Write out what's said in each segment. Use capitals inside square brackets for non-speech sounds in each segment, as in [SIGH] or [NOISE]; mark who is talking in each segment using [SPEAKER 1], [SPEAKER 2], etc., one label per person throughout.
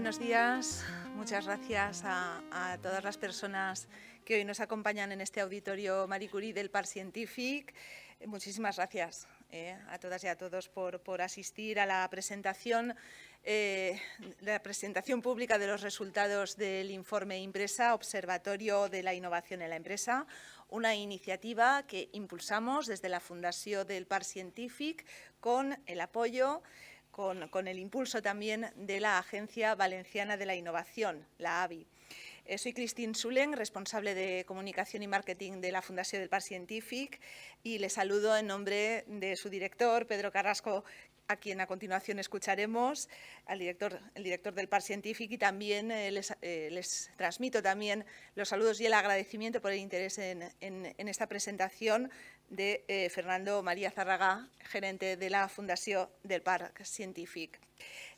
[SPEAKER 1] buenos días. Muchas gracias a, todas las personas que hoy nos acompañan en este auditorio Marie Curie del Par Scientific. Muchísimas gracias eh, a todas y a todos por, asistir a la presentación, eh, la presentación pública de los resultados del informe Impresa, Observatorio de la Innovación en la Empresa, una iniciativa que impulsamos desde la Fundación del Par Scientific con el apoyo con, el impulso también de la Agencia Valenciana de la Innovación, la AVI. Eh, soy Cristín Sulen, responsable de comunicación y marketing de la Fundación del Par Scientific y les saludo en nombre de su director, Pedro Carrasco, a quien a continuación escucharemos, al director, el director del Par Scientific y también eh, eh, les, transmito también los saludos y el agradecimiento por el interés en esta presentación de eh, Fernando María Zarraga, gerente de la Fundación del Parc Scientific.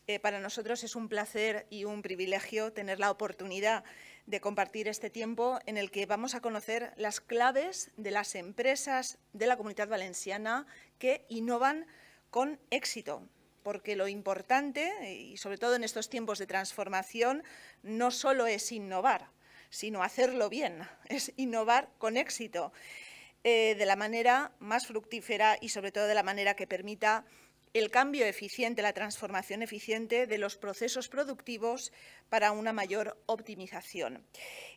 [SPEAKER 1] Eh, para nosotros es un placer y un privilegio tener la oportunidad de compartir este tiempo en el que vamos a conocer las claves de las empresas de la comunidad valenciana que innovan con éxito. Porque lo importante, y sobre todo en estos tiempos de transformación, no solo es innovar, sino hacerlo bien, [LAUGHS] es innovar con éxito. Eh, de la manera más fructífera y sobre todo de la manera que permita el cambio eficiente, la transformación eficiente de los procesos productivos para una mayor optimización.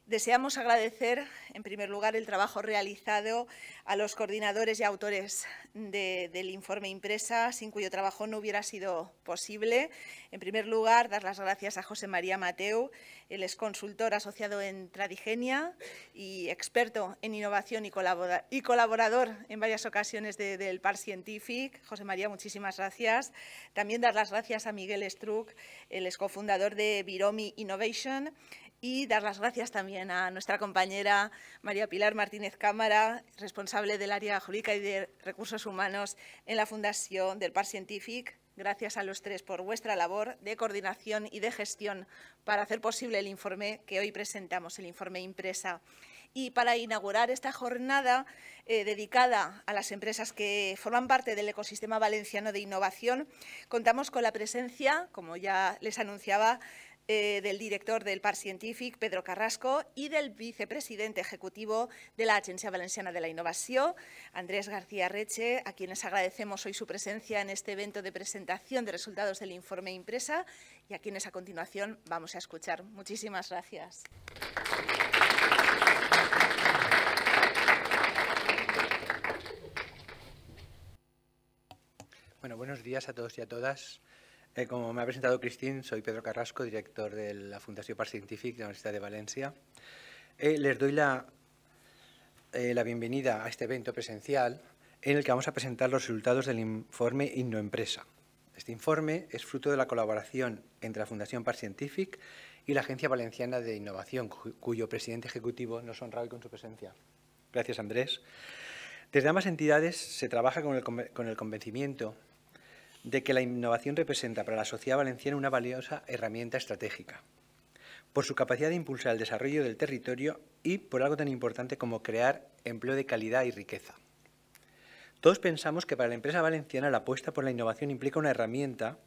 [SPEAKER 1] Deseamos agradecer, en primer lugar, el trabajo realizado a los coordinadores y autores del informe impresa, sin cuyo trabajo no hubiera sido posible. En primer lugar, dar las gracias a José María Mateu, el ex consultor asociado en Tradigenia y experto en innovación y, colaborador en varias ocasiones del Par Scientific. José María, muchísimas gracias. También dar las gracias a Miguel Struck, el cofundador de biromi Innovation, y dar las gracias también a nuestra compañera María Pilar Martínez Cámara, responsable del área jurídica y de recursos humanos en la Fundación del Par Scientific. Gracias a los tres por vuestra labor de coordinación y de gestión para hacer posible el informe que hoy presentamos, el informe impresa. Y para inaugurar esta jornada eh, dedicada a las empresas que forman parte del ecosistema valenciano de innovación, contamos con la presencia, como ya les anunciaba, eh, del director del Parc Científic, Pedro Carrasco, y del vicepresidente ejecutivo de la Agencia Valenciana de la Innovación, Andrés García Reche, a quienes agradecemos hoy su presencia en este evento de presentación de resultados del informe impresa y a quienes a continuación vamos a escuchar. Muchísimas gracias.
[SPEAKER 2] Bueno, buenos días a todos y a todas. Eh, como me ha presentado Cristín, soy Pedro Carrasco, director de la Fundación Par de la Universidad de Valencia. Eh, les doy la, eh, la bienvenida a este evento presencial en el que vamos a presentar los resultados del informe Innoempresa. Este informe es fruto de la colaboración entre la Fundación Par y la Agencia Valenciana de Innovación, cuyo presidente ejecutivo nos honra hoy con su presencia. Gracias, Andrés. Desde ambas entidades se trabaja con el, con el convencimiento de que la innovación representa para la sociedad valenciana una valiosa herramienta estratégica, por su capacidad de impulsar el desarrollo del territorio y por algo tan importante como crear empleo de calidad y riqueza. Todos pensamos que para la empresa valenciana la apuesta por la innovación implica una herramienta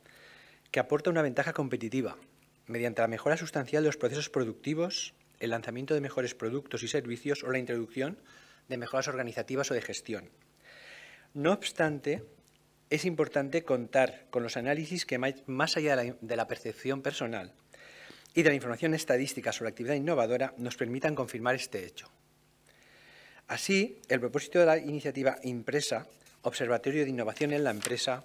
[SPEAKER 2] que aporta una ventaja competitiva, mediante la mejora sustancial de los procesos productivos, el lanzamiento de mejores productos y servicios o la introducción de mejoras organizativas o de gestión. No obstante, es importante contar con los análisis que más allá de la, percepción personal y de la información estadística sobre la actividad innovadora nos permitan confirmar este hecho. Así, el propósito de la iniciativa Impresa, Observatorio de Innovación en la Empresa,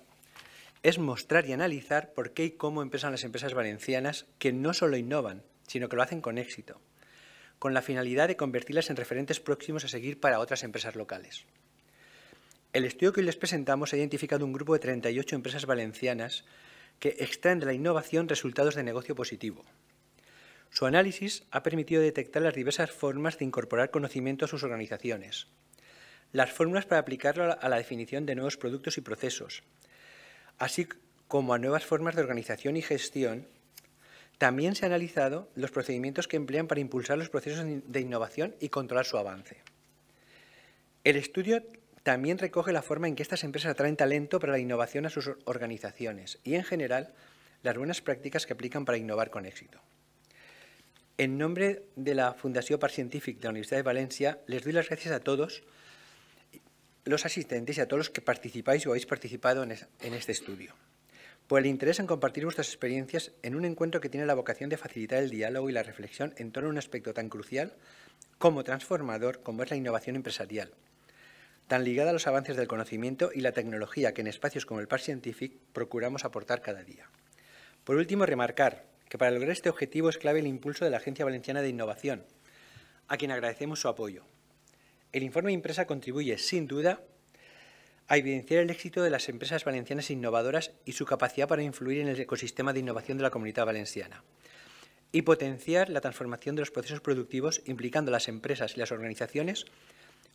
[SPEAKER 2] es mostrar y analizar por qué y cómo empiezan las empresas valencianas que no solo innovan, sino que lo hacen con éxito, con la finalidad de convertirlas en referentes próximos a seguir para otras empresas locales. El estudio que hoy les presentamos ha identificado un grupo de 38 empresas valencianas que extraen de la innovación resultados de negocio positivo. Su análisis ha permitido detectar las diversas formas de incorporar conocimiento a sus organizaciones, las fórmulas para aplicarlo a la definición de nuevos productos y procesos, así como a nuevas formas de organización y gestión. También se han analizado los procedimientos que emplean para impulsar los procesos de innovación y controlar su avance. El estudio también recoge la forma en que estas empresas atraen talento para la innovación a sus organizaciones y, en general, las buenas prácticas que aplican para innovar con éxito. En nombre de la Fundación Par de la Universidad de Valencia, les doy las gracias a todos los asistentes y a todos los que participáis o habéis participado en este estudio por el interés en compartir vuestras experiencias en un encuentro que tiene la vocación de facilitar el diálogo y la reflexión en torno a un aspecto tan crucial como transformador como es la innovación empresarial, tan ligada a los avances del conocimiento y la tecnología que en espacios como el Par Scientific procuramos aportar cada día. Por último, remarcar que para lograr este objetivo es clave el impulso de la Agencia Valenciana de Innovación, a quien agradecemos su apoyo. El informe de impresa contribuye, sin duda, a evidenciar el éxito de las empresas valencianas innovadoras y su capacidad para influir en el ecosistema de innovación de la comunidad valenciana y potenciar la transformación de los procesos productivos implicando a las empresas y las organizaciones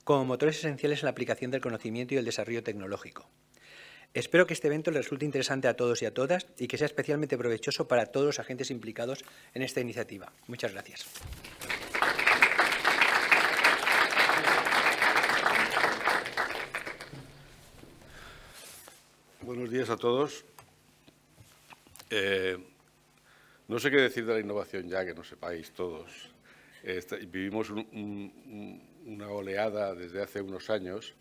[SPEAKER 2] como motores esenciales en la aplicación del conocimiento y el desarrollo tecnológico. Espero que este evento le resulte interesante a todos y a todas y que sea especialmente provechoso para todos los agentes implicados en esta iniciativa. Muchas gracias.
[SPEAKER 3] Buenos días a todos. Eh, no sé qué decir de la innovación ya, que no sepáis todos. Este, vivimos un una oleada desde hace unos años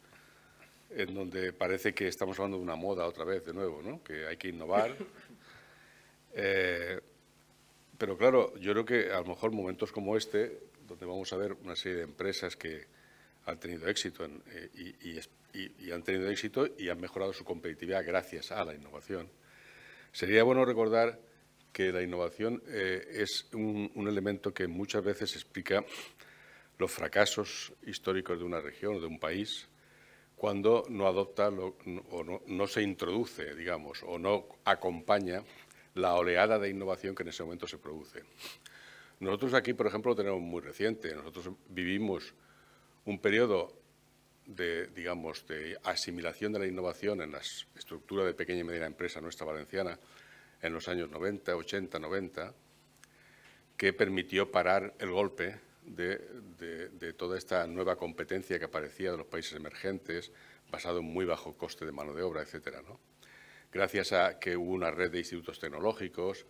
[SPEAKER 3] en donde parece que estamos hablando de una moda otra vez, de nuevo, que hay que innovar. [LAUGHS] Eh, pero claro, yo creo que a lo mejor momentos como este, donde vamos a ver una serie de empresas que han tenido éxito eh, y, han tenido éxito y han mejorado su competitividad gracias a la innovación, sería bueno recordar que la innovación eh, es un, un elemento que muchas veces explica los fracasos históricos de una región o de un país cuando no adopta o no, se introduce, digamos, o no acompaña la oleada de innovación que en ese momento se produce. Nosotros aquí, por ejemplo, lo tenemos muy reciente. Nosotros vivimos un periodo de, digamos, de asimilación de la innovación en la estructura de pequeña y mediana empresa nuestra valenciana en los años 90, 80, 90, que permitió parar el golpe de, de, toda esta nueva competencia que aparecía de los países emergentes, basado en muy bajo coste de mano de obra, etcétera. Gracias a que hubo una red de institutos tecnológicos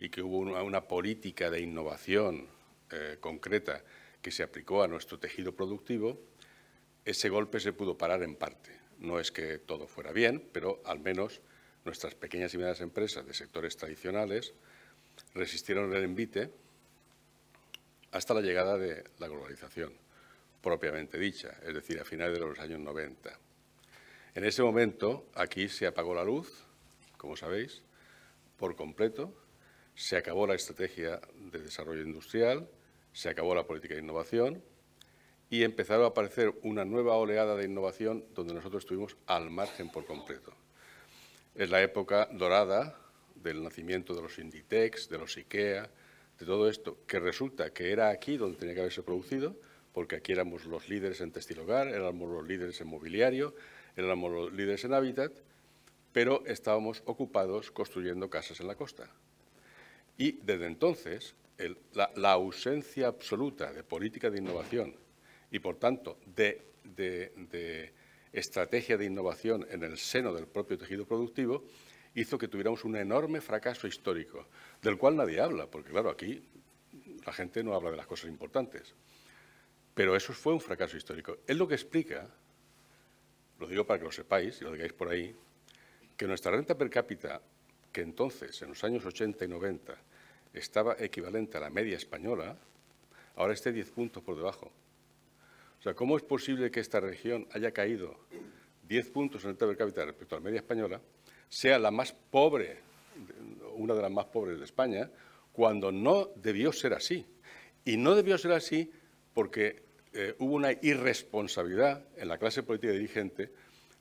[SPEAKER 3] y que hubo una, política de innovación eh, concreta que se aplicó a nuestro tejido productivo, ese golpe se pudo parar en parte. No es que todo fuera bien, pero al menos nuestras pequeñas y medianas empresas de sectores tradicionales resistieron el envite hasta la llegada de la globalización propiamente dicha, es decir, a finales de los años 90. En ese momento aquí se apagó la luz, como sabéis, por completo, se acabó la estrategia de desarrollo industrial, se acabó la política de innovación y empezaron a aparecer una nueva oleada de innovación donde nosotros estuvimos al margen por completo. Es la época dorada del nacimiento de los Inditex, de los IKEA, de todo esto, que resulta que era aquí donde tenía que haberse producido, porque aquí éramos los líderes en textil hogar, éramos los líderes en mobiliario, éramos los líderes en hábitat, pero estábamos ocupados construyendo casas en la costa. Y desde entonces, la, ausencia absoluta de política de innovación y, por tanto, de estrategia de innovación en el seno del propio tejido productivo hizo que tuviéramos un enorme fracaso histórico, del cual nadie habla, porque claro, aquí la gente no habla de las cosas importantes. Pero eso fue un fracaso histórico. Es lo que explica, lo digo para que lo sepáis y lo digáis por ahí, que nuestra renta per cápita, que entonces, en los años 80 y 90, estaba equivalente a la media española, ahora esté 10 puntos por debajo. O sea, ¿cómo es posible que esta región haya caído 10 puntos en renta per cápita respecto a la media española sea la más pobre, una de las más pobres de España, cuando no debió ser así. Y no debió ser así porque eh, hubo una irresponsabilidad en la clase política dirigente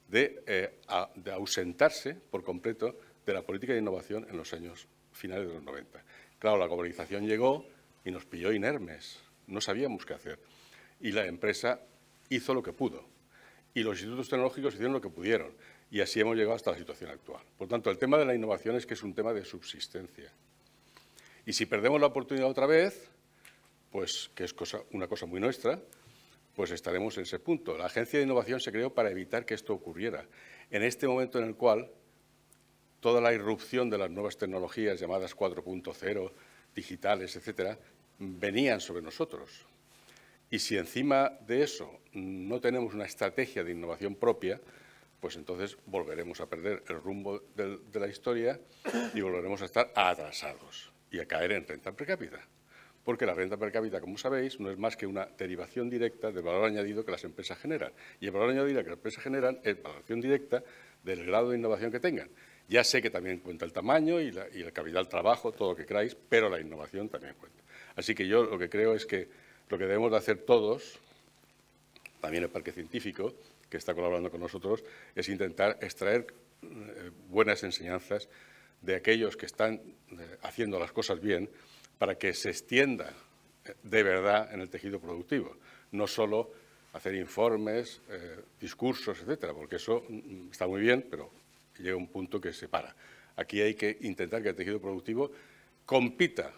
[SPEAKER 3] de, eh, de, ausentarse por completo de la política de innovación en los años finales de los 90. Claro, la globalización llegó y nos pilló inermes, no sabíamos qué hacer. Y la empresa hizo lo que pudo. Y los institutos tecnológicos hicieron lo que pudieron y así hemos llegado hasta la situación actual. Por tanto, el tema de la innovación es que es un tema de subsistencia. Y si perdemos la oportunidad otra vez, pues que es una cosa muy nuestra, pues estaremos en ese punto. La Agencia de Innovación se creó para evitar que esto ocurriera. En este momento en el cual toda la irrupción de las nuevas tecnologías llamadas 4.0, digitales, etcétera, venían sobre nosotros. Y si encima de eso no tenemos una estrategia de innovación propia, pues entonces volveremos a perder el rumbo de, la historia y volveremos a estar atrasados y a caer en renta per cápita. Porque la renta per cápita, como sabéis, no es más que una derivación directa del valor añadido que las empresas generan. Y el valor añadido que las empresas generan es valoración directa del grado de innovación que tengan. Ya sé que también cuenta el tamaño y, la, y el capital trabajo, todo lo que creáis, pero la innovación también cuenta. Así que yo lo que creo es que lo que debemos de hacer todos, también el parque científico, que está colaborando con nosotros, es intentar extraer eh, buenas enseñanzas de aquellos que están eh, haciendo las cosas bien para que se extienda eh, de verdad en el tejido productivo, no solo hacer informes, discursos, etcétera, porque eso mm, está muy bien, pero llega un punto que se para. Aquí hay que intentar que el tejido productivo compita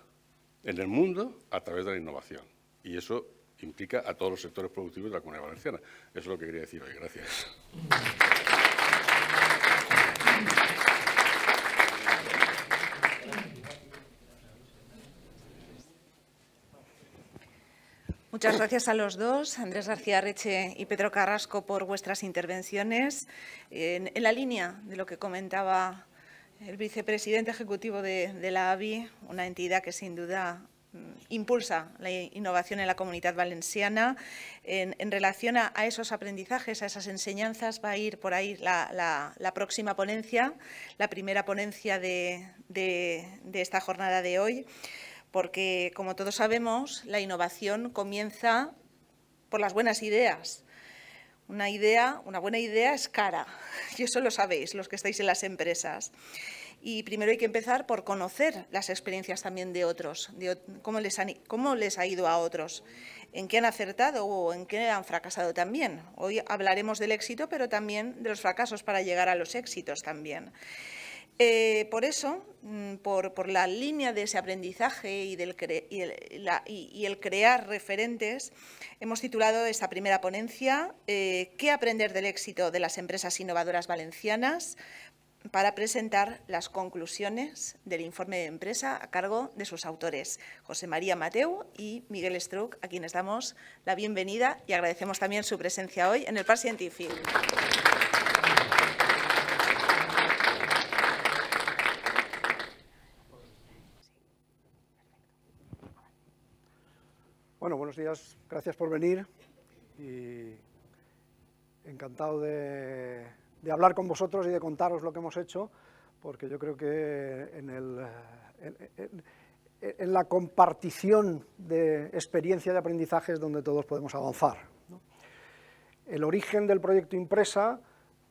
[SPEAKER 3] en el mundo a través de la innovación. Y eso implica a todos los sectores productivos de la Comunidad Valenciana. Eso es lo que quería decir hoy. Gracias.
[SPEAKER 1] Muchas gracias a los dos, Andrés García Reche y Pedro Carrasco, por vuestras intervenciones. En, la línea de lo que comentaba el vicepresidente ejecutivo de, de la AVI, una entidad que sin duda Mm, impulsa la innovación en la comunidad valenciana. En, relación a, esos aprendizajes, a esas enseñanzas, va a ir por ahí la, próxima ponencia, la primera ponencia de, de esta jornada de hoy, porque, como todos sabemos, la innovación comienza por las buenas ideas. Una idea, una buena idea es cara, [LAUGHS] y eso lo sabéis los que estáis en las empresas. Y primero hay que empezar por conocer las experiencias también de otros, cómo, les cómo les ha ido a otros, en qué han acertado o en qué han fracasado también. Hoy hablaremos del éxito, pero también de los fracasos para llegar a los éxitos también. Eh, por eso, mm, por, la línea de ese aprendizaje y, del y, el, crear referentes, hemos titulado esta primera ponencia eh, ¿Qué aprender del éxito de las empresas innovadoras valencianas? para presentar las conclusiones del informe de empresa a cargo de sus autores, José María Mateu y Miguel Struck, a quienes damos la bienvenida y agradecemos también su presencia hoy en el Par
[SPEAKER 4] Bueno, buenos días, gracias por venir y encantado de de hablar con vosotros y de contaros lo que hemos hecho, porque yo creo que en, la compartición de experiencia de aprendizaje es donde todos podemos avanzar. El origen del proyecto Impresa,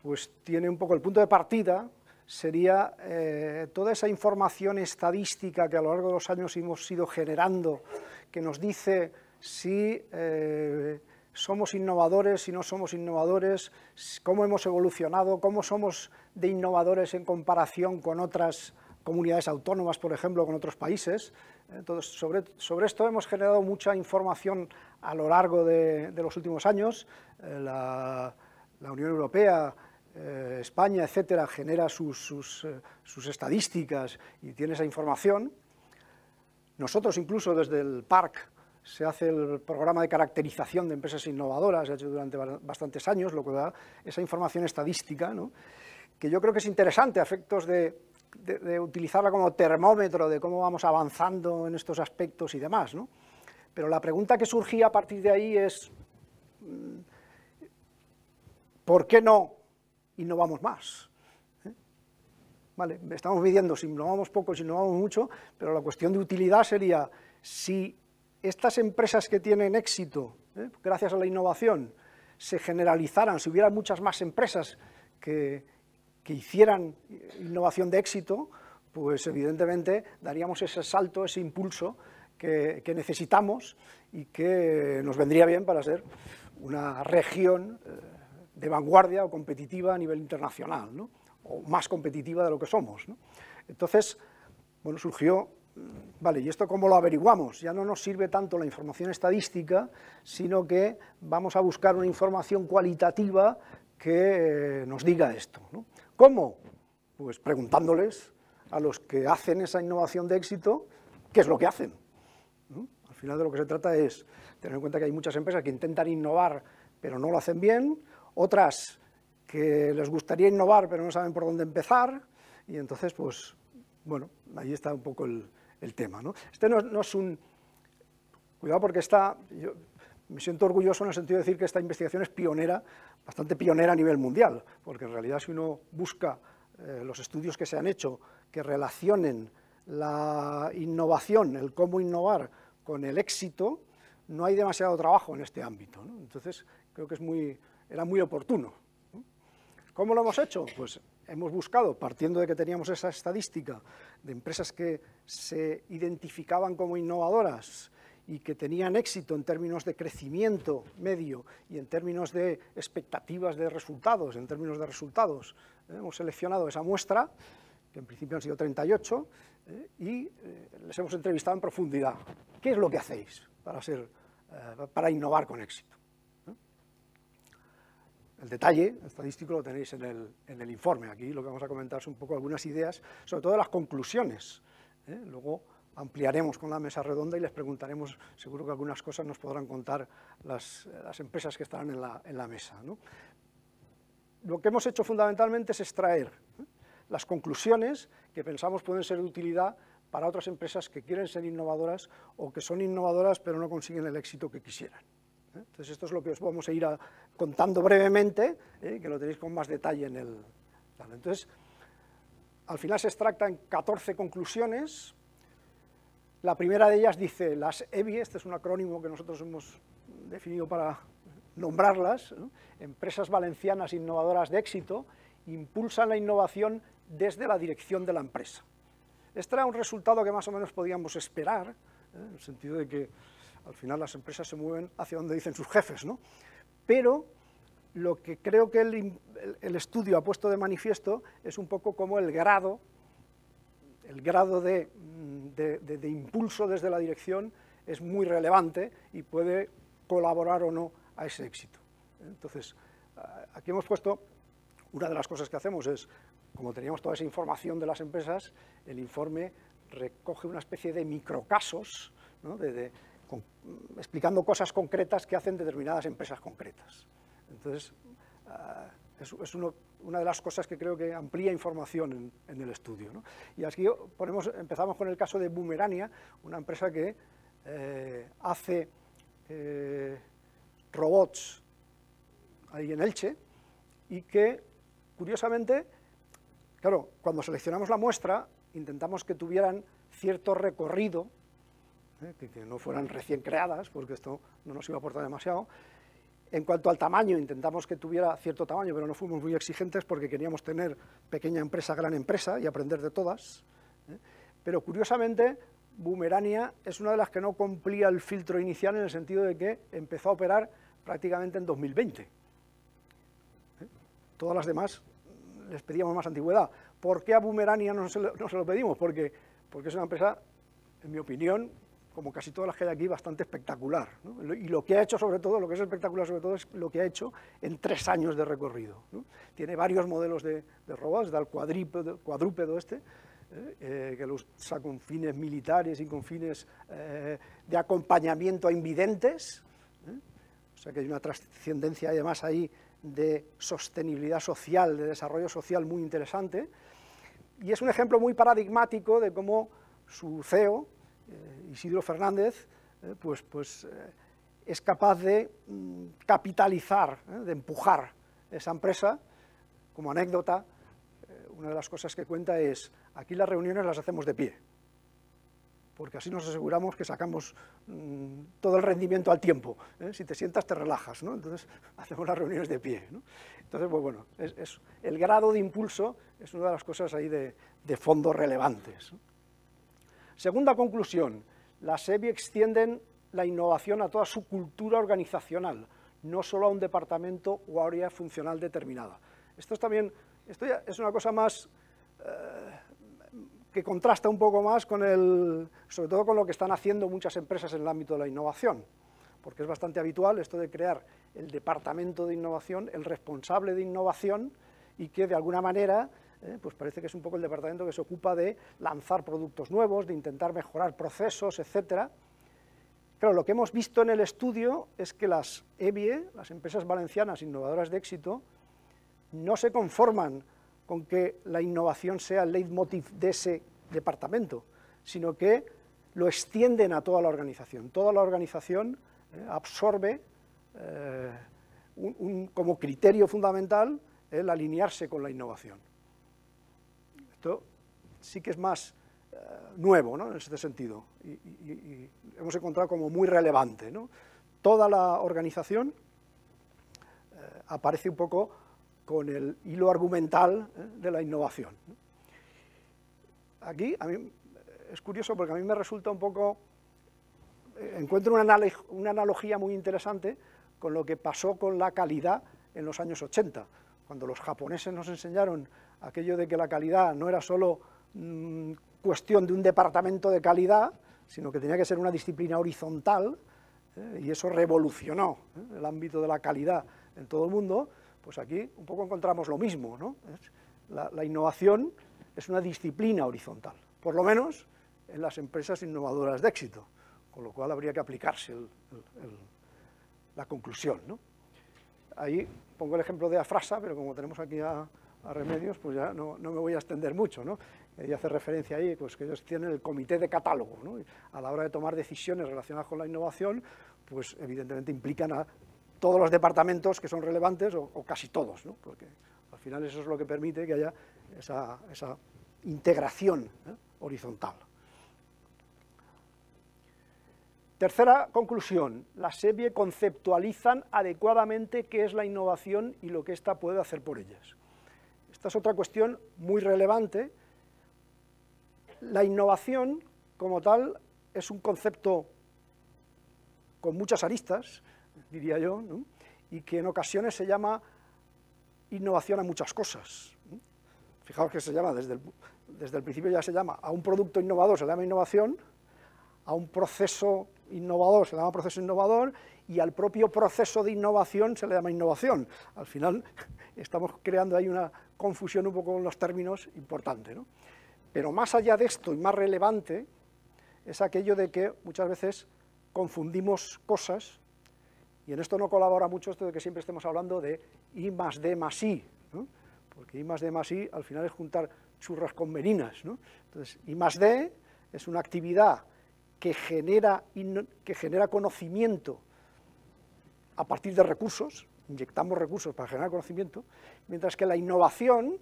[SPEAKER 4] pues tiene un poco el punto de partida, sería eh, toda esa información estadística que a lo largo de los años hemos ido generando, que nos dice si eh, somos innovadores, y no somos innovadores, cómo hemos evolucionado, cómo somos de innovadores en comparación con otras comunidades autónomas, por ejemplo, con otros países. Entonces, sobre, esto hemos generado mucha información a lo largo de, los últimos años. Eh, la, Unión Europea, eh, España, etcétera, genera sus, eh, sus estadísticas y tiene esa información. Nosotros, incluso desde el PARC, se hace el programa de caracterización de empresas innovadoras, se ha hecho durante bastantes años, lo que da esa información estadística, ¿no? que yo creo que es interesante a efectos de, utilizarla como termómetro de cómo vamos avanzando en estos aspectos y demás. Pero la pregunta que surgía a partir de ahí es, mm, ¿por qué no innovamos más? ¿Eh? Vale, estamos midiendo si innovamos poco, si innovamos mucho, pero la cuestión de utilidad sería si estas empresas que tienen éxito, ¿eh? gracias a la innovación, se generalizaran, si hubiera muchas más empresas que, hicieran innovación de éxito, pues evidentemente daríamos ese salto, ese impulso que, necesitamos y que nos vendría bien para ser una región eh, de vanguardia o competitiva a nivel internacional, o más competitiva de lo que somos. Entonces, bueno, surgió Vale, ¿y esto cómo lo averiguamos? Ya no nos sirve tanto la información estadística, sino que vamos a buscar una información cualitativa que eh, nos diga esto. ¿Cómo? Pues preguntándoles a los que hacen esa innovación de éxito, ¿qué es lo que hacen? Al final de lo que se trata es tener en cuenta que hay muchas empresas que intentan innovar pero no lo hacen bien, otras que les gustaría innovar pero no saben por dónde empezar, y entonces, pues, bueno, ahí está un poco el, el tema. ¿no? Este no, es un... Cuidado porque está... me siento orgulloso en el sentido de decir que esta investigación es pionera, bastante pionera a nivel mundial, porque en realidad si uno busca eh, los estudios que se han hecho que relacionen la innovación, el cómo innovar con el éxito, no hay demasiado trabajo en este ámbito. Entonces, creo que es muy, era muy oportuno. ¿Cómo lo hemos hecho? Pues hemos buscado, partiendo de que teníamos esa estadística de empresas que se identificaban como innovadoras y que tenían éxito en términos de crecimiento medio y en términos de expectativas de resultados, en términos de resultados. ¿eh? hemos seleccionado esa muestra, que en principio han sido 38, y ¿eh? Eh, les hemos entrevistado en profundidad. ¿Qué es lo que hacéis para, para innovar con éxito? el detalle estadístico lo tenéis en el, informe. Aquí lo que vamos a comentar son un poco algunas ideas, sobre todo las conclusiones. ¿eh? Luego ampliaremos con la mesa redonda y les preguntaremos, seguro que algunas cosas nos podrán contar las, empresas que estarán en la, mesa. Lo que hemos hecho fundamentalmente es extraer ¿eh? las conclusiones que pensamos pueden ser de utilidad para otras empresas que quieren ser innovadoras o que son innovadoras pero no consiguen el éxito que quisieran. ¿eh? Entonces esto es lo que os vamos a ir contando brevemente, ¿eh? que lo tenéis con más detalle en el... Entonces, al final se extractan 14 conclusiones. La primera de ellas dice, las EBI, este es un acrónimo que nosotros hemos definido para nombrarlas, empresas valencianas innovadoras de éxito, impulsan la innovación desde la dirección de la empresa. Este era un resultado que más o menos podíamos esperar, ¿eh? en el sentido de que al final las empresas se mueven hacia donde dicen sus jefes, ¿no? Pero lo que creo que el, estudio ha puesto de manifiesto es un poco como el grado, el grado mm, de, impulso desde la dirección es muy relevante y puede colaborar o no a ese éxito. Entonces, aquí hemos puesto, una de las cosas que hacemos es, como teníamos toda esa información de las empresas, el informe recoge una especie de microcasos, de, explicando cosas concretas que hacen determinadas empresas concretas. Entonces, ah, es, una de las cosas que creo que amplía información en, el estudio. Y aquí ponemos, empezamos con el caso de Boomerania, una empresa que eh, hace eh, robots ahí en Elche y que, curiosamente, claro, cuando seleccionamos la muestra, intentamos que tuvieran cierto recorrido ¿eh? que, no fueran recién creadas, porque esto no nos iba a aportar demasiado. En cuanto al tamaño, intentamos que tuviera cierto tamaño, pero no fuimos muy exigentes porque queríamos tener pequeña empresa, gran empresa y aprender de todas. ¿eh? Pero curiosamente, Boomerania es una de las que no cumplía el filtro inicial en el sentido de que empezó a operar prácticamente en 2020. ¿eh? Todas las demás les pedíamos más antigüedad. ¿Por qué a Boomerania no se lo, pedimos? Porque, porque es una empresa, en mi opinión, como casi todas las que hay aquí, bastante espectacular. Y lo que ha hecho sobre todo, lo que es espectacular sobre todo, es lo que ha hecho en tres años de recorrido. Tiene varios modelos de, robots, da el cuadrúpedo, este, ¿eh? Eh, que lo usa con fines militares y con fines eh, de acompañamiento a invidentes, o sea que hay una trascendencia además ahí de sostenibilidad social, de desarrollo social muy interesante, y es un ejemplo muy paradigmático de cómo su CEO, eh, Isidro Fernández, eh, pues, pues, eh, es capaz de mm, capitalizar, de empujar esa empresa. Como anécdota, una de las cosas que cuenta es, aquí las reuniones las hacemos de pie, porque así nos aseguramos que sacamos mm, todo el rendimiento al tiempo. Si te sientas te relajas, ¿no? entonces [LAUGHS] hacemos las reuniones de pie. Entonces, pues, bueno, el grado de impulso es una de las cosas ahí de, fondo relevantes. Segunda conclusión, las EBI extienden la innovación a toda su cultura organizacional, no solo a un departamento o área funcional determinada. Esto es también, esto es una cosa más eh, que contrasta un poco más con el, sobre todo con lo que están haciendo muchas empresas en el ámbito de la innovación, porque es bastante habitual esto de crear el departamento de innovación, el responsable de innovación y que de alguna manera ¿eh? pues parece que es un poco el departamento que se ocupa de lanzar productos nuevos, de intentar mejorar procesos, etcétera. Claro, lo que hemos visto en el estudio es que las EBIE, e, las empresas valencianas innovadoras de éxito, no se conforman con que la innovación sea el leitmotiv de ese departamento, sino que lo extienden a toda la organización. Toda la organización eh, absorbe eh, como criterio fundamental el alinearse con la innovación. Esto sí que es más eh, nuevo en este sentido y, hemos encontrado como muy relevante. Toda la organización eh, aparece un poco con el hilo argumental eh, de la innovación. Aquí a mí es curioso porque a mí me resulta un poco, encuentro una, una analogía muy interesante con lo que pasó con la calidad en los años 80, cuando los japoneses nos enseñaron aquello de que la calidad no era solo mm, cuestión de un departamento de calidad, sino que tenía que ser una disciplina horizontal, eh, y eso revolucionó eh, el ámbito de la calidad en todo el mundo, pues aquí un poco encontramos lo mismo, ¿no? La, innovación es una disciplina horizontal, por lo menos en las empresas innovadoras de éxito, con lo cual habría que aplicarse la conclusión, Ahí pongo el ejemplo de Afrasa, pero como tenemos aquí a a remedios, pues ya no, me voy a extender mucho, ¿no? hacer eh, hace referencia ahí, pues que ellos tienen el comité de catálogo, ¿no? A la hora de tomar decisiones relacionadas con la innovación, pues evidentemente implican a todos los departamentos que son relevantes, o, casi todos, ¿no? Porque al final eso es lo que permite que haya esa, integración ¿eh? horizontal. Tercera conclusión, la serie conceptualizan adecuadamente qué es la innovación y lo que ésta puede hacer por ellas. Esta es otra cuestión muy relevante. La innovación, como tal, es un concepto con muchas aristas, diría yo, y que en ocasiones se llama innovación a muchas cosas. Fijaos que se llama, desde el, desde el principio ya se llama, a un producto innovador se llama innovación, a un proceso innovador se llama proceso innovador y al propio proceso de innovación se le llama innovación. Al final [LAUGHS] estamos creando ahí una confusión un poco con los términos importante. Pero más allá de esto y más relevante es aquello de que muchas veces confundimos cosas y en esto no colabora mucho esto de que siempre estemos hablando de I más D más I, porque I más D más I al final es juntar churras con meninas. Entonces, I más D es una actividad que genera, que genera conocimiento a partir de recursos, inyectamos recursos para generar conocimiento, mientras que la innovación,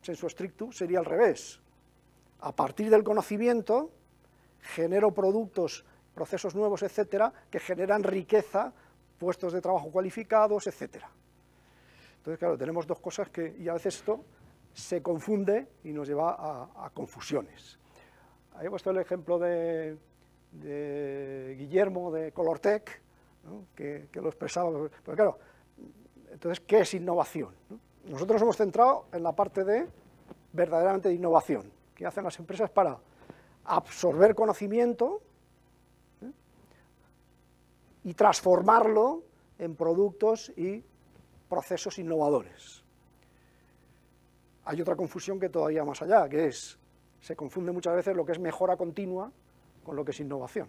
[SPEAKER 4] su estricto, sería al revés. A partir del conocimiento genero productos, procesos nuevos, etcétera, que generan riqueza, puestos de trabajo cualificados, etcétera. Entonces, claro, tenemos dos cosas que, y a veces esto se confunde y nos lleva a confusiones. Ahí he puesto el ejemplo de, Guillermo de Colortec, que, lo expresaba. Pero claro, entonces, ¿qué es innovación? Nosotros hemos centrado en la parte de verdaderamente de innovación, ¿Qué hacen las empresas para absorber conocimiento ¿eh? y transformarlo en productos y procesos innovadores. Hay otra confusión que todavía más allá, que es se confunde muchas veces lo que es mejora continua con lo que es innovación.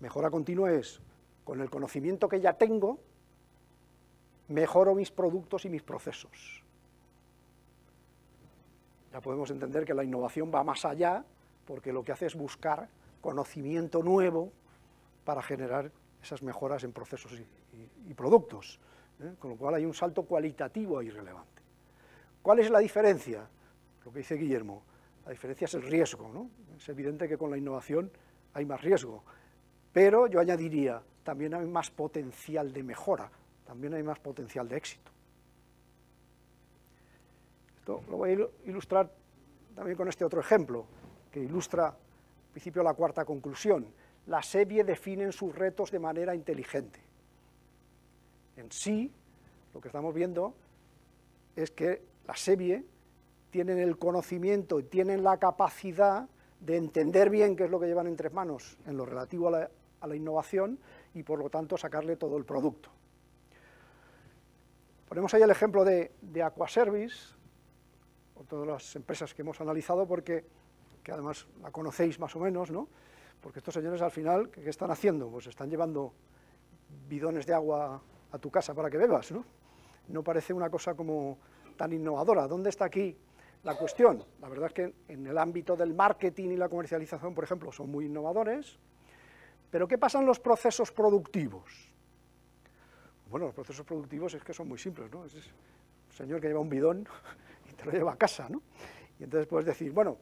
[SPEAKER 4] Mejora continua es, con el conocimiento que ya tengo, mejoro mis productos y mis procesos. Ya podemos entender que la innovación va más allá, porque lo que hace es buscar conocimiento nuevo para generar esas mejoras en procesos y, productos. ¿eh? Con lo cual hay un salto cualitativo ahí relevante. ¿Cuál es la diferencia? lo que dice Guillermo, la diferencia es el riesgo, ¿no? Es evidente que con la innovación hay más riesgo, pero yo añadiría, también hay más potencial de mejora, también hay más potencial de éxito. Esto lo voy a ilustrar también con este otro ejemplo, que ilustra, al principio, la cuarta conclusión. La SEBIE definen sus retos de manera inteligente. En sí, lo que estamos viendo es que la SEBIE tienen el conocimiento y tienen la capacidad de entender bien qué es lo que llevan entre manos en lo relativo a la, innovación y por lo tanto sacarle todo el producto. Ponemos ahí el ejemplo de, de Aquaservice, o todas las empresas que hemos analizado, porque que además la conocéis más o menos, ¿no? Porque estos señores al final, ¿qué están haciendo? Pues están llevando bidones de agua a tu casa para que bebas, ¿no? No parece una cosa como tan innovadora. ¿Dónde está aquí la cuestión. La verdad es que en el ámbito del marketing y la comercialización, por ejemplo, son muy innovadores, pero ¿qué pasan los procesos productivos? Bueno, los procesos productivos es que son muy simples, ¿no? Es un señor que lleva un bidón [LAUGHS] y te lo lleva a casa, ¿no? Y entonces puedes decir, bueno,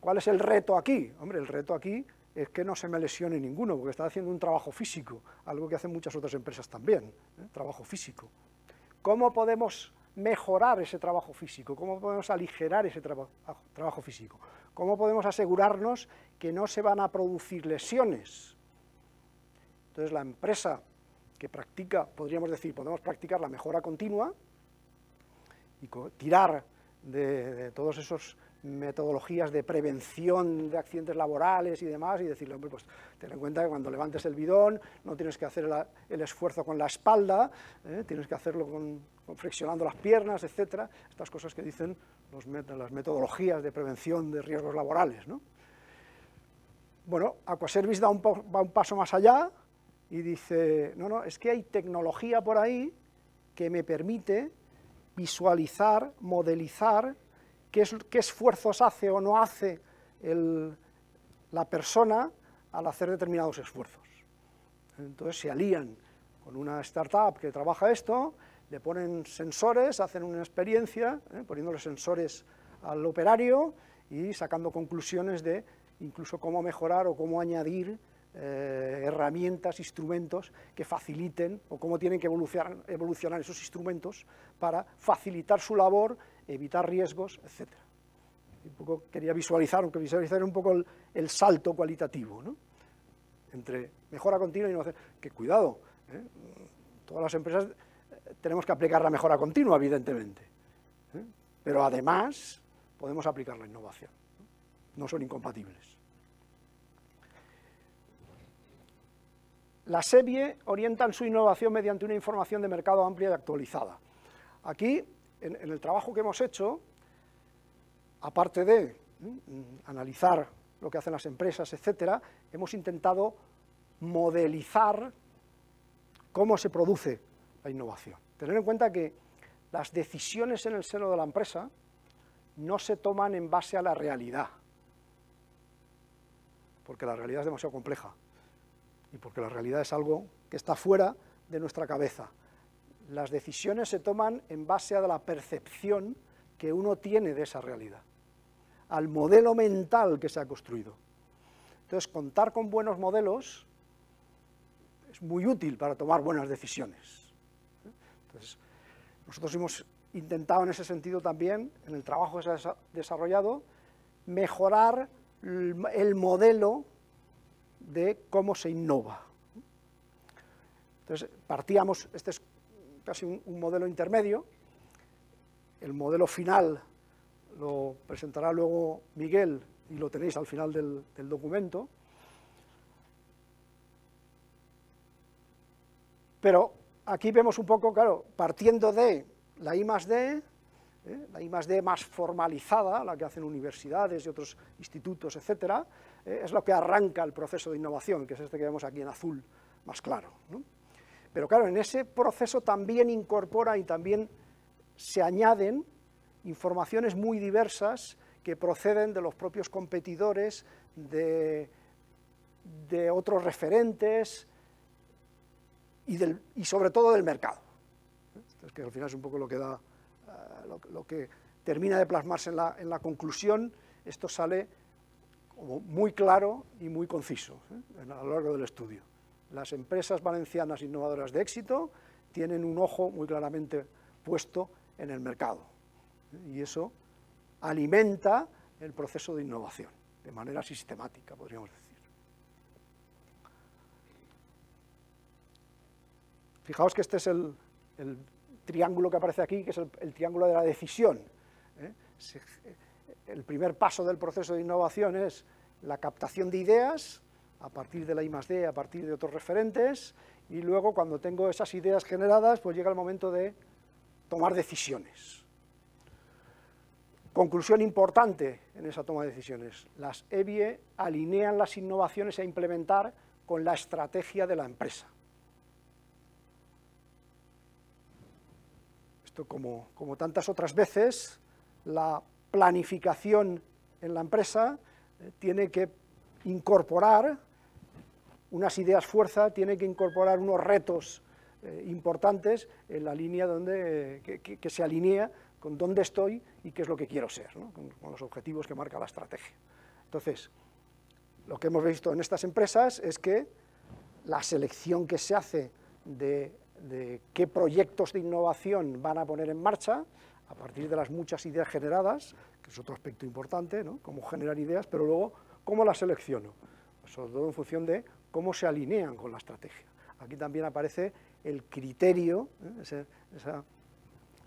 [SPEAKER 4] ¿cuál es el reto aquí? Hombre, el reto aquí es que no se me lesione ninguno, porque está haciendo un trabajo físico, algo que hacen muchas otras empresas también, ¿eh? trabajo físico. ¿Cómo podemos mejorar ese trabajo físico, cómo podemos aligerar ese trabajo físico, cómo podemos asegurarnos que no se van a producir lesiones. Entonces la empresa que practica, podríamos decir, podemos practicar la mejora continua y tirar de todos esos metodologías de prevención de accidentes laborales y demás, y decirle, hombre, pues ten en cuenta que cuando levantes el bidón no tienes que hacer el esfuerzo con la espalda, ¿eh? tienes que hacerlo con, flexionando las piernas, etcétera, estas cosas que dicen las metodologías de prevención de riesgos laborales, ¿no? Bueno, Aquaservice da un va un paso más allá y dice, no, no, es que hay tecnología por ahí que me permite visualizar, modelizar qué, esfuerzos hace o no hace la persona al hacer determinados esfuerzos. Entonces se alían con una startup que trabaja esto, le ponen sensores, hacen una experiencia, ¿eh? los sensores al operario y sacando conclusiones de incluso cómo mejorar o cómo añadir eh, herramientas, instrumentos que faciliten o cómo tienen que evolucionar, evolucionar esos instrumentos para facilitar su labor evitar riesgos, etc. Un poco quería visualizar, aunque visualizar un poco el, salto cualitativo, ¿no? entre mejora continua y innovación. Que cuidado, ¿eh? todas las empresas eh, tenemos que aplicar la mejora continua, evidentemente, ¿eh? pero además podemos aplicar la innovación, no, son incompatibles. La serie orientan su innovación mediante una información de mercado amplia y actualizada. Aquí en, el trabajo que hemos hecho, aparte de ¿eh? mm, analizar lo que hacen las empresas, etcétera, hemos intentado modelizar cómo se produce la innovación. Tener en cuenta que las decisiones en el seno de la empresa no se toman en base a la realidad, porque la realidad es demasiado compleja y porque la realidad es algo que está fuera de nuestra cabeza. Las decisiones se toman en base a la percepción que uno tiene de esa realidad, al modelo mental que se ha construido. Entonces, contar con buenos modelos es muy útil para tomar buenas decisiones. Entonces, nosotros hemos intentado en ese sentido también, en el trabajo que se ha desarrollado, mejorar el modelo de cómo se innova. Entonces, partíamos, este casi un, modelo intermedio. El modelo final lo presentará luego Miguel y lo tenéis al final del, documento. Pero aquí vemos un poco, claro, partiendo de la I más D, ¿eh? la I más más formalizada, la que hacen universidades y otros institutos, etcétera, ¿eh? es lo que arranca el proceso de innovación, que es este que vemos aquí en azul, más claro. ¿no? Pero claro, en ese proceso también incorpora y también se añaden informaciones muy diversas que proceden de los propios competidores, de, otros referentes y, sobre todo del mercado. Es que al final es un poco lo que, da, eh, lo, que termina de plasmarse en la, conclusión, esto sale como muy claro y muy conciso ¿eh? a lo largo del estudio. Las empresas valencianas innovadoras de éxito tienen un ojo muy claramente puesto en el mercado ¿eh? y eso alimenta el proceso de innovación de manera sistemática, podríamos decir. Fijaos que este es el, triángulo que aparece aquí, que es el, triángulo de la decisión. ¿eh? el primer paso del proceso de innovación es la captación de ideas, a partir de la I+.D., a partir de otros referentes, y luego cuando tengo esas ideas generadas, pues llega el momento de tomar decisiones. Conclusión importante en esa toma de decisiones. Las EBIE e alinean las innovaciones a implementar con la estrategia de la empresa. Esto como, como tantas otras veces, la planificación en la empresa eh, tiene que incorporar unas ideas fuerza, tiene que incorporar unos retos eh, importantes en la línea donde, que, se alinea con dónde estoy y qué es lo que quiero ser, con, los objetivos que marca la estrategia. Entonces, lo que hemos visto en estas empresas es que la selección que se hace de, qué proyectos de innovación van a poner en marcha, a partir de las muchas ideas generadas, que es otro aspecto importante, cómo generar ideas, pero luego, ¿cómo las selecciono? Pues sobre todo en función de cómo se alinean con la estrategia. Aquí también aparece el criterio, ¿eh? esa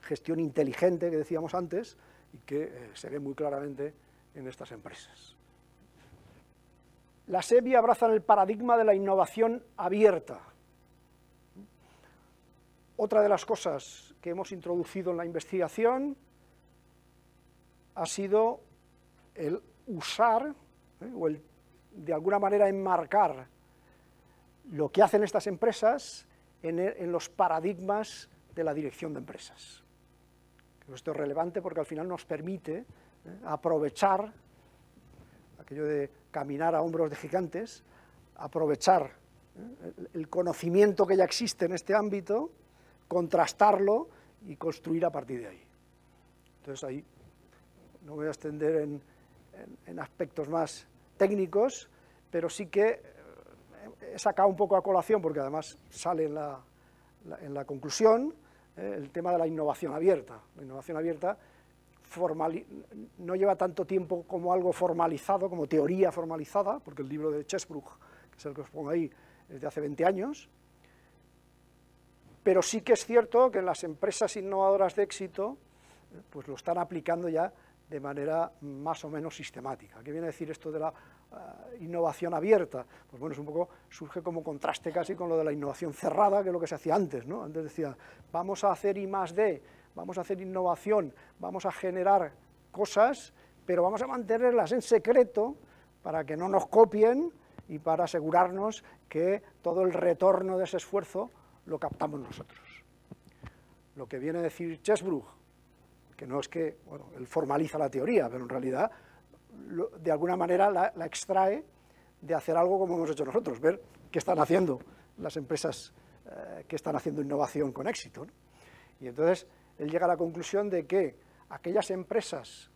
[SPEAKER 4] gestión inteligente que decíamos antes y que eh, se ve muy claramente en estas empresas. La SEBI abrazan el paradigma de la innovación abierta. Otra de las cosas que hemos introducido en la investigación ha sido el usar ¿eh? o el de alguna manera enmarcar lo que hacen estas empresas e, en, los paradigmas de la dirección de empresas. Esto es relevante porque al final nos permite ¿eh? aprovechar aquello de caminar a hombros de gigantes, aprovechar ¿eh? el conocimiento que ya existe en este ámbito, contrastarlo y construir a partir de ahí. Entonces ahí no voy a extender en aspectos más técnicos, pero sí que he sacado un poco a colación, porque además sale en la, conclusión, eh, el tema de la innovación abierta. La innovación abierta no lleva tanto tiempo como algo formalizado, como teoría formalizada, porque el libro de Chesbrough, que es el que os pongo ahí, es de hace 20 años, pero sí que es cierto que las empresas innovadoras de éxito eh, pues lo están aplicando ya de manera más o menos sistemática. ¿Qué viene a decir esto de la eh, innovación abierta? Pues bueno, es un poco, surge como contraste casi con lo de la innovación cerrada, que es lo que se hacía antes, ¿no? Antes decía, vamos a hacer I más D, vamos a hacer innovación, vamos a generar cosas, pero vamos a mantenerlas en secreto para que no nos copien y para asegurarnos que todo el retorno de ese esfuerzo lo captamos nosotros. Lo que viene a decir Chesbrough, que no es que, bueno, él formaliza la teoría, pero en realidad de alguna manera la, extrae de hacer algo como hemos hecho nosotros, ver qué están haciendo las empresas eh, que están haciendo innovación con éxito. Y entonces él llega a la conclusión de que aquellas empresas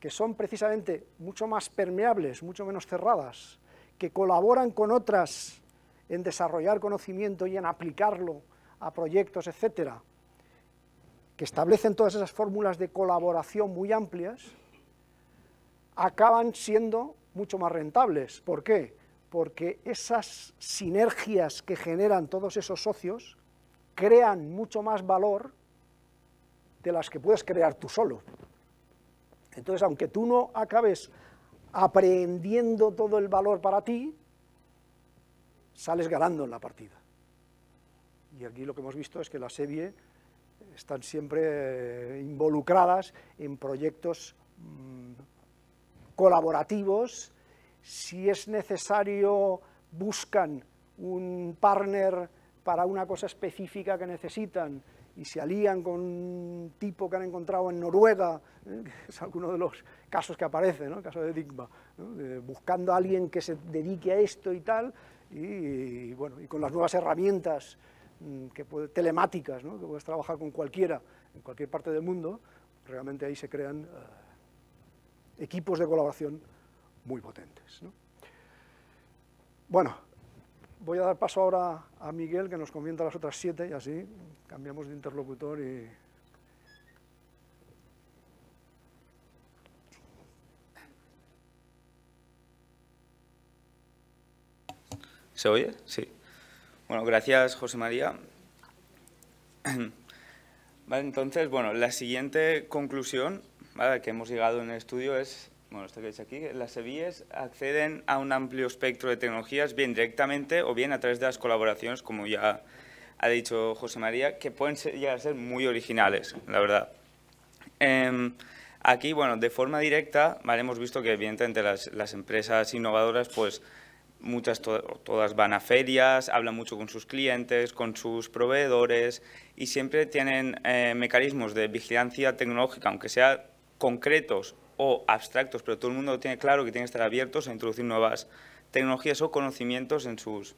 [SPEAKER 4] que son precisamente mucho más permeables, mucho menos cerradas, que colaboran con otras en desarrollar conocimiento y en aplicarlo a proyectos, etcétera, que establecen todas esas fórmulas de colaboración muy amplias, acaban siendo mucho más rentables. ¿Por qué? Porque esas sinergias que generan todos esos socios crean mucho más valor de las que puedes crear tú solo. Entonces, aunque tú no acabes aprendiendo todo el valor para ti, sales ganando en la partida. Y aquí lo que hemos visto es que la serie están siempre eh, involucradas en proyectos mm, colaborativos. Si es necesario, buscan un partner para una cosa específica que necesitan y se alían con un tipo que han encontrado en Noruega, ¿eh? [LAUGHS] es alguno de los casos que aparece, ¿no? el caso de Digma, buscando a alguien que se dedique a esto y tal, bueno, y con las nuevas herramientas Mm, que telemáticas, que puedes trabajar con cualquiera en cualquier parte del mundo, realmente ahí se crean eh, equipos de colaboración muy potentes. Bueno, voy a dar paso ahora a Miguel, que nos comenta las otras siete, y así cambiamos de interlocutor
[SPEAKER 5] ¿Se oye? Sí. Bueno, gracias José María. [CLEARS THROAT] entonces, bueno, la siguiente conclusión que hemos llegado en el estudio es, bueno, esto que veis aquí, las EBIES acceden a un amplio espectro de tecnologías, bien directamente o bien a través de las colaboraciones, como ya ha dicho José María, que pueden llegar a ser muy originales, la verdad. Em, aquí, bueno, de forma directa, hemos visto que evidentemente las empresas innovadoras, pues, muchas todas van a ferias, hablan mucho con sus clientes, con sus proveedores y siempre tienen eh, mecanismos de vigilancia tecnológica, aunque sean concretos o abstractos, pero todo el mundo tiene claro que tiene que estar abiertos a introducir nuevas tecnologías o conocimientos en sus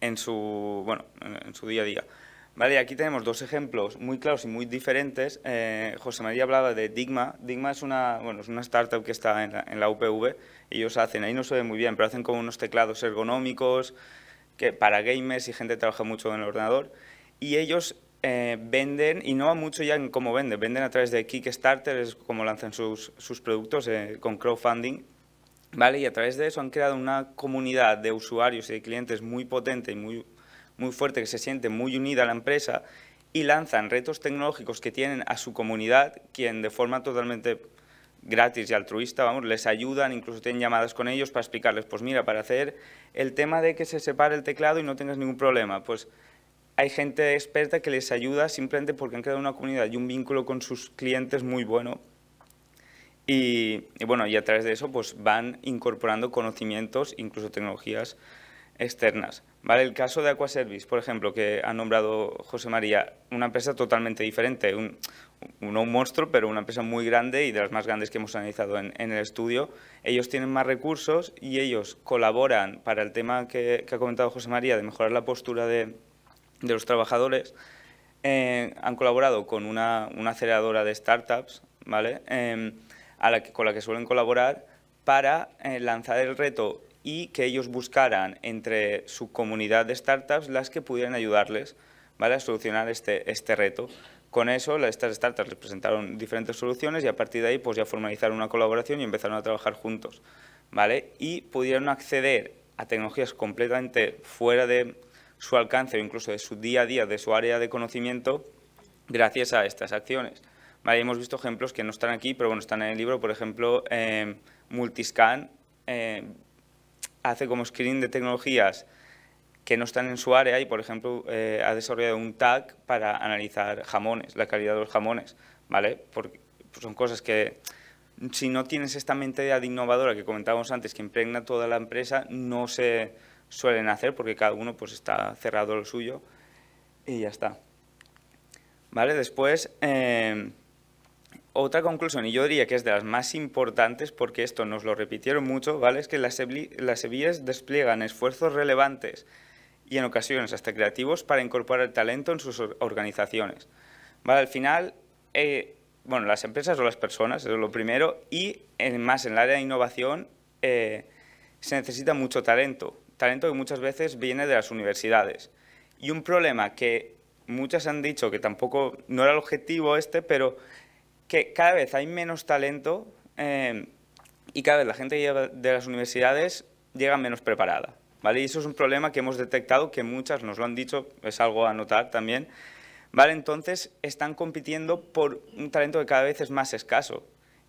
[SPEAKER 5] en su bueno en su día a día. Vale, aquí tenemos dos ejemplos muy claros y muy diferentes. Eh, José María hablaba de Digma. Digma es una, bueno, es una startup que está en la, UPV. Ellos hacen, ahí no se ve muy bien, pero hacen como unos teclados ergonómicos que, para gamers y gente que trabaja mucho en el ordenador. Y ellos eh, venden, y no mucho ya en cómo venden, venden a través de Kickstarter, es como lanzan sus, productos eh, con crowdfunding. ¿Vale? Y a través de eso han creado una comunidad de usuarios y de clientes muy potente y muy muy fuerte, que se siente muy unida a la empresa y lanzan retos tecnológicos que tienen a su comunidad, quien de forma totalmente gratis y altruista, vamos, les ayudan, incluso tienen llamadas con ellos para explicarles, pues mira, para hacer el tema de que se separe el teclado y no tengas ningún problema, pues hay gente experta que les ayuda simplemente porque han creado una comunidad y un vínculo con sus clientes muy bueno. Y, bueno, y a través de eso pues van incorporando conocimientos, incluso tecnologías externas el caso de Aquaservice, por ejemplo, que ha nombrado José María, una empresa totalmente diferente, un, no un monstruo, pero una empresa muy grande y de las más grandes que hemos analizado en, el estudio. Ellos tienen más recursos y ellos colaboran para el tema que, ha comentado José María de mejorar la postura de, los trabajadores. Eh, han colaborado con una, aceleradora de startups, ¿vale? Eh, con la que suelen colaborar para eh, lanzar el reto y que ellos buscaran entre su comunidad de startups las que pudieran ayudarles ¿vale? a solucionar este, este reto. Con eso, estas startups les presentaron diferentes soluciones y a partir de ahí pues, ya formalizaron una colaboración y empezaron a trabajar juntos. ¿vale? Y pudieron acceder a tecnologías completamente fuera de su alcance o incluso de su día a día, de su área de conocimiento, gracias a estas acciones. Vale, hemos visto ejemplos que no están aquí, pero bueno, están en el libro, por ejemplo, eh, Multiscan eh, hace como screening de tecnologías que no están en su área y, por ejemplo, eh, ha desarrollado un tag para analizar jamones, la calidad de los jamones, ¿vale? Porque pues son cosas que si no tienes esta mentalidad innovadora que comentábamos antes, que impregna toda la empresa, no se suelen hacer porque cada uno pues, está cerrado a lo suyo y ya está. ¿Vale? Después... Eh, otra conclusión, y yo diría que es de las más importantes porque esto nos lo repitieron mucho, ¿vale? es que las, las despliegan esfuerzos relevantes y en ocasiones hasta creativos para incorporar el talento en sus organizaciones. ¿Vale? Al final, eh, bueno, las empresas o las personas, eso es lo primero, y en, más en el área de innovación eh, se necesita mucho talento, talento que muchas veces viene de las universidades. Y un problema que muchas han dicho que tampoco no era el objetivo este, pero que cada vez hay menos talento em, y cada vez la gente de las universidades llega menos preparada. ¿vale? Y eso es un problema que hemos detectado, que muchas nos lo han dicho, es algo a notar también. ¿vale? Entonces están compitiendo por un talento que cada vez es más escaso.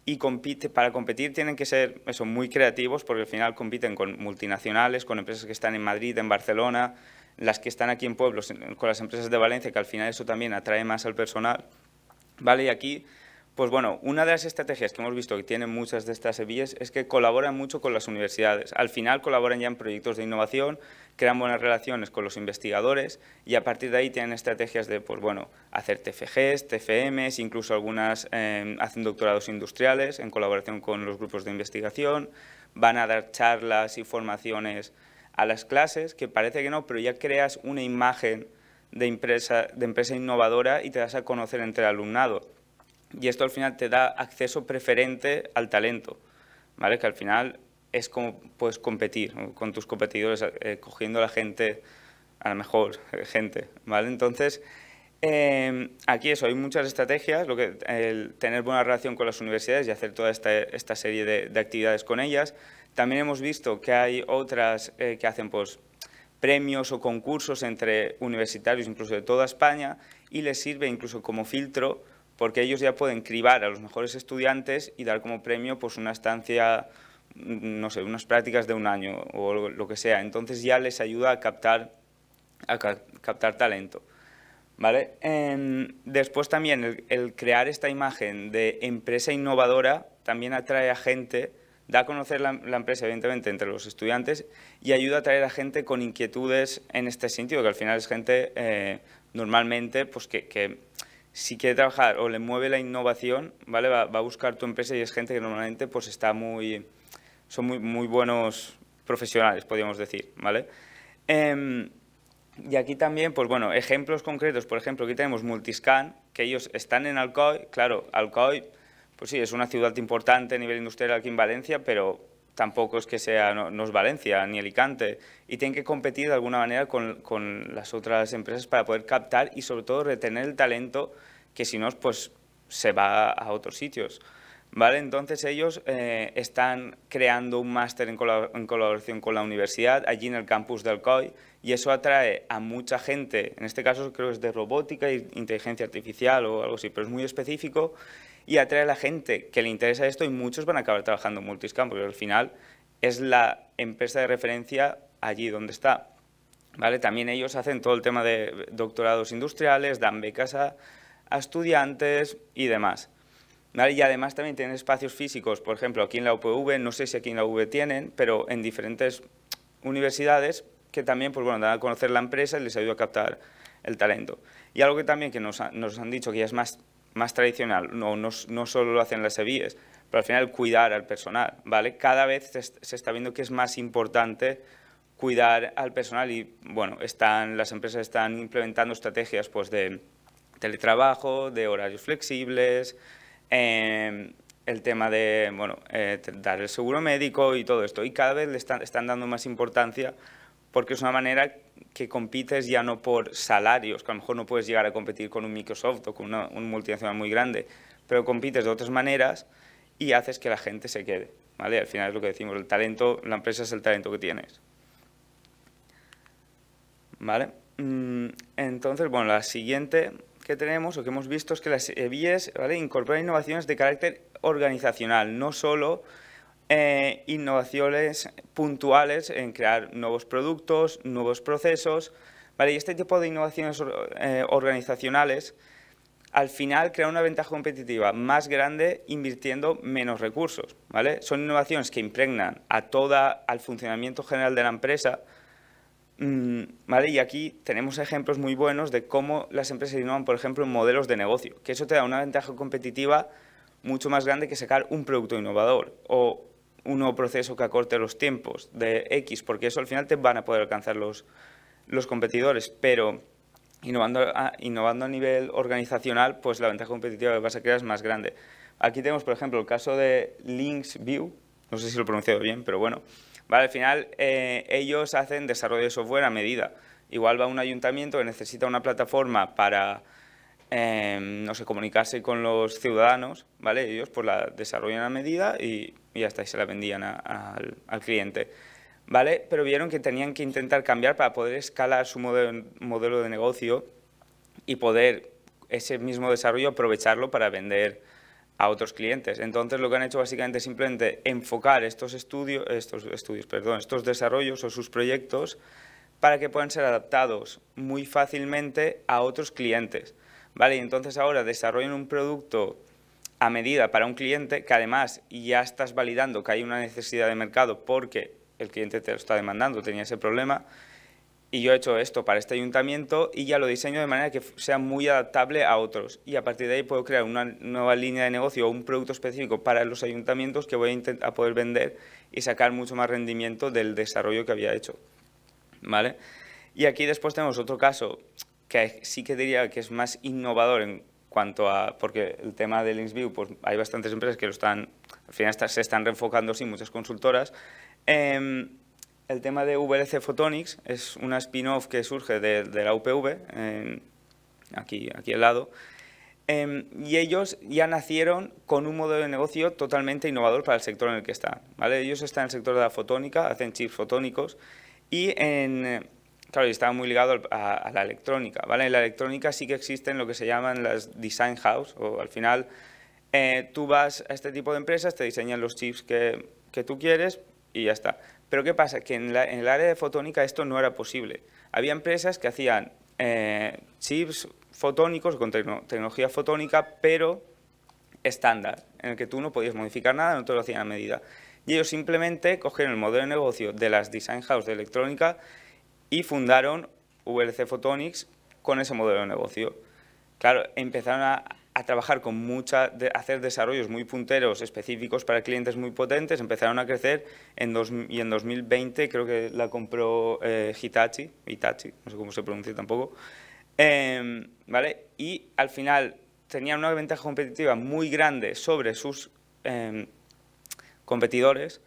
[SPEAKER 5] Y compite, para competir tienen que ser eso, muy creativos porque al final compiten con multinacionales, con empresas que están en Madrid, en Barcelona, las que están aquí en pueblos, con las empresas de Valencia, que al final eso también atrae más al personal. ¿vale? Y aquí pues bueno, una de las estrategias que hemos visto que tienen muchas de estas es que colaboran mucho con las universidades. Al final colaboran ya en proyectos de innovación, crean buenas relaciones con los investigadores y a partir de ahí tienen estrategias de pues bueno, hacer TFGs, TFMs, incluso algunas em, hacen doctorados industriales en colaboración con los grupos de investigación, van a dar charlas y formaciones a las clases, que parece que no, pero ya creas una imagen de empresa, de empresa innovadora y te das a conocer entre el alumnado y esto al final te da acceso preferente al talento, ¿vale? que al final es como puedes competir con tus competidores, eh, cogiendo a la gente, a lo mejor eh, gente. ¿vale? Entonces, eh, aquí eso, hay muchas estrategias, lo que, el tener buena relación con las universidades y hacer toda esta, serie de, actividades con ellas. También hemos visto que hay otras que hacen pues, premios o concursos entre universitarios, incluso de toda España, y les sirve incluso como filtro porque ellos ya pueden cribar a los mejores estudiantes y dar como premio pues una estancia, mm, no sé, unas prácticas de un año o lo que sea. Entonces ya les ayuda a captar, a captar talento. ¿Vale? después también el, crear esta imagen de empresa innovadora también atrae a gente, da a conocer la, empresa evidentemente entre los estudiantes y ayuda a atraer a gente con inquietudes en este sentido, que al final es gente eh, normalmente pues que, que si quiere trabajar o le mueve la innovación, ¿vale? Va, a buscar tu empresa y es gente que normalmente pues está muy, son muy, muy buenos profesionales, podríamos decir, ¿vale? Em, y aquí también, pues bueno, ejemplos concretos, por ejemplo, aquí tenemos Multiscan, que ellos están en Alcoy, claro, Alcoy, pues sí, es una ciudad importante a nivel industrial aquí en Valencia, pero tampoco es que sea, no, es Valencia ni Alicante, y tienen que competir de alguna manera con, con, las otras empresas para poder captar y sobre todo retener el talento que si no, pues se va a otros sitios. ¿Vale? Entonces ellos eh, están creando un máster en, en, colaboración con la universidad, allí en el campus del COI, y eso atrae a mucha gente, en este caso creo que es de robótica e inteligencia artificial o algo así, pero es muy específico, y atrae a la gente que le interesa esto y muchos van a acabar trabajando en Multiscan porque al final es la empresa de referencia allí donde está. ¿Vale? También ellos hacen todo el tema de doctorados industriales, dan becas a, estudiantes y demás. ¿Vale? Y además también tienen espacios físicos, por ejemplo, aquí en la UPV, no sé si aquí en la UPV tienen, pero en diferentes universidades que también pues bueno, dan a conocer la empresa y les ayuda a captar el talento. Y algo que también que nos, nos han dicho que ya es más más tradicional, no, no, solo lo hacen las EBIES, pero al final cuidar al personal, ¿vale? Cada vez se, está viendo que es más importante cuidar al personal y, bueno, están, las empresas están implementando estrategias pues, de teletrabajo, de horarios flexibles, em, el tema de bueno, eh, dar el seguro médico y todo esto. Y cada vez le están dando más importancia porque es una manera que compites ya no por salarios, que a lo mejor no puedes llegar a competir con un Microsoft o con una, un multinacional muy grande, pero compites de otras maneras y haces que la gente se quede. ¿vale? Al final es lo que decimos, el talento, la empresa es el talento que tienes. ¿Vale? Mm, entonces, bueno, la siguiente que tenemos o que hemos visto es que las EBIES ¿vale? incorporan innovaciones de carácter organizacional, no solo eh, innovaciones puntuales en crear nuevos productos, nuevos procesos. ¿vale? Y este tipo de innovaciones eh, organizacionales al final crean una ventaja competitiva más grande invirtiendo menos recursos. ¿vale? Son innovaciones que impregnan a toda, al funcionamiento general de la empresa. Mm, ¿Vale? Y aquí tenemos ejemplos muy buenos de cómo las empresas innovan, por ejemplo, en modelos de negocio, que eso te da una ventaja competitiva mucho más grande que sacar un producto innovador o un nuevo proceso que acorte los tiempos de X, porque eso al final te van a poder alcanzar los, los competidores, pero innovando a, innovando a nivel organizacional, pues la ventaja competitiva que vas a crear es más grande. Aquí tenemos, por ejemplo, el caso de LinksView, no sé si lo he pronunciado bien, pero bueno, vale, al final eh, ellos hacen desarrollo de software a medida. Igual va un ayuntamiento que necesita una plataforma para Em, no se comunicase con los ciudadanos, ¿vale? Ellos pues la desarrollan a medida y, hasta ahí se la vendían al, cliente, ¿vale? Pero vieron que tenían que intentar cambiar para poder escalar su modelo, de negocio y poder ese mismo desarrollo aprovecharlo para vender a otros clientes. Entonces lo que han hecho básicamente es simplemente enfocar estos estudios, estos estudios, perdón, estos desarrollos o sus proyectos para que puedan ser adaptados muy fácilmente a otros clientes. Vale, y entonces ahora desarrollo un producto a medida para un cliente que además ya estás validando que hay una necesidad de mercado porque el cliente te lo está demandando, tenía ese problema, y yo he hecho esto para este ayuntamiento y ya lo diseño de manera que sea muy adaptable a otros. Y a partir de ahí puedo crear una nueva línea de negocio o un producto específico para los ayuntamientos que voy a, a poder vender y sacar mucho más rendimiento del desarrollo que había hecho. ¿Vale? Y aquí después tenemos otro caso que sí que diría que es más innovador en cuanto a, porque el tema de LinksView, pues hay bastantes empresas que lo están, al final se están reenfocando, sí, muchas consultoras. Em, el tema de VLC Photonics es una spin-off que surge de, la UPV, em, aquí, aquí al lado, em, y ellos ya nacieron con un modelo de negocio totalmente innovador para el sector en el que están. ¿vale? Ellos están en el sector de la fotónica, hacen chips fotónicos y en Claro, y estaba muy ligado a, la electrónica, ¿vale? En la electrónica sí que existen lo que se llaman las design house, o al final eh, tú vas a este tipo de empresas, te diseñan los chips que, que tú quieres y ya está. Pero ¿qué pasa? Que en, el área de fotónica esto no era posible. Había empresas que hacían eh, chips fotónicos con tecnología fotónica, pero estándar, en el que tú no podías modificar nada, no te lo hacían a medida. Y ellos simplemente cogieron el modelo de negocio de las design house de electrónica y fundaron VLC Photonics con ese modelo de negocio. Claro, empezaron a, trabajar con mucha, hacer desarrollos muy punteros específicos para clientes muy potentes, empezaron a crecer en y en 2020 creo que la compró eh, Hitachi, Hitachi, no sé cómo se pronuncia tampoco, em, ¿vale? Y al final tenían una ventaja competitiva muy grande sobre sus eh, competidores,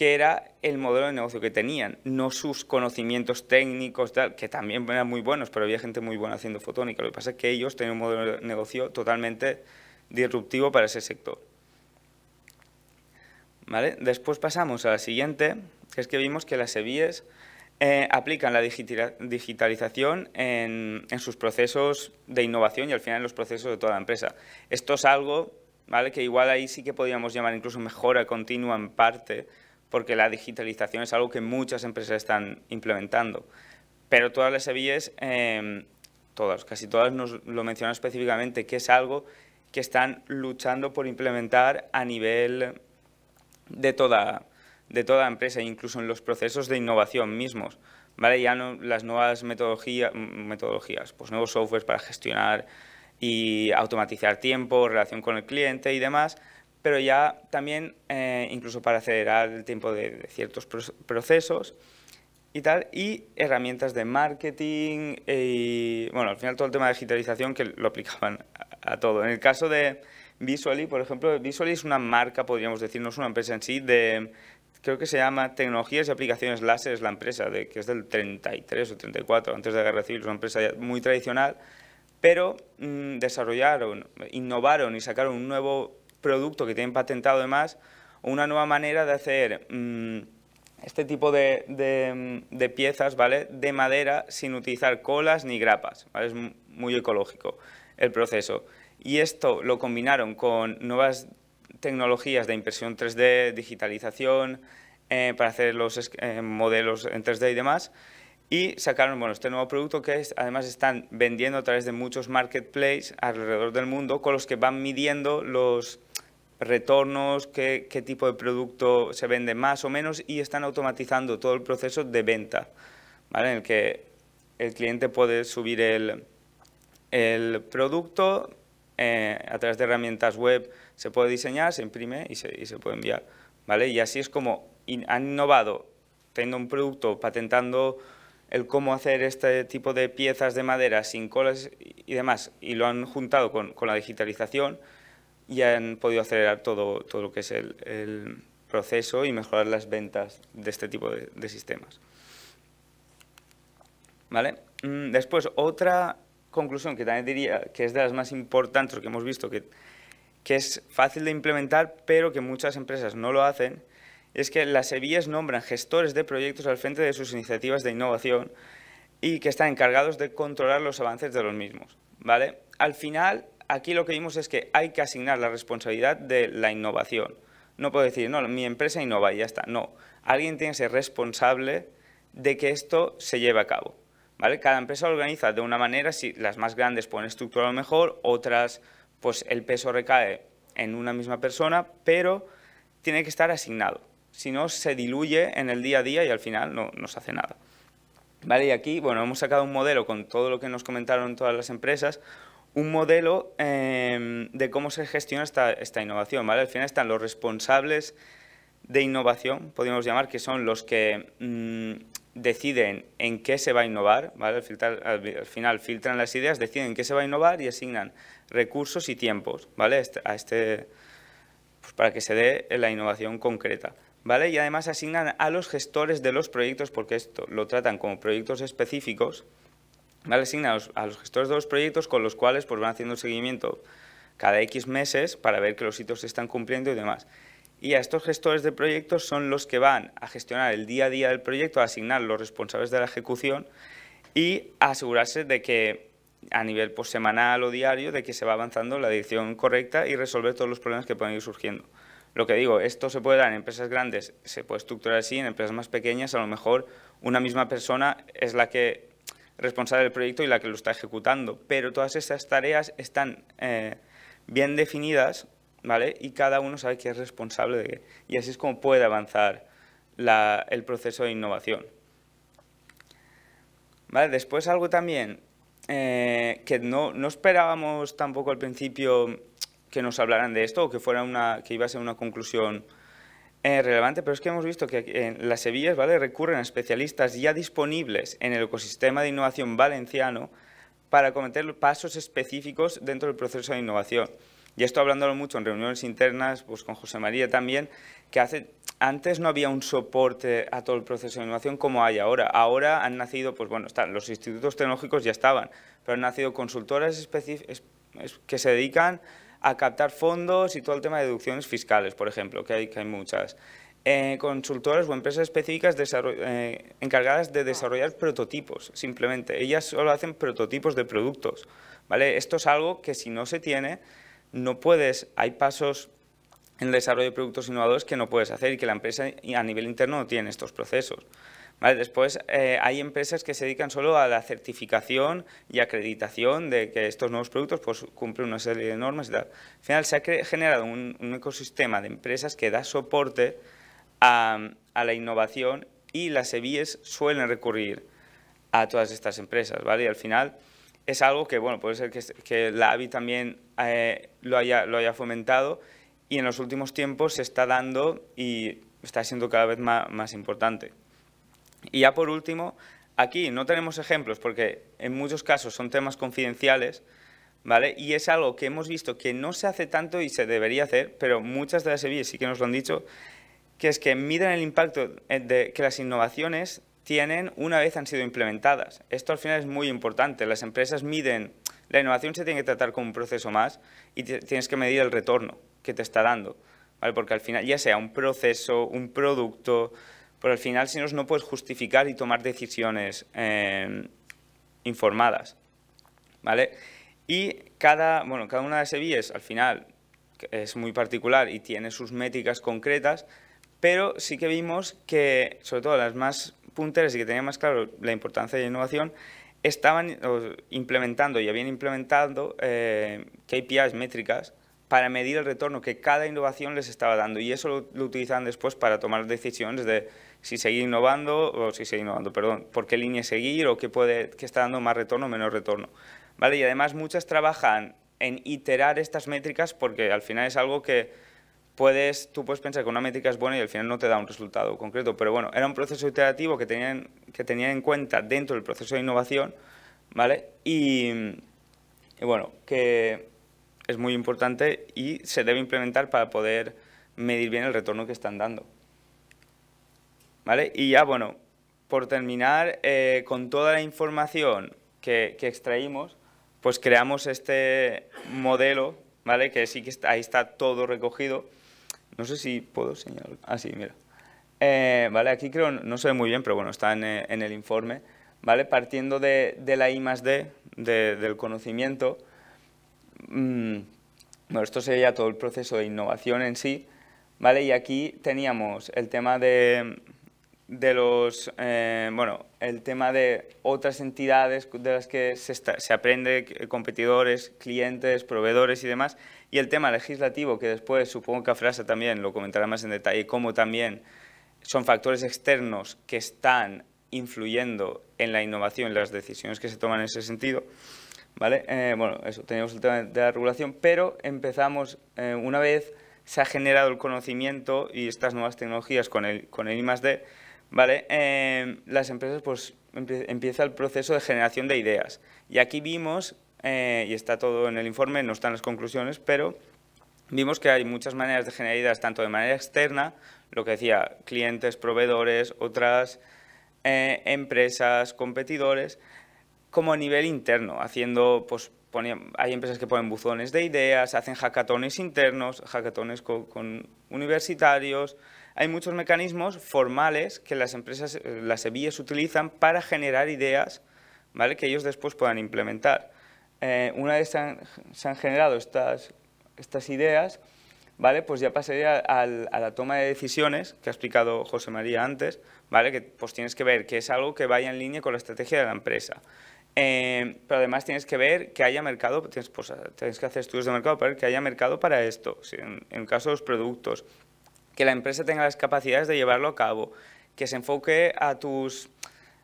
[SPEAKER 5] que era el modelo de negocio que tenían, no sus conocimientos técnicos, que también eran muy buenos, pero había gente muy buena haciendo fotónica. Lo que pasa es que ellos tenían un modelo de negocio totalmente disruptivo para ese sector. ¿Vale? Después pasamos a la siguiente, que es que vimos que las EBIES eh, aplican la digitalización en, sus procesos de innovación y al final en los procesos de toda la empresa. Esto es algo ¿vale? que igual ahí sí que podríamos llamar incluso mejora continua en parte, porque la digitalización es algo que muchas empresas están implementando. Pero todas las EBIES, em, todas, casi todas nos lo mencionan específicamente, que es algo que están luchando por implementar a nivel de toda, de toda empresa, incluso en los procesos de innovación mismos. ¿vale? Ya las nuevas metodologías, pues nuevos softwares para gestionar y automatizar tiempo, relación con el cliente y demás, pero ya también eh, incluso para acelerar el tiempo de, ciertos procesos y tal, y herramientas de marketing eh, y, bueno, al final todo el tema de digitalización que lo aplicaban a, todo. En el caso de Visually, por ejemplo, Visually es una marca, podríamos decir, no es una empresa en sí, de, creo que se llama Tecnologías y Aplicaciones Láser, es la empresa, de, que es del 33 o 34, antes de la Guerra Civil, es una empresa muy tradicional, pero mm, desarrollaron, innovaron y sacaron un nuevo producto que tienen patentado además, una nueva manera de hacer mm, este tipo de, de, piezas ¿vale? de madera sin utilizar colas ni grapas. ¿vale? Es muy ecológico el proceso. Y esto lo combinaron con nuevas tecnologías de impresión 3D, digitalización, eh, para hacer los eh, modelos en 3D y demás. Y sacaron bueno, este nuevo producto que es, además están vendiendo a través de muchos marketplaces alrededor del mundo con los que van midiendo los, retornos, qué, qué tipo de producto se vende más o menos y están automatizando todo el proceso de venta, en el que el cliente puede subir el, el producto eh, a través de herramientas web, se puede diseñar, se imprime y se, y se puede enviar. ¿vale? Y así es como han innovado, teniendo un producto, patentando el cómo hacer este tipo de piezas de madera sin colas y demás, y lo han juntado con, con la digitalización, y han podido acelerar todo, todo lo que es el, proceso y mejorar las ventas de este tipo de, sistemas. ¿Vale? Mm, después, otra conclusión que también diría que es de las más importantes que hemos visto, que, es fácil de implementar, pero que muchas empresas no lo hacen, es que las EBIES nombran gestores de proyectos al frente de sus iniciativas de innovación y que están encargados de controlar los avances de los mismos. ¿vale? Al final, aquí lo que vimos es que hay que asignar la responsabilidad de la innovación. No puedo decir, no, mi empresa innova y ya está. No, alguien tiene que ser responsable de que esto se lleve a cabo. ¿vale? Cada empresa organiza de una manera, si las más grandes pueden estructurarlo mejor, otras pues el peso recae en una misma persona, pero tiene que estar asignado. Si no, se diluye en el día a día y al final no, nos se hace nada. ¿Vale? Y aquí, bueno, hemos sacado un modelo con todo lo que nos comentaron todas las empresas, un modelo em, de cómo se gestiona esta, esta innovación. ¿vale? Al final están los responsables de innovación, podríamos llamar, que son los que mm, deciden en qué se va a innovar, ¿vale? al, final filtran las ideas, deciden en qué se va a innovar y asignan recursos y tiempos ¿vale? Este, a este, pues para que se dé la innovación concreta. ¿vale? Y además asignan a los gestores de los proyectos, porque esto lo tratan como proyectos específicos, Va a los, a los, gestores de los proyectos con los cuales pues, van haciendo un seguimiento cada X meses para ver que los hitos se están cumpliendo y demás. Y a estos gestores de proyectos son los que van a gestionar el día a día del proyecto, a asignar los responsables de la ejecución y a asegurarse de que a nivel pues, semanal o diario de que se va avanzando la dirección correcta y resolver todos los problemas que pueden ir surgiendo. Lo que digo, esto se puede dar en empresas grandes, se puede estructurar así, en empresas más pequeñas a lo mejor una misma persona es la que responsable del proyecto y la que lo está ejecutando. Pero todas esas tareas están eh, bien definidas ¿vale? y cada uno sabe que es responsable de qué. Y así es como puede avanzar el proceso de innovación. Después algo también eh, que no, no, esperábamos tampoco al principio que nos hablaran de esto o que, fuera una, que iba a ser una conclusión es eh, relevante, pero es que hemos visto que en las Sevillas ¿vale? recurren a especialistas ya disponibles en el ecosistema de innovación valenciano para cometer pasos específicos dentro del proceso de innovación. Y esto hablándolo mucho en reuniones internas, pues con José María también, que hace, antes no había un soporte a todo el proceso de innovación como hay ahora. Ahora han nacido, pues bueno, están, los institutos tecnológicos ya estaban, pero han nacido consultoras que se dedican a captar fondos y todo el tema de deducciones fiscales, por ejemplo, que hay, que hay muchas. Eh, consultoras o empresas específicas eh, encargadas de desarrollar prototipos, simplemente. Ellas solo hacen prototipos de productos. ¿vale? Esto es algo que si no se tiene, no puedes, hay pasos en el desarrollo de productos innovadores que no puedes hacer y que la empresa a nivel interno no tiene estos procesos. Después eh, hay empresas que se dedican solo a la certificación y acreditación de que estos nuevos productos pues, cumplen una serie de normas Al final se ha generado un, ecosistema de empresas que da soporte a, la innovación y las EBIES suelen recurrir a todas estas empresas, ¿vale? Y al final es algo que, bueno, puede ser que, la ABI también eh, lo, haya, lo haya fomentado y en los últimos tiempos se está dando y está siendo cada vez más importante. Y ya por último, aquí no tenemos ejemplos porque en muchos casos son temas confidenciales, ¿vale? Y es algo que hemos visto que no se hace tanto y se debería hacer, pero muchas de las sevillas sí que nos lo han dicho, que es que miden el impacto eh, de que las innovaciones tienen una vez han sido implementadas. Esto al final es muy importante. Las empresas miden, la innovación se tiene que tratar como un proceso más y tienes que medir el retorno que te está dando, ¿vale? Porque al final, ya sea un proceso, un producto, pero al final, si no, no puedes justificar y tomar decisiones em, informadas. ¿Vale? Y cada, bueno, cada una de las vías, al final, es muy particular y tiene sus métricas concretas, pero sí que vimos que, sobre todo las más punteras y que tenían más claro la importancia de la innovación, estaban implementando y habían implementado eh, KPIs métricas para medir el retorno que cada innovación les estaba dando y eso lo, lo utilizaban después para tomar decisiones de si seguir innovando, o si seguir innovando, perdón, por qué línea seguir o qué, puede, qué está dando más retorno o menos retorno. ¿Vale? Y además muchas trabajan en iterar estas métricas porque al final es algo que puedes, tú puedes pensar que una métrica es buena y al final no te da un resultado concreto. Pero bueno, era un proceso iterativo que tenían, que tenían en cuenta dentro del proceso de innovación, ¿vale? y bueno, que es muy importante y se debe implementar para poder medir bien el retorno que están dando. Y ya, bueno, por terminar, eh, con toda la información que, extraímos, pues creamos este modelo, ¿vale? Que sí que ahí está todo recogido. No sé si puedo señalar. Ah, sí, mira. Eh, vale, aquí creo, no sé muy bien, pero bueno, está en, eh, el informe. ¿Vale? Partiendo de, la I más D, del conocimiento, mm, bueno, esto sería todo el proceso de innovación en sí, ¿vale? Y aquí teníamos el tema de, de los, eh, bueno, el tema de otras entidades de las que se, aprende, competidores, clientes, proveedores y demás, y el tema legislativo, que después supongo que a también lo comentará más en detalle, cómo también son factores externos que están influyendo en la innovación en las decisiones que se toman en ese sentido. ¿Vale? Eh, bueno, eso, tenemos el tema de la regulación, pero empezamos eh, una vez se ha generado el conocimiento y estas nuevas tecnologías con el, con el I+.D., Vale, em, las empresas pues empieza el proceso de generación de ideas. Y aquí vimos, eh, y está todo en el informe, no están las conclusiones, pero vimos que hay muchas maneras de generar ideas, tanto de manera externa, lo que decía, clientes, proveedores, otras eh, empresas, competidores, como a nivel interno, haciendo, pues, hay empresas que ponen buzones de ideas, hacen hackatones internos, hackatones con universitarios, hay muchos mecanismos formales que las empresas, eh, las EBIES utilizan para generar ideas ¿vale? que ellos después puedan implementar. Eh, una vez se han, generado estas, ideas, ¿vale? pues ya pasaría a, la toma de decisiones que ha explicado José María antes, ¿vale? que pues tienes que ver que es algo que vaya en línea con la estrategia de la empresa. Eh, pero además tienes que ver que haya mercado, pues, tienes, que hacer estudios de mercado para ver que haya mercado para esto, en, el caso de los productos, que la empresa tenga las capacidades de llevarlo a cabo, que se enfoque a tus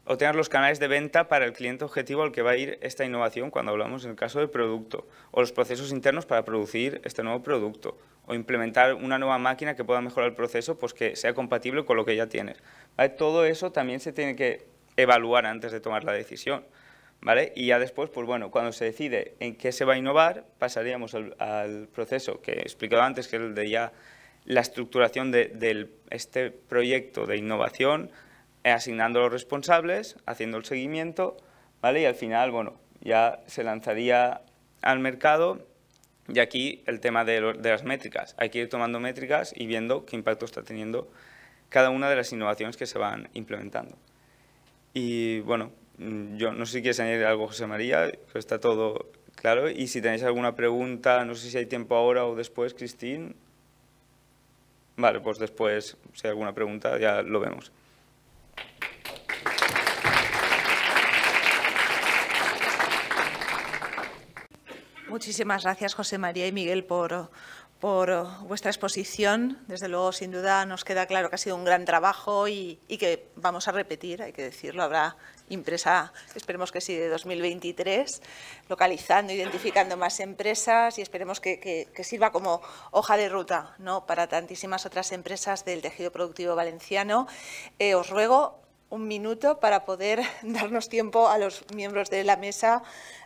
[SPEAKER 5] o tengas los canales de venta para el cliente objetivo al que va a ir esta innovación cuando hablamos en el caso del producto, o los procesos internos para producir este nuevo producto, o implementar una nueva máquina que pueda mejorar el proceso, pues que sea compatible con lo que ya tienes. Todo eso también se tiene que evaluar antes de tomar la decisión. ¿Vale? Y ya después, pues bueno, cuando se decide en qué se va a innovar, pasaríamos al, al proceso que he explicado antes, que es el de ya la estructuración de, este proyecto de innovación, eh, asignando a los responsables, haciendo el seguimiento, ¿vale? Y al final, bueno, ya se lanzaría al mercado y aquí el tema de, las métricas. Hay que ir tomando métricas y viendo qué impacto está teniendo cada una de las innovaciones que se van implementando. Y bueno, mm, yo no sé si quieres añadir algo, José María, está todo claro. Y si tenéis alguna pregunta, no sé si hay tiempo ahora o después, Cristín, Vale, pues después, si hay alguna pregunta, ya lo vemos.
[SPEAKER 1] Muchísimas gracias, José María y Miguel, por, por vuestra exposición. Desde luego, sin duda, nos queda claro que ha sido un gran trabajo y, que vamos a repetir, hay que decirlo, habrá impresa, esperemos que sí, de 2023, localizando, identificando más empresas y esperemos que, sirva como hoja de ruta ¿no? para tantísimas otras empresas del tejido productivo valenciano. Eh, os ruego un minuto para poder [LAUGHS] darnos tiempo a los miembros de la mesa,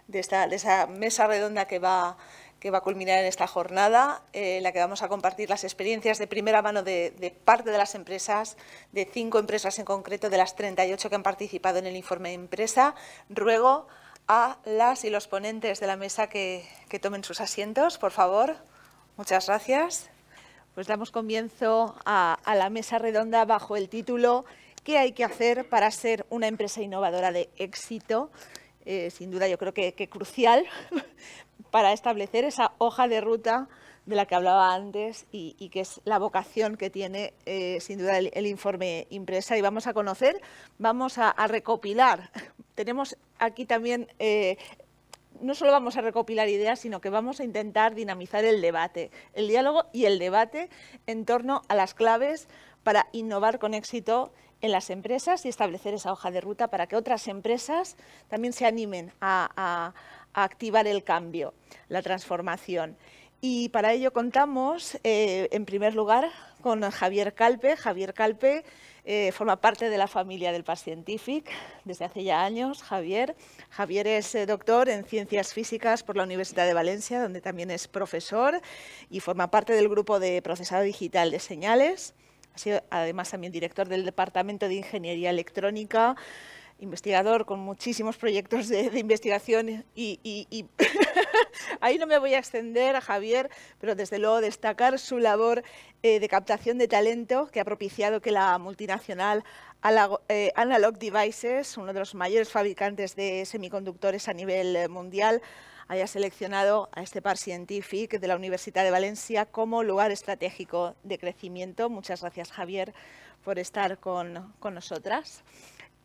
[SPEAKER 1] de, esta, esa mesa redonda que va que va a culminar en esta jornada, eh, en la que vamos a compartir las experiencias de primera mano de, parte de las empresas, de cinco empresas en concreto, de las 38 que han participado en el informe de empresa. Ruego a las y los ponentes de la mesa que, tomen sus asientos, por favor. Muchas gracias. Pues damos comienzo a, la mesa redonda bajo el título ¿Qué hay que hacer para ser una empresa innovadora de éxito? Eh, sin duda yo creo que crucial para establecer esa hoja de ruta de la que hablaba antes y, que es la vocación que tiene eh, sin duda el, informe impresa y vamos a conocer, vamos a, recopilar. [LAUGHS] Tenemos aquí también eh, no solo vamos a recopilar ideas, sino que vamos a intentar dinamizar el debate, el diálogo y el debate en torno a las claves para innovar con éxito en las empresas y establecer esa hoja de ruta para que otras empresas también se animen a a activar el cambio, la transformación. Y para ello contamos, eh, en primer lugar, con Javier Calpe. Javier Calpe eh, forma parte de la familia del Scientific desde hace ya años, Javier. Javier es eh, doctor en Ciencias Físicas por la Universidad de Valencia, donde también es profesor y forma parte del grupo de procesado digital de señales. Ha sido además también director del Departamento de Ingeniería Electrónica investigador con muchísimos proyectos de, investigación y, [LAUGHS] ahí no me voy a extender a Javier, pero desde luego destacar su labor eh, de captación de talento que ha propiciado que la multinacional eh, Analog Devices, uno de los mayores fabricantes de semiconductores a nivel mundial, haya seleccionado a este par Scientific de la Universidad de Valencia como lugar estratégico de crecimiento. Muchas gracias, Javier, por estar con, con nosotras.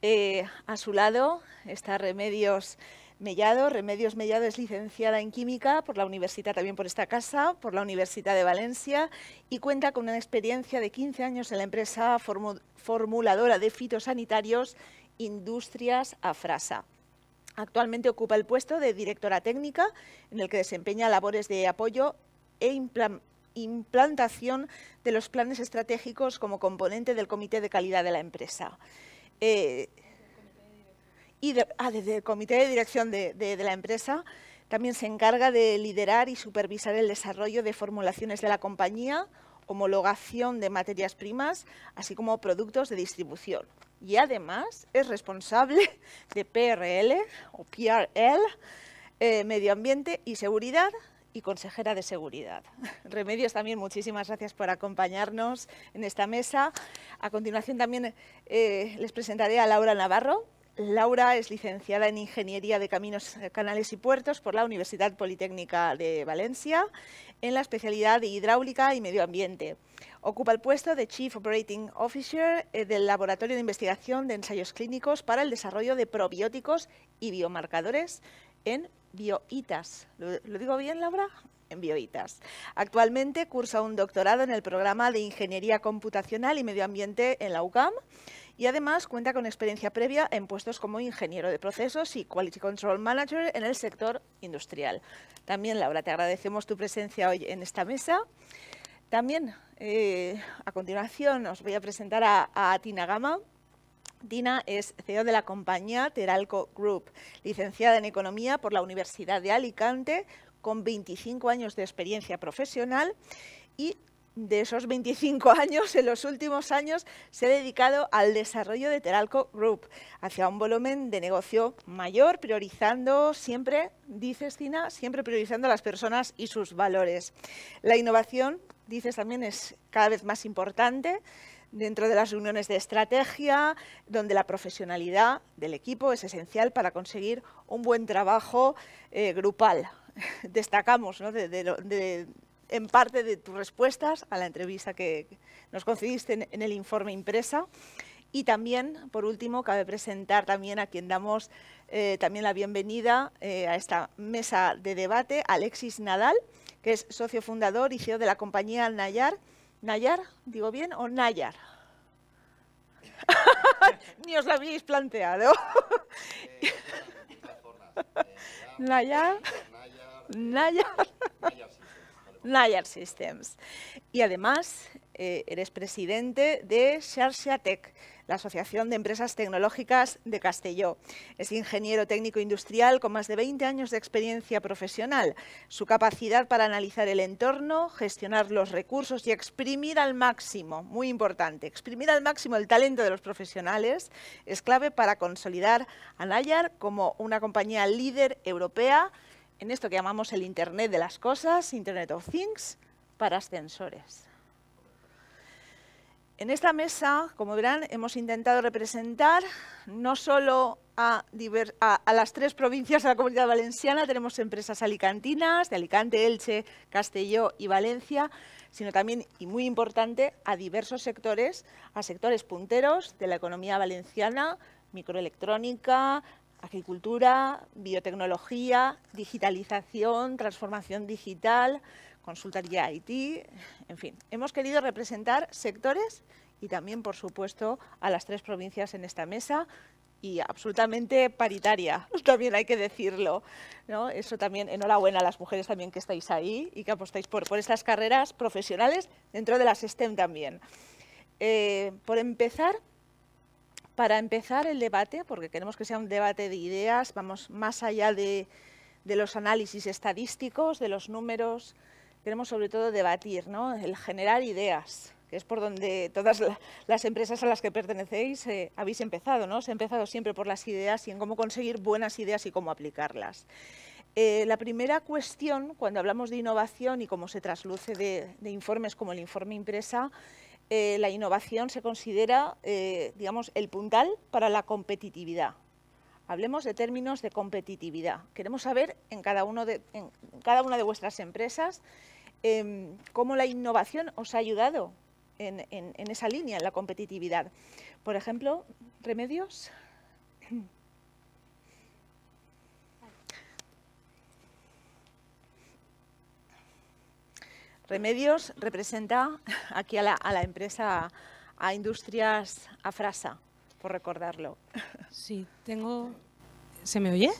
[SPEAKER 1] Eh, a su lado está Remedios Mellado. Remedios Mellado es licenciada en Química por la Universidad, también por esta casa, por la Universidad de Valencia, y cuenta con una experiencia de 15 años en la empresa formuladora de fitosanitarios Industrias Afrasa. Actualmente ocupa el puesto de directora técnica, en el que desempeña labores de apoyo e implantación de los planes estratégicos como componente del Comité de Calidad de la empresa. Eh, y ah, desde el comité de dirección de, la empresa también se encarga de liderar y supervisar el desarrollo de formulaciones de la compañía, homologación de materias primas, así como productos de distribución. Y además es responsable de PRL o PRL, eh, medio ambiente y seguridad, y consejera de Seguridad. [LAUGHS] Remedios, también muchísimas gracias por acompañarnos en esta mesa. A continuación también eh, les presentaré a Laura Navarro. Laura es licenciada en Ingeniería de Caminos, eh, Canales y Puertos por la Universidad Politécnica de Valencia en la especialidad de Hidráulica y Medio Ambiente. Ocupa el puesto de Chief Operating Officer eh, del Laboratorio de Investigación de Ensayos Clínicos para el Desarrollo de Probióticos y Biomarcadores en Bioitas. ¿Lo, digo bien, Laura? En Bioitas. Actualmente cursa un doctorado en el programa de Ingeniería Computacional y Medio Ambiente en la UCAM y además cuenta con experiencia previa en puestos como ingeniero de procesos y Quality Control Manager en el sector industrial. También, Laura, te agradecemos tu presencia hoy en esta mesa. También, eh, a continuación, os voy a presentar a, a Tina Gama. Dina es CEO de la compañía Teralco Group, licenciada en Economía por la Universidad de Alicante, con 25 años de experiencia profesional y de esos 25 [LAUGHS] años, en los últimos años se ha dedicado al desarrollo de Teralco Group, hacia un volumen de negocio mayor, priorizando siempre, dice Dina, siempre priorizando a las personas y sus valores. La innovación, dices también, es cada vez más importante dentro de las reuniones de estrategia, donde la profesionalidad del equipo es esencial para conseguir un buen trabajo eh, grupal. [LAUGHS] Destacamos en parte de tus respuestas a la entrevista que nos concediste en, el informe impresa. Y también, por último, cabe presentar también a quien damos eh, también la bienvenida eh, a esta mesa de debate, Alexis Nadal, que es socio fundador y CEO de la compañía Alnayar, Nayar, digo bien, o Nayar. [LAUGHS] Ni os lo habéis planteado. Eh, [LAUGHS] Nayar. Nayar. Nayar Systems. Y además eh, eres presidente de Tech, la Asociación de Empresas Tecnológicas de Castelló. Es ingeniero técnico industrial con más de 20 años de experiencia profesional. Su capacidad para analizar el entorno, gestionar los recursos y exprimir al máximo, muy importante, exprimir al máximo el talento de los profesionales es clave para consolidar a Nayar como una compañía líder europea en esto que llamamos el Internet de las Cosas, Internet of Things, para ascensores. En esta mesa, como verán, hemos intentado representar no solo a, las tres provincias de la Comunidad Valenciana, tenemos empresas alicantinas de Alicante, Elche, Castelló y Valencia, sino también, y muy importante, a diversos sectores, a sectores punteros de la economía valenciana, microelectrónica, agricultura, biotecnología, digitalización, transformación digital, consultaría Haití, en fin. Hemos querido representar sectores y también, por supuesto, a las tres provincias en esta mesa y absolutamente paritaria, [LAUGHS] también hay que decirlo. ¿no? Eso también, enhorabuena a las mujeres también que estáis ahí y que apostáis por, por estas carreras profesionales dentro de las STEM también. Eh, por empezar, para empezar el debate, porque queremos que sea un debate de ideas, vamos más allá de, de los análisis estadísticos, de los números, queremos sobre todo debatir, ¿no? el generar ideas, que es por donde todas las empresas a las que pertenecéis eh, habéis empezado. ¿no? Se ha empezado siempre por las ideas y en cómo conseguir buenas ideas y cómo aplicarlas. Eh, la primera cuestión, cuando hablamos de innovación y cómo se trasluce de, informes como el informe impresa, eh, la innovación se considera, digamos, el puntal para la competitividad. Hablemos de términos de competitividad. Queremos saber en en cada una de vuestras empresas Em, cómo la innovación os ha ayudado en, esa línea, en la competitividad. Por ejemplo, remedios. Remedios representa aquí a la, a la empresa, a Industrias Afrasa, por recordarlo. Sí, tengo...
[SPEAKER 6] ¿Se me oye?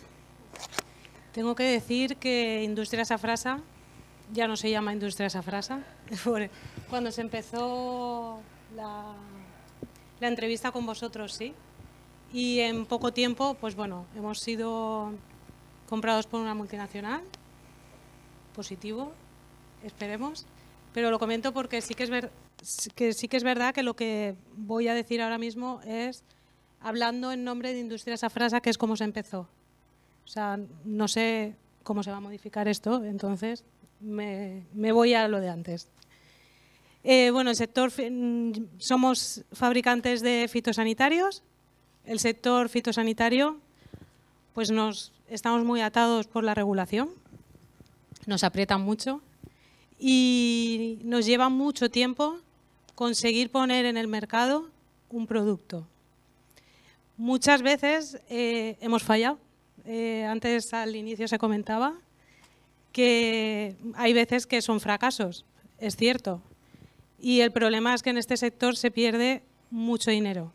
[SPEAKER 6] Tengo que decir que Industrias Afrasa ya no se llama industria esa frase. [LAUGHS] Cuando se empezó la, entrevista con vosotros, sí. Y en poco tiempo, pues bueno, hemos sido comprados por una multinacional, positivo, esperemos. Pero lo comento porque sí que es, sí que es verdad que lo que voy a decir ahora mismo es hablando en nombre de esa frase que es como se empezó. O sea, no sé cómo se va a modificar esto, entonces me, voy a lo de antes. Eh, bueno, el sector, mm, somos fabricantes de fitosanitarios. El sector fitosanitario, pues nos estamos muy atados por la regulación, nos aprietan mucho y nos lleva mucho tiempo conseguir poner en el mercado un producto. Muchas veces eh, hemos fallado. Eh, antes al inicio se comentaba, que hay veces que son fracasos, es cierto. Y el problema es que en este sector se pierde mucho dinero.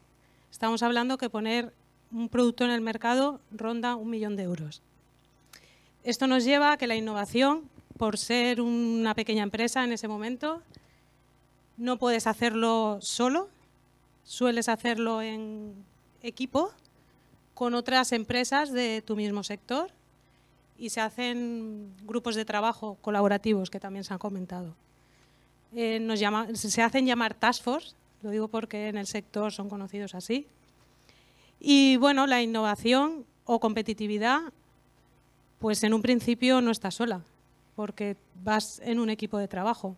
[SPEAKER 6] Estamos hablando que poner un producto en el mercado ronda un millón de euros. Esto nos lleva a que la innovación, por ser una pequeña empresa en ese momento, no puedes hacerlo solo, sueles hacerlo en equipo con otras empresas de tu mismo sector y se hacen grupos de trabajo colaborativos que también se han comentado. Eh, se hacen llamar task force, lo digo porque en el sector son conocidos así. Y bueno, la innovación o competitividad, pues en un principio no está sola, porque vas en un equipo de trabajo.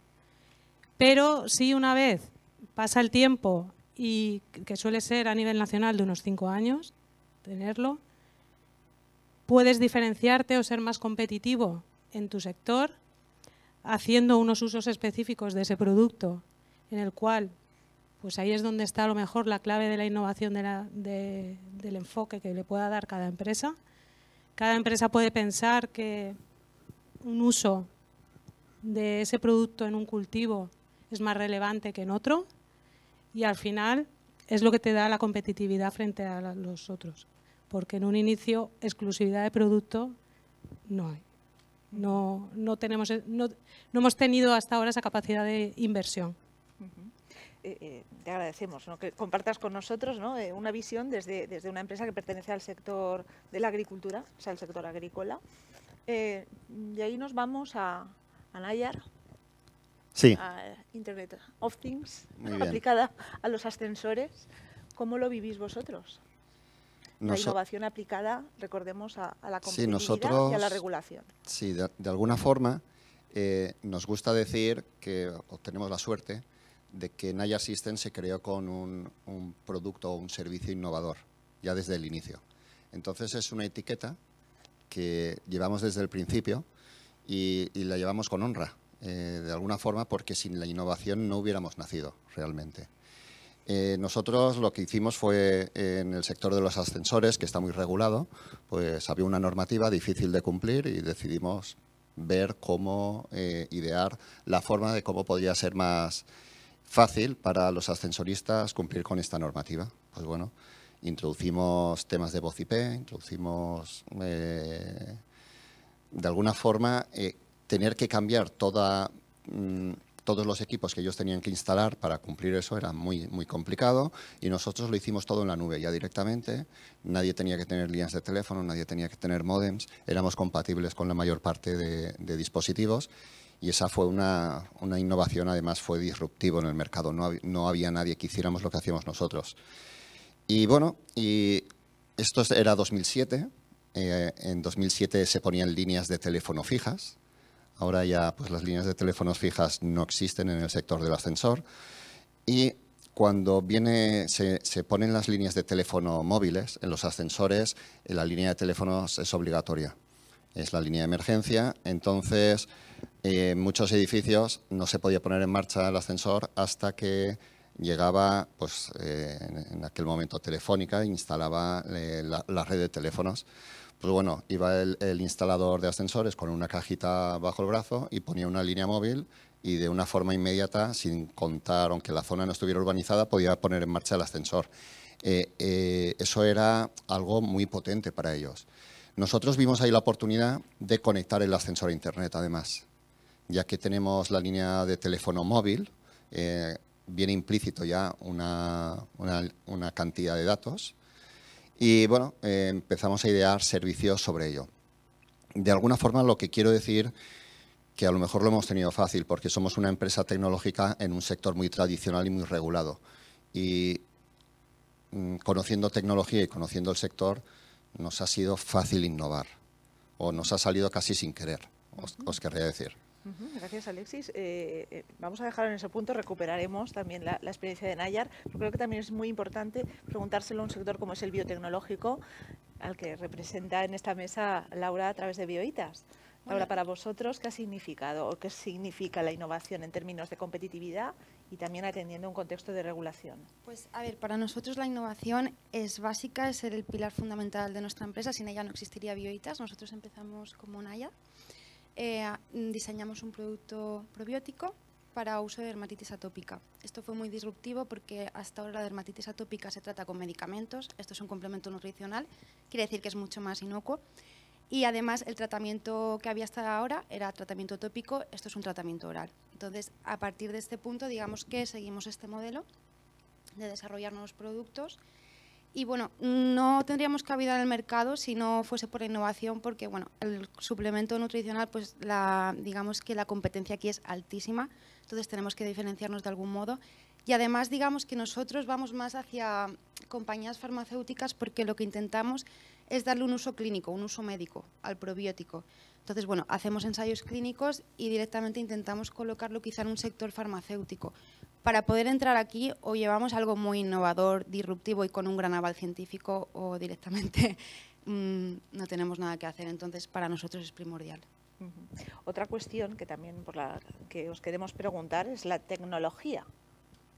[SPEAKER 6] Pero si una vez pasa el tiempo, y que suele ser a nivel nacional de unos cinco años, tenerlo, puedes diferenciarte o ser más competitivo en tu sector haciendo unos usos específicos de ese producto, en el cual, pues ahí es donde está a lo mejor la clave de la innovación del enfoque que le pueda dar cada empresa. Cada empresa puede pensar que un uso de ese producto en un cultivo es más relevante que en otro y al final es lo que te da la competitividad frente a los otros porque en un inicio exclusividad de producto no hay. No, tenemos, no, hemos tenido hasta ahora esa capacidad de inversión.
[SPEAKER 1] Eh, eh, te agradecemos que compartas con nosotros eh, una visión desde, una empresa que pertenece al sector de la agricultura, o sea, el sector agrícola. y ahí nos vamos a, a Nayar, a Internet of Things, [LAUGHS] aplicada a los ascensores. ¿Cómo lo vivís vosotros? La innovación aplicada, recordemos, a, la competitividad y a la regulación.
[SPEAKER 7] Sí, de, alguna forma eh, nos gusta decir que obtenemos la suerte de que Naya System se creó con un, producto o un servicio innovador, ya desde el inicio. Entonces es una etiqueta que llevamos desde el principio y, la llevamos con honra, eh, de alguna forma, porque sin la innovación no hubiéramos nacido realmente. Eh, nosotros lo que hicimos fue en el sector de los ascensores, que está muy regulado, pues había una normativa difícil de cumplir y decidimos ver cómo eh, idear la forma de cómo podía ser más fácil para los ascensoristas cumplir con esta normativa. Pues bueno, introducimos temas de voz IP, introducimos eh, de alguna forma tener que cambiar toda... Mm, todos los equipos que ellos tenían que instalar para cumplir eso era muy, muy complicado y nosotros lo hicimos todo en la nube ya directamente. Nadie tenía que tener líneas de teléfono, nadie tenía que tener modems, éramos compatibles con la mayor parte de, dispositivos y esa fue una, innovación, además fue disruptivo en el mercado, no, había nadie que hiciéramos lo que hacíamos nosotros. Y bueno, y esto era 2007, eh, en 2007 se ponían líneas de teléfono fijas, Ahora ya pues, las líneas de teléfonos fijas no existen en el sector del ascensor. Y cuando viene, se, ponen las líneas de teléfono móviles en los ascensores, eh, la línea de teléfonos es obligatoria. Es la línea de emergencia. Entonces, en eh, muchos edificios no se podía poner en marcha el ascensor hasta que llegaba, pues eh, en aquel momento telefónica, instalaba la red de teléfonos. Pues bueno, iba el, instalador de ascensores con una cajita bajo el brazo y ponía una línea móvil y de una forma inmediata, sin contar, aunque la zona no estuviera urbanizada, podía poner en marcha el ascensor. Eh, eh, eso era algo muy potente para ellos. Nosotros vimos ahí la oportunidad de conectar el ascensor a Internet, además, ya que tenemos la línea de teléfono móvil, viene eh, implícito ya una cantidad de datos y bueno, eh, empezamos a idear servicios sobre ello. De alguna forma lo que quiero decir que a lo mejor lo hemos tenido fácil porque somos una empresa tecnológica en un sector muy tradicional y muy regulado. Y mm, conociendo tecnología y conociendo el sector, nos ha sido fácil innovar o nos ha salido casi sin querer, os querría decir.
[SPEAKER 1] Gracias, Alexis. Eh, eh, vamos a dejar en ese punto, recuperaremos también la, experiencia de Nayar. creo que también es muy importante preguntárselo a un sector como es el biotecnológico, al que representa en esta mesa Laura a través de Bioitas. Laura, para vosotros, ¿qué ha significado o qué significa la innovación en términos de competitividad y también atendiendo un contexto de regulación?
[SPEAKER 8] Pues a ver, para nosotros la innovación es básica, es el pilar fundamental de nuestra empresa. Sin ella no existiría Bioitas. Nosotros empezamos como Nayar. Eh, mm, diseñamos un producto probiótico para uso de dermatitis atópica. Esto fue muy disruptivo porque hasta ahora la dermatitis atópica se trata con medicamentos, esto es un complemento nutricional, quiere decir que es mucho más inocuo. Y además el tratamiento que había hasta ahora era tratamiento tópico, esto es un tratamiento oral. Entonces, a partir de este punto, digamos que seguimos este modelo de desarrollar nuevos productos y bueno, no tendríamos cabida en el mercado si no fuese por la innovación, porque bueno, el suplemento nutricional, pues la, digamos que la competencia aquí es altísima, entonces tenemos que diferenciarnos de algún modo. Y además, digamos que nosotros vamos más hacia compañías farmacéuticas porque lo que intentamos es darle un uso clínico, un uso médico al probiótico. Entonces, bueno, hacemos ensayos clínicos y directamente intentamos colocarlo quizá en un sector farmacéutico, para poder entrar aquí o llevamos algo muy innovador, disruptivo y con un gran aval científico o directamente [LAUGHS] mm, no tenemos nada que hacer. Entonces, para nosotros es primordial.
[SPEAKER 1] Otra cuestión que también por la que os queremos preguntar es la tecnología,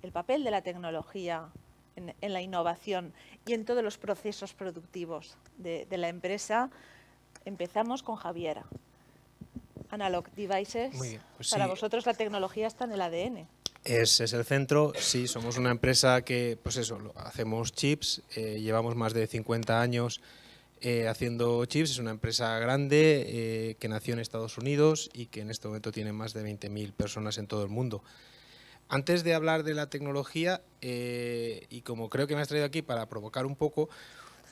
[SPEAKER 1] el papel de la tecnología en, la innovación y en todos los procesos productivos de, la empresa. Empezamos con Javiera. Analog Devices, pues para vosotros la tecnología está en el ADN
[SPEAKER 9] es el centro, sí, somos una empresa que, pues eso, hacemos chips, eh, llevamos más de 50 años eh, haciendo chips, es una empresa grande eh, que nació en Estados Unidos y que en este momento tiene más de 20.000 personas en todo el mundo. Antes de hablar de la tecnología, y como creo que me has traído aquí para provocar un poco,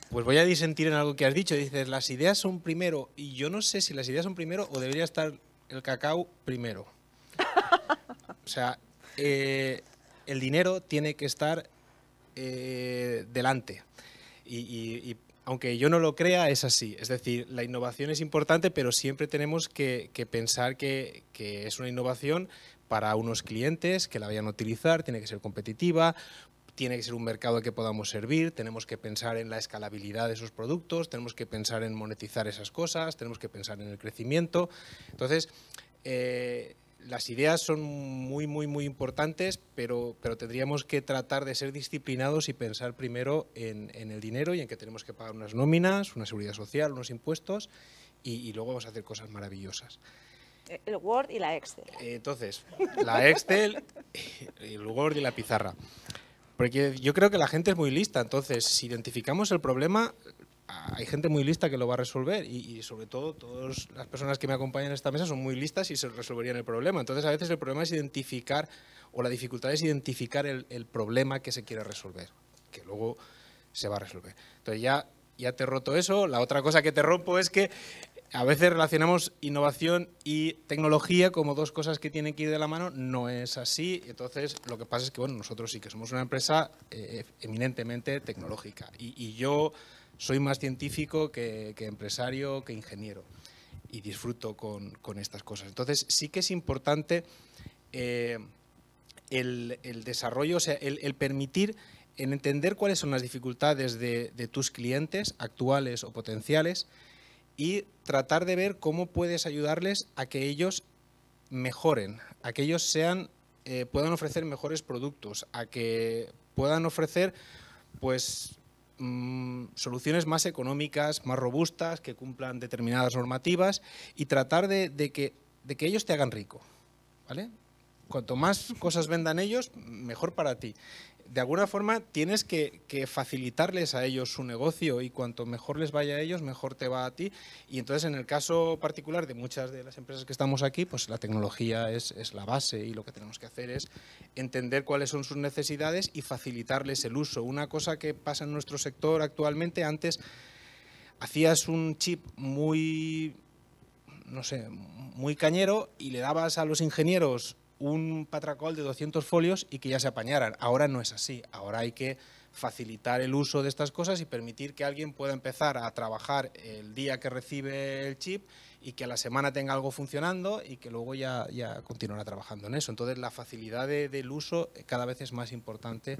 [SPEAKER 9] pues voy a disentir en algo que has dicho. Dices, las ideas son primero, y yo no sé si las ideas son primero o debería estar el cacao primero. [LAUGHS] O sea, eh, el dinero tiene que estar eh, delante. Y, aunque yo no lo crea, es así. Es decir, la innovación es importante, pero siempre tenemos que, pensar que, es una innovación para unos clientes que la vayan a utilizar, tiene que ser competitiva, tiene que ser un mercado que podamos servir, tenemos que pensar en la escalabilidad de esos productos, tenemos que pensar en monetizar esas cosas, tenemos que pensar en el crecimiento. Entonces, eh, las ideas son muy, muy, muy importantes, pero, pero tendríamos que tratar de ser disciplinados y pensar primero en, el dinero y en que tenemos que pagar unas nóminas, una seguridad social, unos impuestos y, y luego vamos a hacer cosas maravillosas.
[SPEAKER 1] Eh, el Word y la
[SPEAKER 9] Excel. Eh, entonces, la Excel, [LAUGHS] el Word y la pizarra. Porque yo creo que la gente es muy lista, entonces si identificamos el problema, hay gente muy lista que lo va a resolver y, sobre todo todas las personas que me acompañan en esta mesa son muy listas y se resolverían el problema. Entonces a veces el problema es identificar o la dificultad es identificar el, problema que se quiere resolver, que luego se va a resolver. Entonces ya, ya te he roto eso. La otra cosa que te rompo es que a veces relacionamos innovación y tecnología como dos cosas que tienen que ir de la mano. No es así. Entonces, lo que pasa es que bueno, nosotros sí que somos una empresa eh, eminentemente tecnológica. Y, y yo soy más científico que, empresario, que ingeniero y disfruto con, estas cosas. Entonces sí que es importante eh, el, desarrollo, o sea, el, permitir, entender cuáles son las dificultades de, tus clientes actuales o potenciales y tratar de ver cómo puedes ayudarles a que ellos mejoren, a que ellos sean, eh, puedan ofrecer mejores productos, a que puedan ofrecer pues Mm, soluciones más económicas, más robustas, que cumplan determinadas normativas y tratar de, que, de que ellos te hagan rico. ¿vale? Cuanto más cosas vendan ellos, mejor para ti de alguna forma tienes que, facilitarles a ellos su negocio y cuanto mejor les vaya a ellos, mejor te va a ti. Y entonces, en el caso particular de muchas de las empresas que estamos aquí, pues la tecnología es, la base y lo que tenemos que hacer es entender cuáles son sus necesidades y facilitarles el uso. Una cosa que pasa en nuestro sector actualmente, antes hacías un chip muy no sé, muy cañero y le dabas a los ingenieros un patracol de 200 folios y que ya se apañaran. Ahora no es así, ahora hay que facilitar el uso de estas cosas y permitir que alguien pueda empezar a trabajar el día que recibe el chip y que a la semana tenga algo funcionando y que luego ya, ya continuará trabajando en eso. Entonces la facilidad del uso cada vez es más importante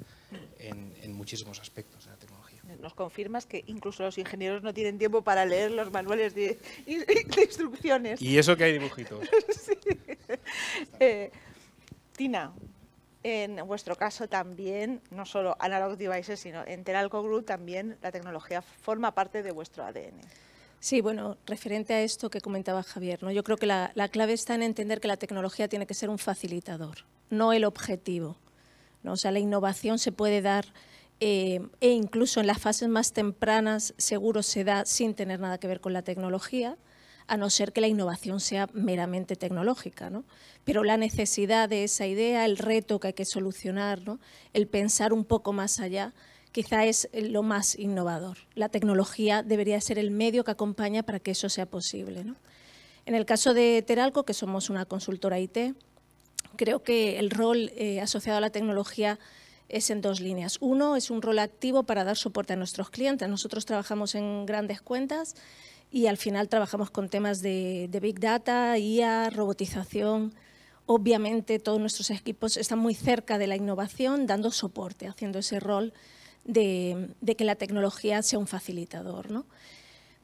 [SPEAKER 9] en, muchísimos aspectos de la tecnología.
[SPEAKER 1] Nos confirmas que incluso los ingenieros no tienen tiempo para leer los manuales de, instrucciones. Y eso
[SPEAKER 9] que hay dibujitos.
[SPEAKER 1] [LAUGHS] sí. En vuestro caso también, no solo Analog Devices, sino en Teralco Group también la tecnología forma parte de vuestro ADN.
[SPEAKER 10] Sí, bueno, referente a esto que comentaba Javier, yo creo que la, clave está en entender que la tecnología tiene que ser un facilitador, no el objetivo. O sea, la innovación se puede dar eh, e incluso en las fases más tempranas seguro se da sin tener nada que ver con la tecnología a no ser que la innovación sea meramente tecnológica. Pero la necesidad de esa idea, el reto que hay que solucionar, el pensar un poco más allá, quizá es lo más innovador. La tecnología debería ser el medio que acompaña para que eso sea posible. En el caso de Teralco, que somos una consultora IT, creo que el rol eh, asociado a la tecnología es en dos líneas. Uno es un rol activo para dar soporte a nuestros clientes. Nosotros trabajamos en grandes cuentas y al final trabajamos con temas de, Big Data, IA, robotización. Obviamente todos nuestros equipos están muy cerca de la innovación, dando soporte, haciendo ese rol de, que la tecnología sea un facilitador.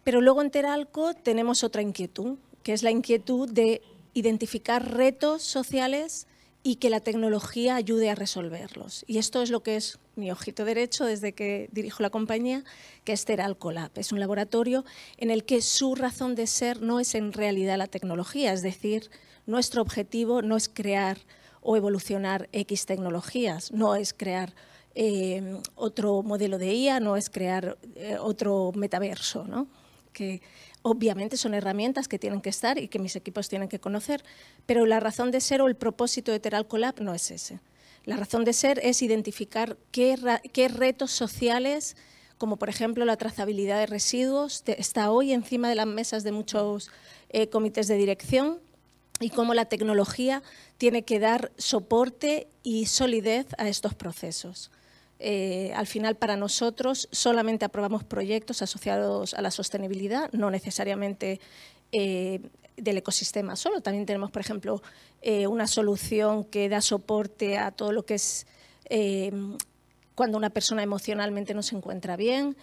[SPEAKER 10] Pero luego en Teralco tenemos otra inquietud, que es la inquietud de identificar retos sociales y que la tecnología ayude a resolverlos. Y esto es lo que es mi ojito derecho desde que dirijo la compañía, que es Teralcolab. Es un laboratorio en el que su razón de ser no es en realidad la tecnología, es decir, nuestro objetivo no es crear o evolucionar X tecnologías, no es crear eh, otro modelo de IA, no es crear eh, otro metaverso, ¿no? que Obviamente son herramientas que tienen que estar y que mis equipos tienen que conocer, pero la razón de ser o el propósito de Teralcolab no es ese. La razón de ser es identificar qué, retos sociales como por ejemplo la trazabilidad de residuos, está hoy encima de las mesas de muchos eh, comités de dirección y cómo la tecnología tiene que dar soporte y solidez a estos procesos. Eh, al final, para nosotros, solamente aprobamos proyectos asociados a la sostenibilidad, no necesariamente eh, del ecosistema solo. También tenemos, por ejemplo, eh, una solución que da soporte a todo lo que es cuando una persona emocionalmente no se encuentra bien,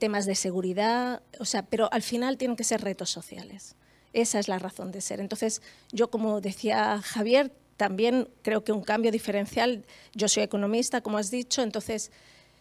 [SPEAKER 10] temas de seguridad, o sea, pero al final tienen que ser retos sociales. Esa es la razón de ser. Entonces, yo, como decía Javier, también creo que un cambio diferencial, yo soy economista, como has dicho, entonces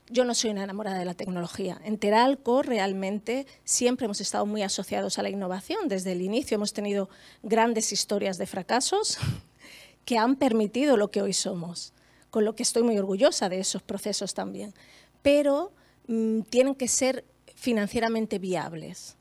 [SPEAKER 10] yo no soy una enamorada de la tecnología. En Teralco realmente siempre hemos estado muy asociados a la innovación. Desde el inicio hemos tenido grandes historias de fracasos [LAUGHS] que han permitido lo que hoy somos, con lo que estoy muy orgullosa de esos procesos también. Pero mm, tienen que ser financieramente viables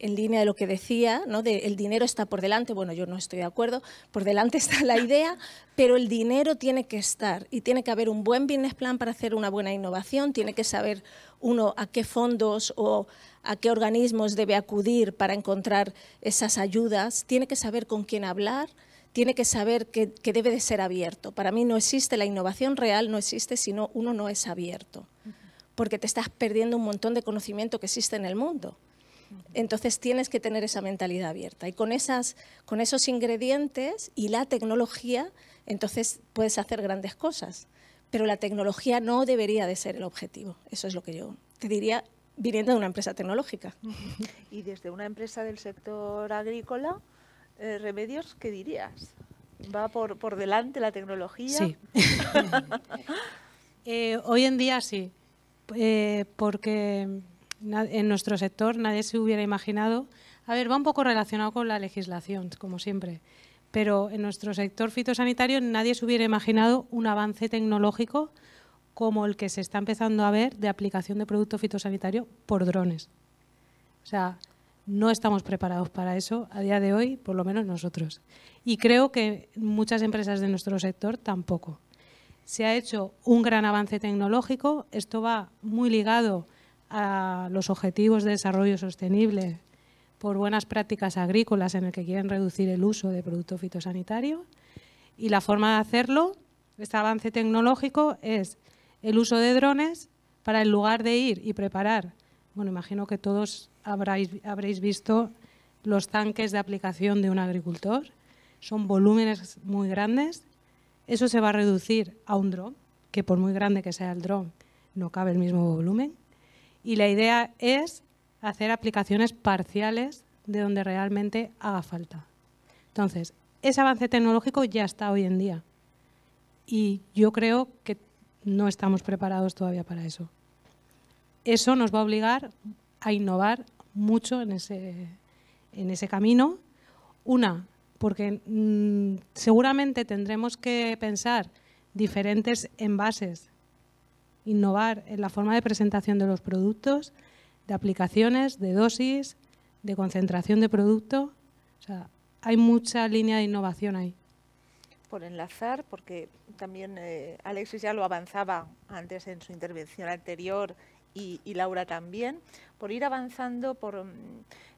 [SPEAKER 10] en línea de lo que decía, ¿no? el dinero está por delante, bueno, yo no estoy de acuerdo, por delante [LAUGHS] está la idea, pero el dinero tiene que estar y tiene que haber un buen business plan para hacer una buena innovación, tiene que saber uno a qué fondos o a qué organismos debe acudir para encontrar esas ayudas, tiene que saber con quién hablar, tiene que saber que, que debe de ser abierto. Para mí no existe la innovación real, no existe si uno no es abierto, porque te estás perdiendo un montón de conocimiento que existe en el mundo. Entonces tienes que tener esa mentalidad abierta. Y con, esas, con esos ingredientes y la tecnología, entonces puedes hacer grandes cosas. Pero la tecnología no debería de ser el objetivo. Eso es lo que yo te diría viniendo de una empresa tecnológica. [LAUGHS]
[SPEAKER 1] Y desde una empresa del sector agrícola, eh, Remedios, ¿qué dirías? ¿Va por, por delante la tecnología? Sí. [LAUGHS] [LAUGHS] Eh, hoy en
[SPEAKER 6] día sí, eh, porque en nuestro sector nadie se hubiera imaginado. A ver, va un poco relacionado con la legislación, como siempre, pero en nuestro sector fitosanitario nadie se hubiera imaginado un avance tecnológico como el que se está empezando a ver de aplicación de producto fitosanitario por drones. O sea, no estamos preparados para eso a día de hoy, por lo menos nosotros. Y creo que muchas empresas de nuestro sector tampoco. Se ha hecho un gran avance tecnológico, esto va muy ligado a los objetivos de desarrollo sostenible por buenas prácticas agrícolas en el que quieren reducir el uso de productos fitosanitarios. Y la forma de hacerlo, este avance tecnológico, es el uso de drones para en lugar de ir y preparar, bueno, imagino que todos habréis visto los tanques de aplicación de un agricultor, son volúmenes muy grandes, eso se va a reducir a un dron, que por muy grande que sea el dron, no cabe el mismo volumen. Y la idea es hacer aplicaciones parciales de donde realmente haga falta. Entonces, ese avance tecnológico ya está hoy en día. Y yo creo que no estamos preparados todavía para eso. Eso nos va a obligar a innovar mucho en ese, camino. Una, porque mm, seguramente tendremos que pensar diferentes envases innovar en la forma de presentación de los productos, de aplicaciones, de dosis, de concentración de producto. O sea, hay mucha línea de innovación ahí.
[SPEAKER 1] Por enlazar, porque también eh, Alexis ya lo avanzaba antes en su intervención anterior y, Laura también, por ir avanzando, por, mm,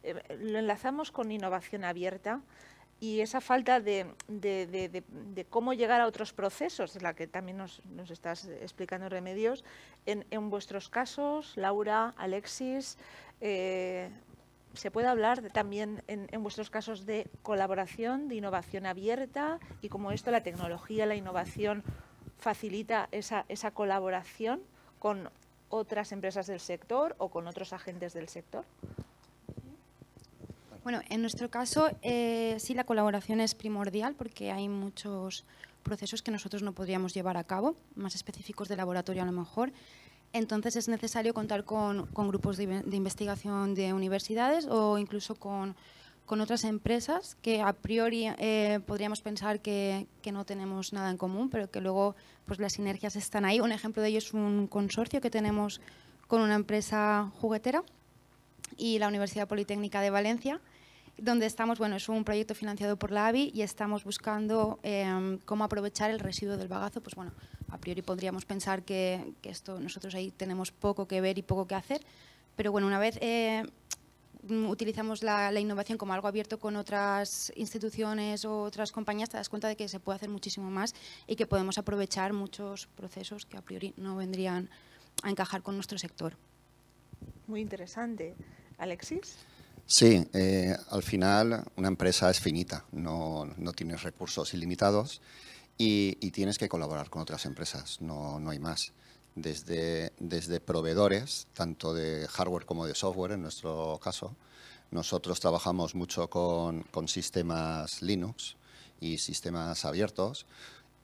[SPEAKER 1] eh, lo enlazamos con innovación abierta, y esa falta de, cómo llegar a otros procesos, es la que también nos, estás explicando remedios, en, vuestros casos, Laura, Alexis, eh, ¿se puede hablar también en, vuestros casos de colaboración, de innovación abierta y cómo esto, la tecnología, la innovación facilita esa colaboración con otras empresas del sector o con otros agentes del sector?
[SPEAKER 8] Bueno, en nuestro caso eh, sí la colaboración es primordial porque hay muchos procesos que nosotros no podríamos llevar a cabo, más específicos de laboratorio a lo mejor. Entonces es necesario contar con, grupos de, investigación de universidades o incluso con, otras empresas que a priori eh, podríamos pensar que, no tenemos nada en común, pero que luego pues, las sinergias están ahí. Un ejemplo de ello es un consorcio que tenemos con una empresa juguetera y la Universidad Politécnica de Valencia donde estamos, bueno, es un proyecto financiado por la AVI y estamos buscando em, cómo aprovechar el residuo del bagazo. Pues bueno, a priori podríamos pensar que, esto nosotros ahí tenemos poco que ver y poco que hacer, pero bueno, una vez eh, mm, utilizamos la, la, innovación como algo abierto con otras instituciones o otras compañías, te das cuenta de que se puede hacer muchísimo más y que podemos aprovechar muchos procesos que a priori no vendrían a encajar con nuestro sector.
[SPEAKER 1] Muy interesante. Alexis.
[SPEAKER 7] Sí, eh, al final una empresa es finita, no, tienes recursos ilimitados y, tienes que colaborar con otras empresas, no, no hay más. Desde, desde, proveedores, tanto de hardware como de software, en nuestro caso, nosotros trabajamos mucho con, sistemas Linux y sistemas abiertos.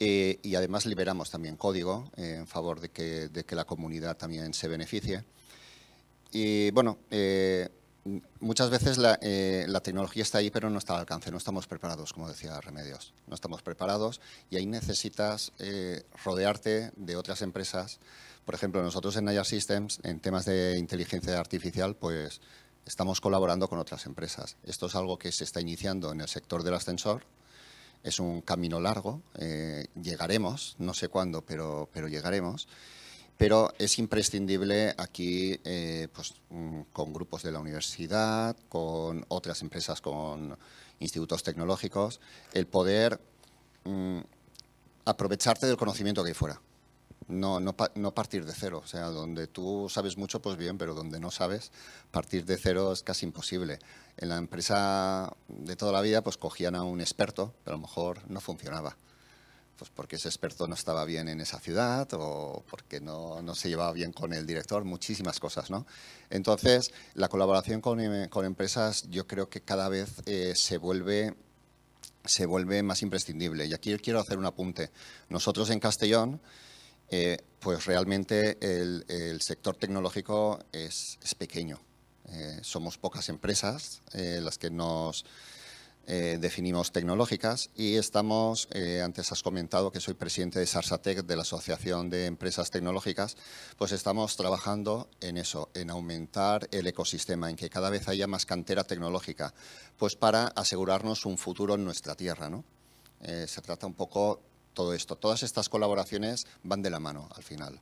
[SPEAKER 7] Eh, y además liberamos también código eh, en favor de que, la comunidad también se beneficie. Y bueno, muchas veces eh, la, tecnología está ahí, pero no está al alcance, no estamos preparados, como decía Remedios. No estamos preparados y ahí necesitas eh, rodearte de otras empresas. Por ejemplo, nosotros en Nayar Systems, en temas de inteligencia artificial, pues estamos colaborando con otras empresas. Esto es algo que se está iniciando en el sector del ascensor. Es un camino largo, eh, llegaremos, no sé cuándo, pero, pero llegaremos pero es imprescindible aquí eh, pues, mm, con grupos de la universidad, con otras empresas, con institutos tecnológicos, el poder mm, aprovecharte del conocimiento que hay fuera. No, no, no, partir de cero. O sea, donde tú sabes mucho, pues bien, pero donde no sabes, partir de cero es casi imposible. En la empresa de toda la vida, pues cogían a un experto, pero a lo mejor no funcionaba pues porque ese experto no estaba bien en esa ciudad o porque no, se llevaba bien con el director, muchísimas cosas, ¿no? Entonces, la colaboración con, eh, empresas yo creo que cada vez eh, se vuelve se vuelve más imprescindible. Y aquí quiero hacer un apunte. Nosotros en Castellón, eh, pues realmente el, sector tecnológico es, pequeño. somos pocas empresas las que nos eh, definimos tecnológicas y estamos, eh, antes has comentado que soy presidente de Sarsatec, de la Asociación de Empresas Tecnológicas, pues estamos trabajando en eso, en aumentar el ecosistema, en que cada vez haya más cantera tecnológica, pues para asegurarnos un futuro en nuestra tierra. ¿no? Eh, se trata un poco todo esto. Todas estas colaboraciones van de la mano al final.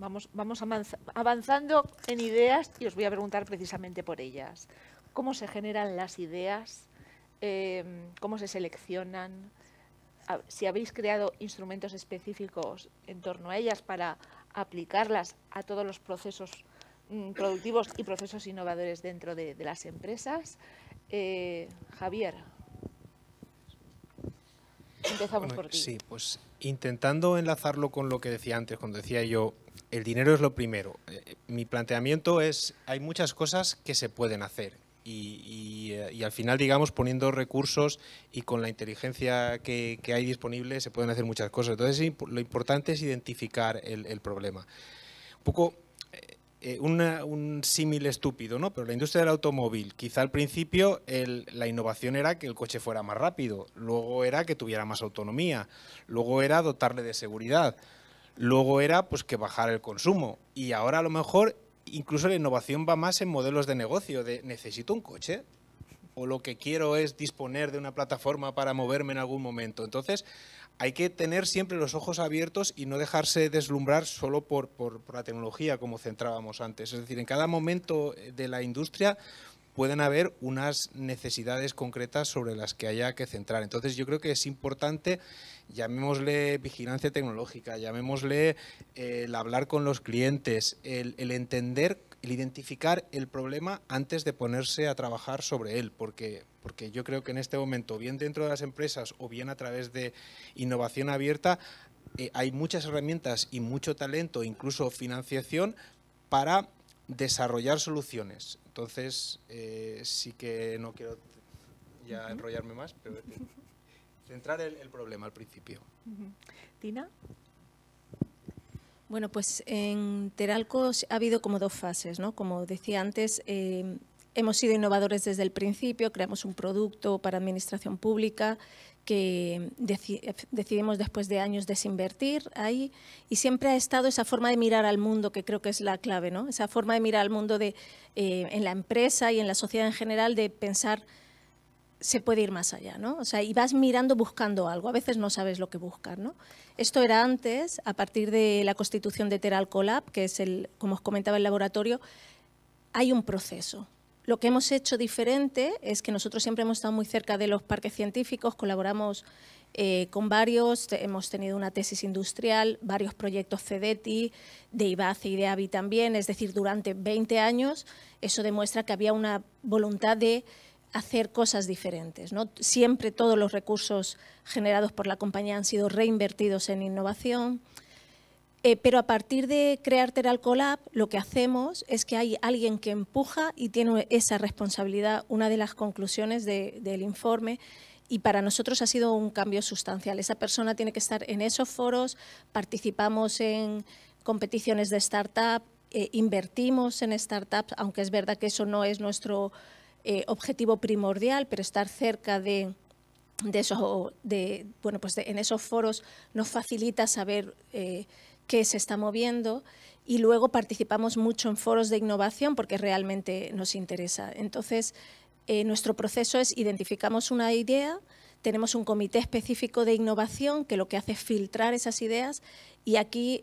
[SPEAKER 1] vamos, vamos avanzando en ideas y os voy a preguntar precisamente por ellas cómo se generan las ideas, em, cómo se seleccionan, si habéis creado instrumentos específicos en torno a ellas para aplicarlas a todos los procesos mm, productivos y procesos innovadores dentro de, las empresas. Eh, Javier,
[SPEAKER 9] empezamos por ti. Sí, pues intentando enlazarlo con lo que decía antes, cuando decía yo, el dinero es lo primero. Eh, eh, mi planteamiento es, hay muchas cosas que se pueden hacer eh, y, al final, digamos, poniendo recursos y con la inteligencia que, hay disponible se pueden hacer muchas cosas. Entonces, lo importante es identificar el, problema. Un poco eh, eh, un símil estúpido, ¿no? Pero la industria del automóvil, quizá al principio la innovación era que el coche fuera más rápido, luego era que tuviera más autonomía, luego era dotarle de seguridad, luego era pues que bajara el consumo y ahora a lo mejor incluso la innovación va más en modelos de negocio, de necesito un coche o lo que quiero es disponer de una plataforma para moverme en algún momento. Entonces, hay que tener siempre los ojos abiertos y no dejarse deslumbrar solo por, la tecnología, como centrábamos antes. Es decir, en cada momento eh, de la industria pueden haber unas necesidades concretas sobre las que haya que centrar. Entonces, yo creo que es importante llamémosle vigilancia tecnológica, llamémosle eh, el hablar con los clientes, el, entender el identificar el problema antes de ponerse a trabajar sobre él, porque, porque yo creo que en este momento, bien dentro de las empresas o bien a través de innovación abierta, eh, hay muchas herramientas y mucho talento, incluso financiación, para desarrollar soluciones. Entonces, eh, sí que no quiero ya enrollarme más, pero centrar el, problema al principio.
[SPEAKER 1] Tina.
[SPEAKER 10] Bueno, pues en Teralco ha habido como dos fases, ¿no? Como decía antes, em, hemos sido innovadores desde el principio, creamos un producto para administración pública que decidimos después de años desinvertir ahí y siempre ha estado esa forma de mirar al mundo que creo que es la clave, ¿no? Esa forma de mirar al mundo de, eh, en la empresa y en la sociedad en general de pensar se puede ir más allá, ¿no? O sea, y vas mirando buscando algo, a veces no sabes lo que buscar, ¿no? Esto era antes, a partir de la constitución de Teralcolab, que es el, como os comentaba el laboratorio, hay un proceso. Lo que hemos hecho diferente es que nosotros siempre hemos estado muy cerca de los parques científicos, colaboramos eh, con varios, hemos tenido una tesis industrial, varios proyectos CEDETI, de IBACE y de AVI también, es decir, durante 20 años, eso demuestra que había una voluntad de hacer cosas diferentes. ¿no? Siempre todos los recursos generados por la compañía han sido reinvertidos en innovación, eh, pero a partir de crear Teralcolab lo que hacemos es que hay alguien que empuja y tiene esa responsabilidad, una de las conclusiones del informe, y para nosotros ha sido un cambio sustancial. Esa persona tiene que estar en esos foros, participamos en competiciones de startup, eh, invertimos en startups, aunque es verdad que eso no es nuestro eh, objetivo primordial, pero estar cerca de, esos, pues en esos foros nos facilita saber eh, qué se está moviendo y luego participamos mucho en foros de innovación porque realmente nos interesa. Entonces, eh, nuestro proceso es identificamos una idea, tenemos un comité específico de innovación que lo que hace es filtrar esas ideas y aquí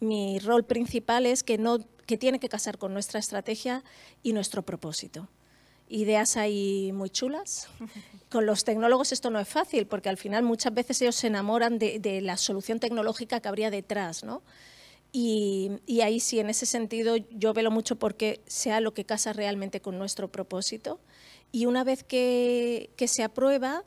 [SPEAKER 10] mi rol principal es que, no, que tiene que casar con nuestra estrategia y nuestro propósito ideas ahí muy chulas. Con los tecnólogos esto no es fácil, porque al final muchas veces ellos se enamoran de, la solución tecnológica que habría detrás, ¿no? Y, ahí sí, en ese sentido, yo velo mucho porque sea lo que casa realmente con nuestro propósito. Y una vez que, que se aprueba,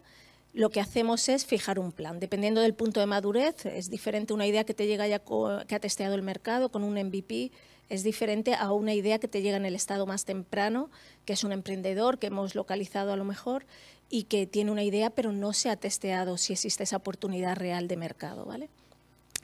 [SPEAKER 10] lo que hacemos es fijar un plan. Dependiendo del punto de madurez, es diferente una idea que te llega ya que ha testeado el mercado con un MVP es diferente a una idea que te llega en el estado más temprano, que es un emprendedor que hemos localizado a lo mejor y que tiene una idea pero no se ha testeado si existe esa oportunidad real de mercado, ¿vale?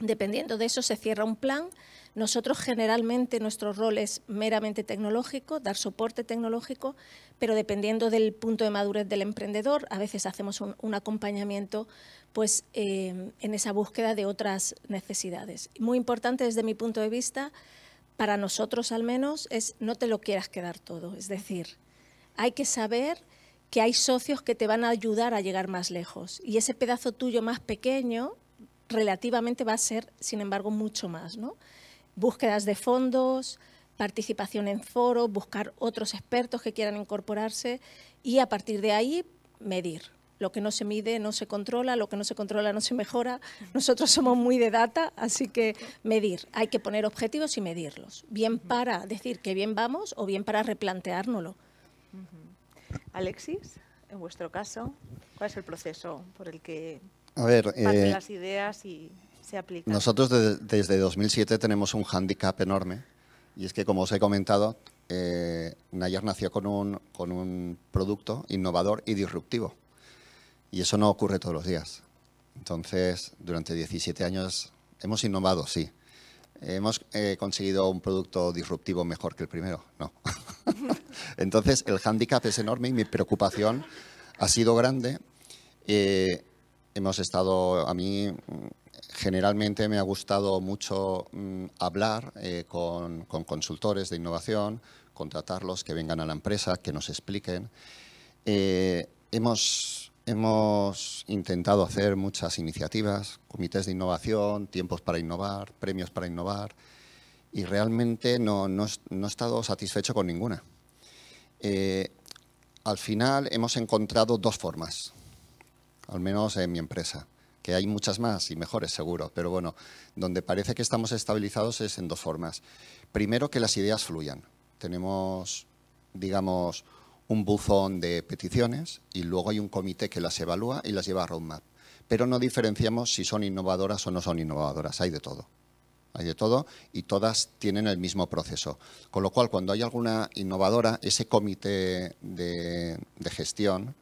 [SPEAKER 10] Dependiendo de eso se cierra un plan. Nosotros generalmente nuestro rol es meramente tecnológico, dar soporte tecnológico, pero dependiendo del punto de madurez del emprendedor, a veces hacemos un, acompañamiento pues, eh, en esa búsqueda de otras necesidades. Muy importante desde mi punto de vista para nosotros al menos, es no te lo quieras quedar todo. Es decir, hay que saber que hay socios que te van a ayudar a llegar más lejos. Y ese pedazo tuyo más pequeño relativamente va a ser, sin embargo, mucho más. ¿no? Búsquedas de fondos, participación en foros, buscar otros expertos que quieran incorporarse y a partir de ahí medir. Lo que no se mide no se controla, lo que no se controla no se mejora. Nosotros somos muy de data, así que medir. Hay que poner objetivos y medirlos. Bien para decir que bien vamos o bien para
[SPEAKER 1] replanteárnoslo. Alexis, en vuestro caso, ¿cuál es el proceso por el que A
[SPEAKER 7] eh, las
[SPEAKER 1] ideas y se aplican?
[SPEAKER 7] Nosotros desde 2007 tenemos un hándicap enorme y es que, como os he comentado, eh, Nayar nació con un, con un producto innovador y disruptivo. Y eso no ocurre todos los días. Entonces, durante 17 años hemos innovado, sí. ¿Hemos eh, conseguido un producto disruptivo mejor que el primero? No. [LAUGHS] Entonces, el hándicap es enorme y mi preocupación ha sido grande. Eh, hemos estado, a mí generalmente me ha gustado mucho mm, hablar eh, con, con, consultores de innovación, contratarlos, que vengan a la empresa, que nos expliquen. hemos Hemos intentado hacer muchas iniciativas, comités de innovación, tiempos para innovar, premios para innovar, y realmente no, no, no he estado satisfecho con ninguna. Eh, al final hemos encontrado dos formas, al menos en mi empresa, que hay muchas más y mejores seguro, pero bueno, donde parece que estamos estabilizados es en dos formas. Primero, que las ideas fluyan. Tenemos, digamos, un buzón de peticiones y luego hay un comité que las evalúa y las lleva a roadmap. Pero no diferenciamos si son innovadoras o no son innovadoras, hay de todo. Hay de todo y todas tienen el mismo proceso. Con lo cual, cuando hay alguna innovadora, ese comité de, gestión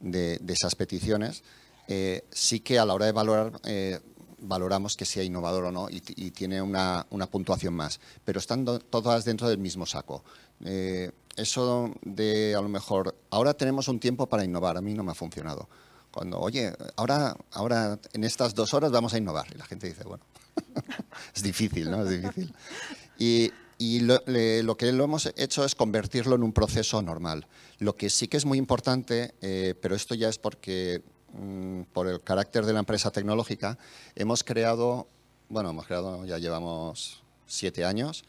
[SPEAKER 7] de, esas peticiones, eh, sí que a la hora de valorar, eh, valoramos que sea innovador o no y, tiene una, puntuación más. Pero están todas dentro del mismo saco. Eh, eso de a lo mejor, ahora tenemos un tiempo para innovar, a mí no me ha funcionado. Cuando, oye, ahora, ahora en estas dos horas vamos a innovar. Y la gente dice, bueno, [LAUGHS] es difícil, ¿no? Es difícil. Y, lo, que lo hemos hecho es convertirlo en un proceso normal. Lo que sí que es muy importante, eh, pero esto ya es porque mm, por el carácter de la empresa tecnológica, hemos creado, bueno, hemos creado, ya llevamos siete años,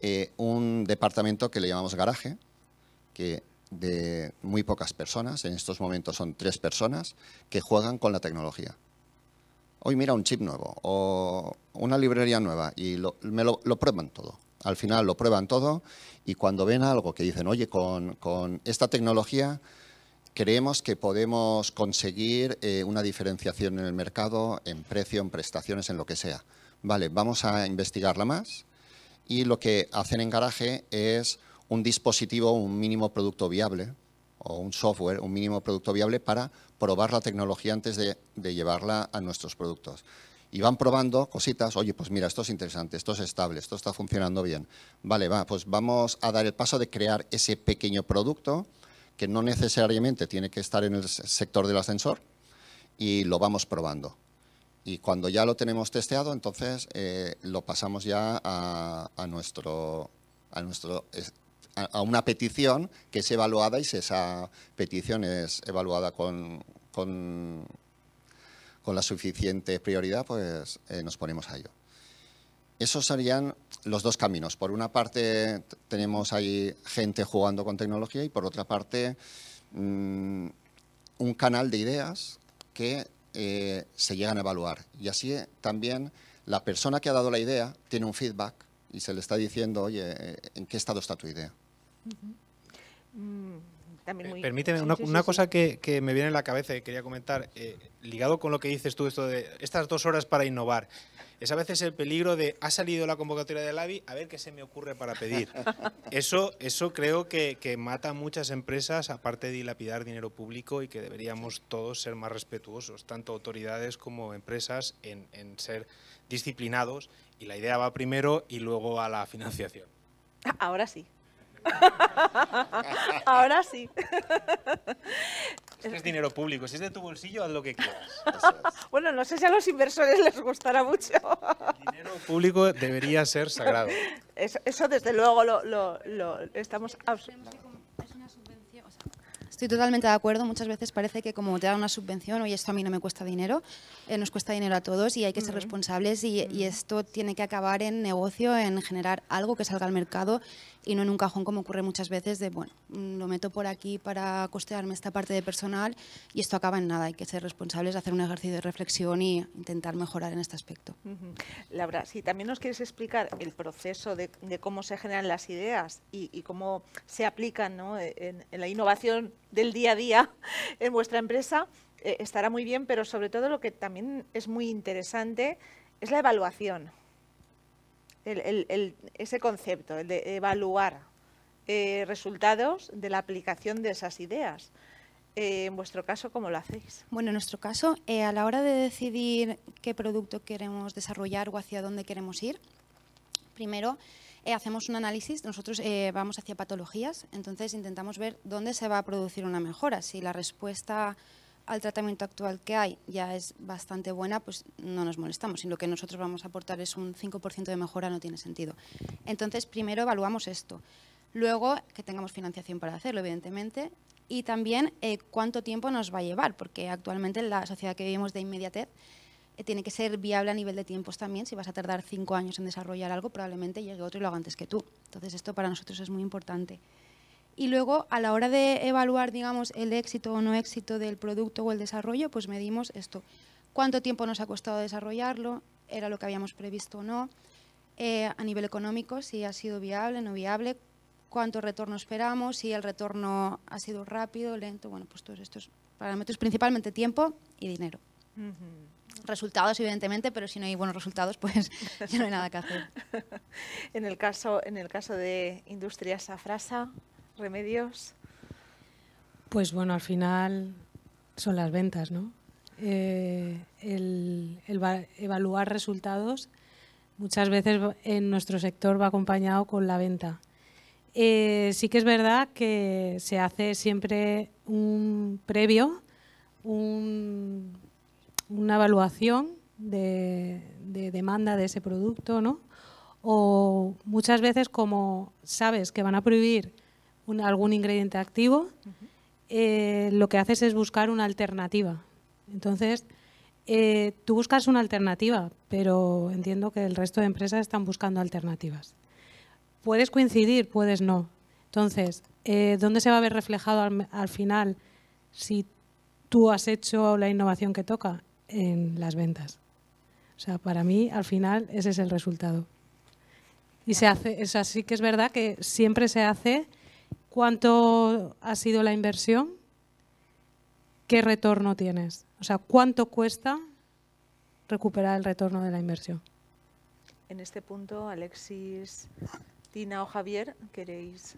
[SPEAKER 7] eh, un departamento que le llamamos garaje, que de muy pocas personas, en estos momentos son tres personas, que juegan con la tecnología. Hoy mira un chip nuevo o una librería nueva y lo, me prueban todo. Al final lo prueban todo y cuando ven algo que dicen, oye, con, esta tecnología creemos que podemos conseguir eh, una diferenciación en el mercado, en precio, en prestaciones, en lo que sea. Vale, vamos a investigarla más y lo que hacen en garaje es un dispositivo, un mínimo producto viable, o un software, un mínimo producto viable para probar la tecnología antes de, llevarla a nuestros productos. Y van probando cositas, oye, pues mira, esto es interesante, esto es estable, esto está funcionando bien. Vale, va, pues vamos a dar el paso de crear ese pequeño producto que no necesariamente tiene que estar en el sector del ascensor y lo vamos probando. Y cuando ya lo tenemos testeado, entonces eh, lo pasamos ya a nuestro, a nuestro a una petición que es evaluada y si esa petición es evaluada con, con, la suficiente prioridad, pues eh, nos ponemos a ello. Esos serían los dos caminos. Por una parte tenemos ahí gente jugando con tecnología y por otra parte mm, un canal de ideas que eh, se llegan a evaluar. Y así eh, también la persona que ha dado la idea tiene un feedback y se le está diciendo, oye, ¿en qué estado está tu idea?
[SPEAKER 1] Permíteme, una, cosa
[SPEAKER 9] que, me viene en la cabeza y quería comentar, eh, ligado con lo que dices tú, esto de estas dos horas para innovar es a veces el peligro de ha salido la convocatoria del abi a ver qué se me ocurre para pedir. [LAUGHS] Eso, eso creo que, mata a muchas empresas, aparte de dilapidar dinero público y que deberíamos todos ser más respetuosos, tanto autoridades como empresas, en ser disciplinados y la idea va primero y luego a la financiación.
[SPEAKER 1] [LAUGHS] Ahora sí. [LAUGHS] Ahora sí. es dinero
[SPEAKER 9] público. Si es de tu bolsillo, haz lo que quieras.
[SPEAKER 1] [LAUGHS] Bueno, no sé si a los inversores les gustará mucho. El
[SPEAKER 9] dinero público debería ser sagrado.
[SPEAKER 1] Eso, desde luego, lo, estamos
[SPEAKER 8] Estoy totalmente de acuerdo. Muchas veces parece que como te dan una subvención, oye, esto a mí no me cuesta dinero, eh, nos cuesta dinero a todos y hay que ser responsables y, y, esto tiene que acabar en negocio, en generar algo que salga al mercado y no en un cajón como ocurre muchas veces de, bueno, mm, lo meto por aquí para costearme esta parte de personal y esto acaba en nada. Hay que ser responsables, hacer un ejercicio de reflexión y intentar mejorar en este aspecto.
[SPEAKER 1] Laura, si también nos quieres explicar el proceso de, cómo se generan las ideas y, cómo se aplican e, en, la innovación del día a día [LAUGHS] en vuestra empresa, eh, estará muy bien, pero sobre todo lo que también es muy interesante es la evaluación ese concepto, el de evaluar eh, resultados de la aplicación de esas ideas. Eh, en vuestro caso, ¿cómo lo hacéis?
[SPEAKER 8] Bueno, en nuestro caso, eh, a la hora de decidir qué producto queremos desarrollar o hacia dónde queremos ir, primero hacemos un análisis, nosotros vamos hacia patologías, entonces intentamos ver dónde se va a producir una mejora, si la respuesta al tratamiento actual que hay ya es bastante buena, pues no nos molestamos. Si lo que nosotros vamos a aportar es un 5% de mejora, no tiene sentido. Entonces, primero evaluamos esto. Luego, que tengamos financiación para hacerlo, evidentemente. Y también eh, cuánto tiempo nos va a llevar, porque actualmente la sociedad que vivimos de inmediatez eh, tiene que ser viable a nivel de tiempos también. Si vas a tardar cinco años en desarrollar algo, probablemente llegue otro y lo haga antes que tú. Entonces, esto para nosotros es muy importante y luego a la hora de evaluar, digamos, el éxito o no éxito del producto o el desarrollo, pues medimos esto. ¿Cuánto tiempo nos ha costado desarrollarlo? ¿Era lo que habíamos previsto o no? Eh, a nivel económico, si ha sido viable, no viable, cuánto retorno esperamos, si el retorno ha sido rápido, lento, bueno, pues todos estos parámetros, principalmente tiempo y dinero. Resultados, evidentemente, pero si no hay buenos resultados, pues [LAUGHS] no hay nada que hacer. [LAUGHS]
[SPEAKER 1] en, el caso, en el caso de Industrias Afrasa, Remedios.
[SPEAKER 6] Pues bueno, al final son las ventas, ¿no? Eh, el, evaluar resultados muchas veces en nuestro sector va acompañado con la venta. Eh, sí que es verdad que se hace siempre un previo, una evaluación de, de, demanda de ese producto, ¿no? O muchas veces como sabes que van a prohibir algún ingrediente activo, eh, lo que haces es buscar una alternativa. Entonces, eh, tú buscas una alternativa, pero entiendo que el resto de empresas están buscando alternativas. Puedes coincidir, puedes no. Entonces, eh, ¿dónde se va a ver reflejado al, final si tú has hecho la innovación que toca? En las ventas. O sea, para mí, al final, ese es el resultado. Y se hace, es así que es verdad que siempre se hace cuánto ha sido la inversión, qué retorno tienes. O sea, cuánto cuesta recuperar el retorno de la inversión.
[SPEAKER 1] En este punto, Alexis, Tina o Javier, ¿queréis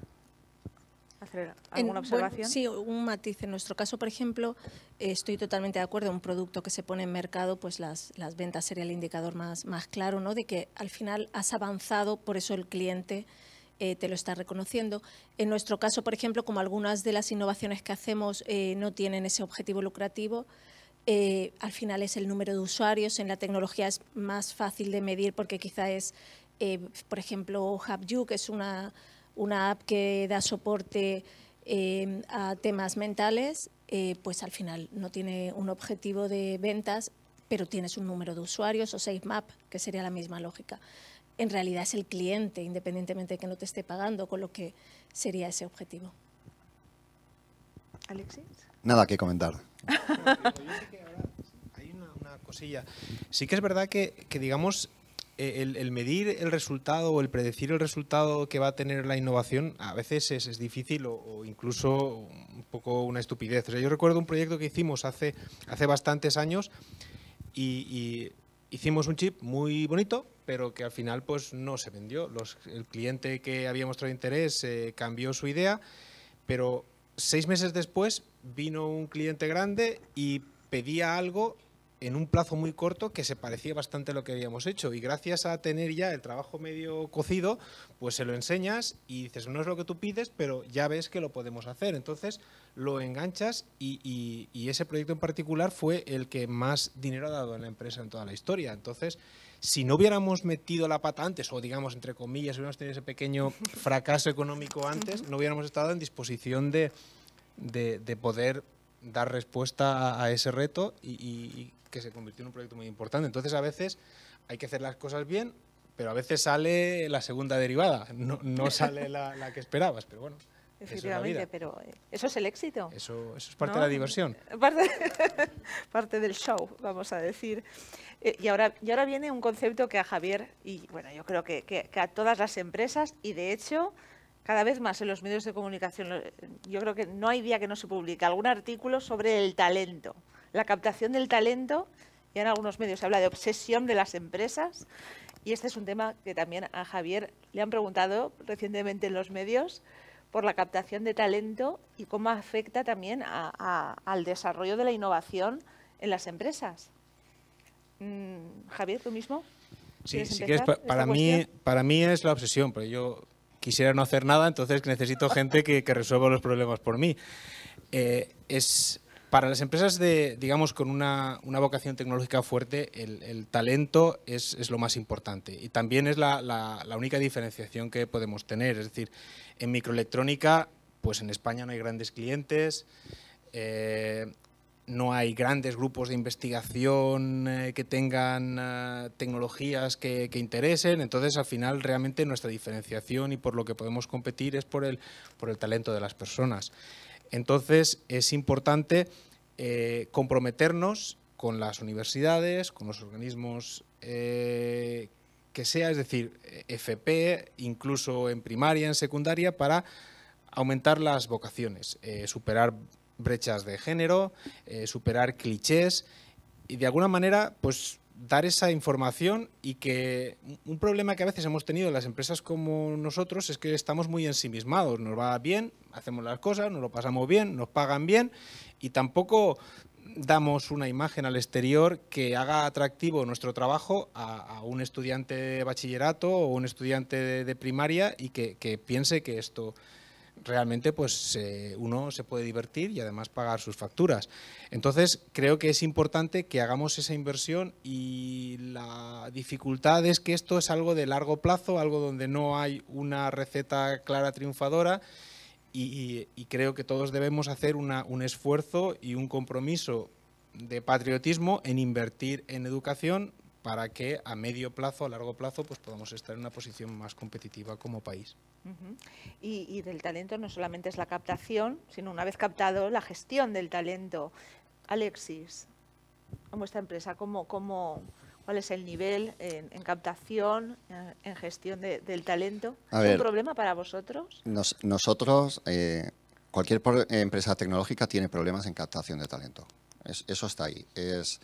[SPEAKER 1] hacer alguna observación? sí,
[SPEAKER 10] un matiz. En nuestro caso, por ejemplo, eh, estoy totalmente de acuerdo. Un producto que se pone en mercado, pues las, ventas sería el indicador más, más claro, ¿no? De que al final has avanzado, por eso el cliente eh, te lo está reconociendo. En nuestro caso, por ejemplo, como algunas de las innovaciones que hacemos eh, no tienen ese objetivo lucrativo, eh, al final es el número de usuarios. En la tecnología es más fácil de medir porque quizá es, por ejemplo, HubJu, que es una, app que da soporte a temas mentales, pues al final no tiene un objetivo de ventas, pero tienes un número de usuarios o SafeMap, que sería la misma lógica en realidad es el cliente, independientemente de que no te esté pagando, con lo que sería ese objetivo. Alexis.
[SPEAKER 7] Nada que comentar. [LAUGHS]
[SPEAKER 9] Hay una, cosilla. Sí que es verdad que, digamos, e, el, medir el resultado o el predecir el resultado que va a tener la innovación a veces es, difícil o, incluso un poco una estupidez. yo recuerdo un proyecto que hicimos hace, hace bastantes años y hicimos un chip muy bonito, pero que al final pues no se vendió. el cliente que había mostrado interés eh, cambió su idea, pero seis meses después vino un cliente grande y pedía algo en un plazo muy corto que se parecía bastante a lo que habíamos hecho. Y gracias a tener ya el trabajo medio cocido, pues se lo enseñas y dices, no es lo que tú pides, pero ya ves que lo podemos hacer. Entonces, lo enganchas y, ese proyecto en particular fue el que más dinero ha dado en la empresa en toda la historia. Entonces, si no hubiéramos metido la pata antes, o digamos, entre comillas, hubiéramos tenido ese pequeño [LAUGHS] fracaso económico antes, no hubiéramos estado en disposición de, poder dar respuesta a, ese reto y, que se convirtió en un proyecto muy importante. Entonces, a veces hay que hacer las cosas bien, pero a veces sale la segunda derivada, no, sale la que esperabas, pero bueno.
[SPEAKER 1] Efectivamente, pero eh, eso es el éxito. Eso, eso es parte de la diversión. [LAUGHS] Parte, del show, vamos a decir. Eh, y, ahora, y ahora viene un concepto que a Javier, y bueno, yo creo que, que a todas las empresas, y de hecho cada vez más en los medios de comunicación, yo creo que no hay día que no se publique algún artículo sobre el talento, la captación del talento, ya en algunos medios se habla de obsesión de las empresas, y este es un tema que también a Javier le han preguntado recientemente en los medios, por la captación de talento y cómo afecta también al desarrollo de la innovación en las empresas. Mm, Javier, tú mismo. Sí, para, mí,
[SPEAKER 9] para mí es la obsesión, porque yo quisiera no hacer nada, entonces necesito gente que, resuelva los problemas por mí. Eh, es, para las empresas, de, digamos, con una, una vocación tecnológica fuerte, el, talento es, es, lo más importante y también es la, la, única diferenciación que podemos tener. Es decir, en microelectrónica, pues en España no hay grandes clientes, eh, no hay grandes grupos de investigación eh, que tengan eh, tecnologías que, que, interesen. Entonces, al final, realmente nuestra diferenciación y por lo que podemos competir es por el, por el talento de las personas. Entonces es importante eh, comprometernos con las universidades, con los organismos eh, que sea, es decir, FP, incluso en primaria, en secundaria, para aumentar las vocaciones, eh, superar brechas de género, superar clichés y de alguna manera, pues dar esa información y que un problema que a veces hemos tenido en las empresas como nosotros es que estamos muy ensimismados, nos va bien, hacemos las cosas, nos lo pasamos bien, nos pagan bien y tampoco damos una imagen al exterior que haga atractivo nuestro trabajo a, un estudiante de bachillerato o un estudiante de, primaria y que, que piense que esto realmente pues uno se puede divertir y además pagar sus facturas. Entonces creo que es importante que hagamos esa inversión y la dificultad es que esto es algo de largo plazo, algo donde no hay una receta clara triunfadora y, creo que todos debemos hacer un esfuerzo y un compromiso de patriotismo en invertir en educación para que a medio plazo, a largo plazo, pues podamos estar en una posición más competitiva como país.
[SPEAKER 1] y, del talento no solamente es la captación, sino una vez captado, la gestión del talento. Alexis, en vuestra empresa, ¿cómo, cómo, cuál es el nivel en, captación, eh, en, gestión del talento? hay ¿Es un problema para vosotros?
[SPEAKER 7] nosotros, eh, cualquier empresa tecnológica tiene problemas en captación de talento. eso está ahí. Es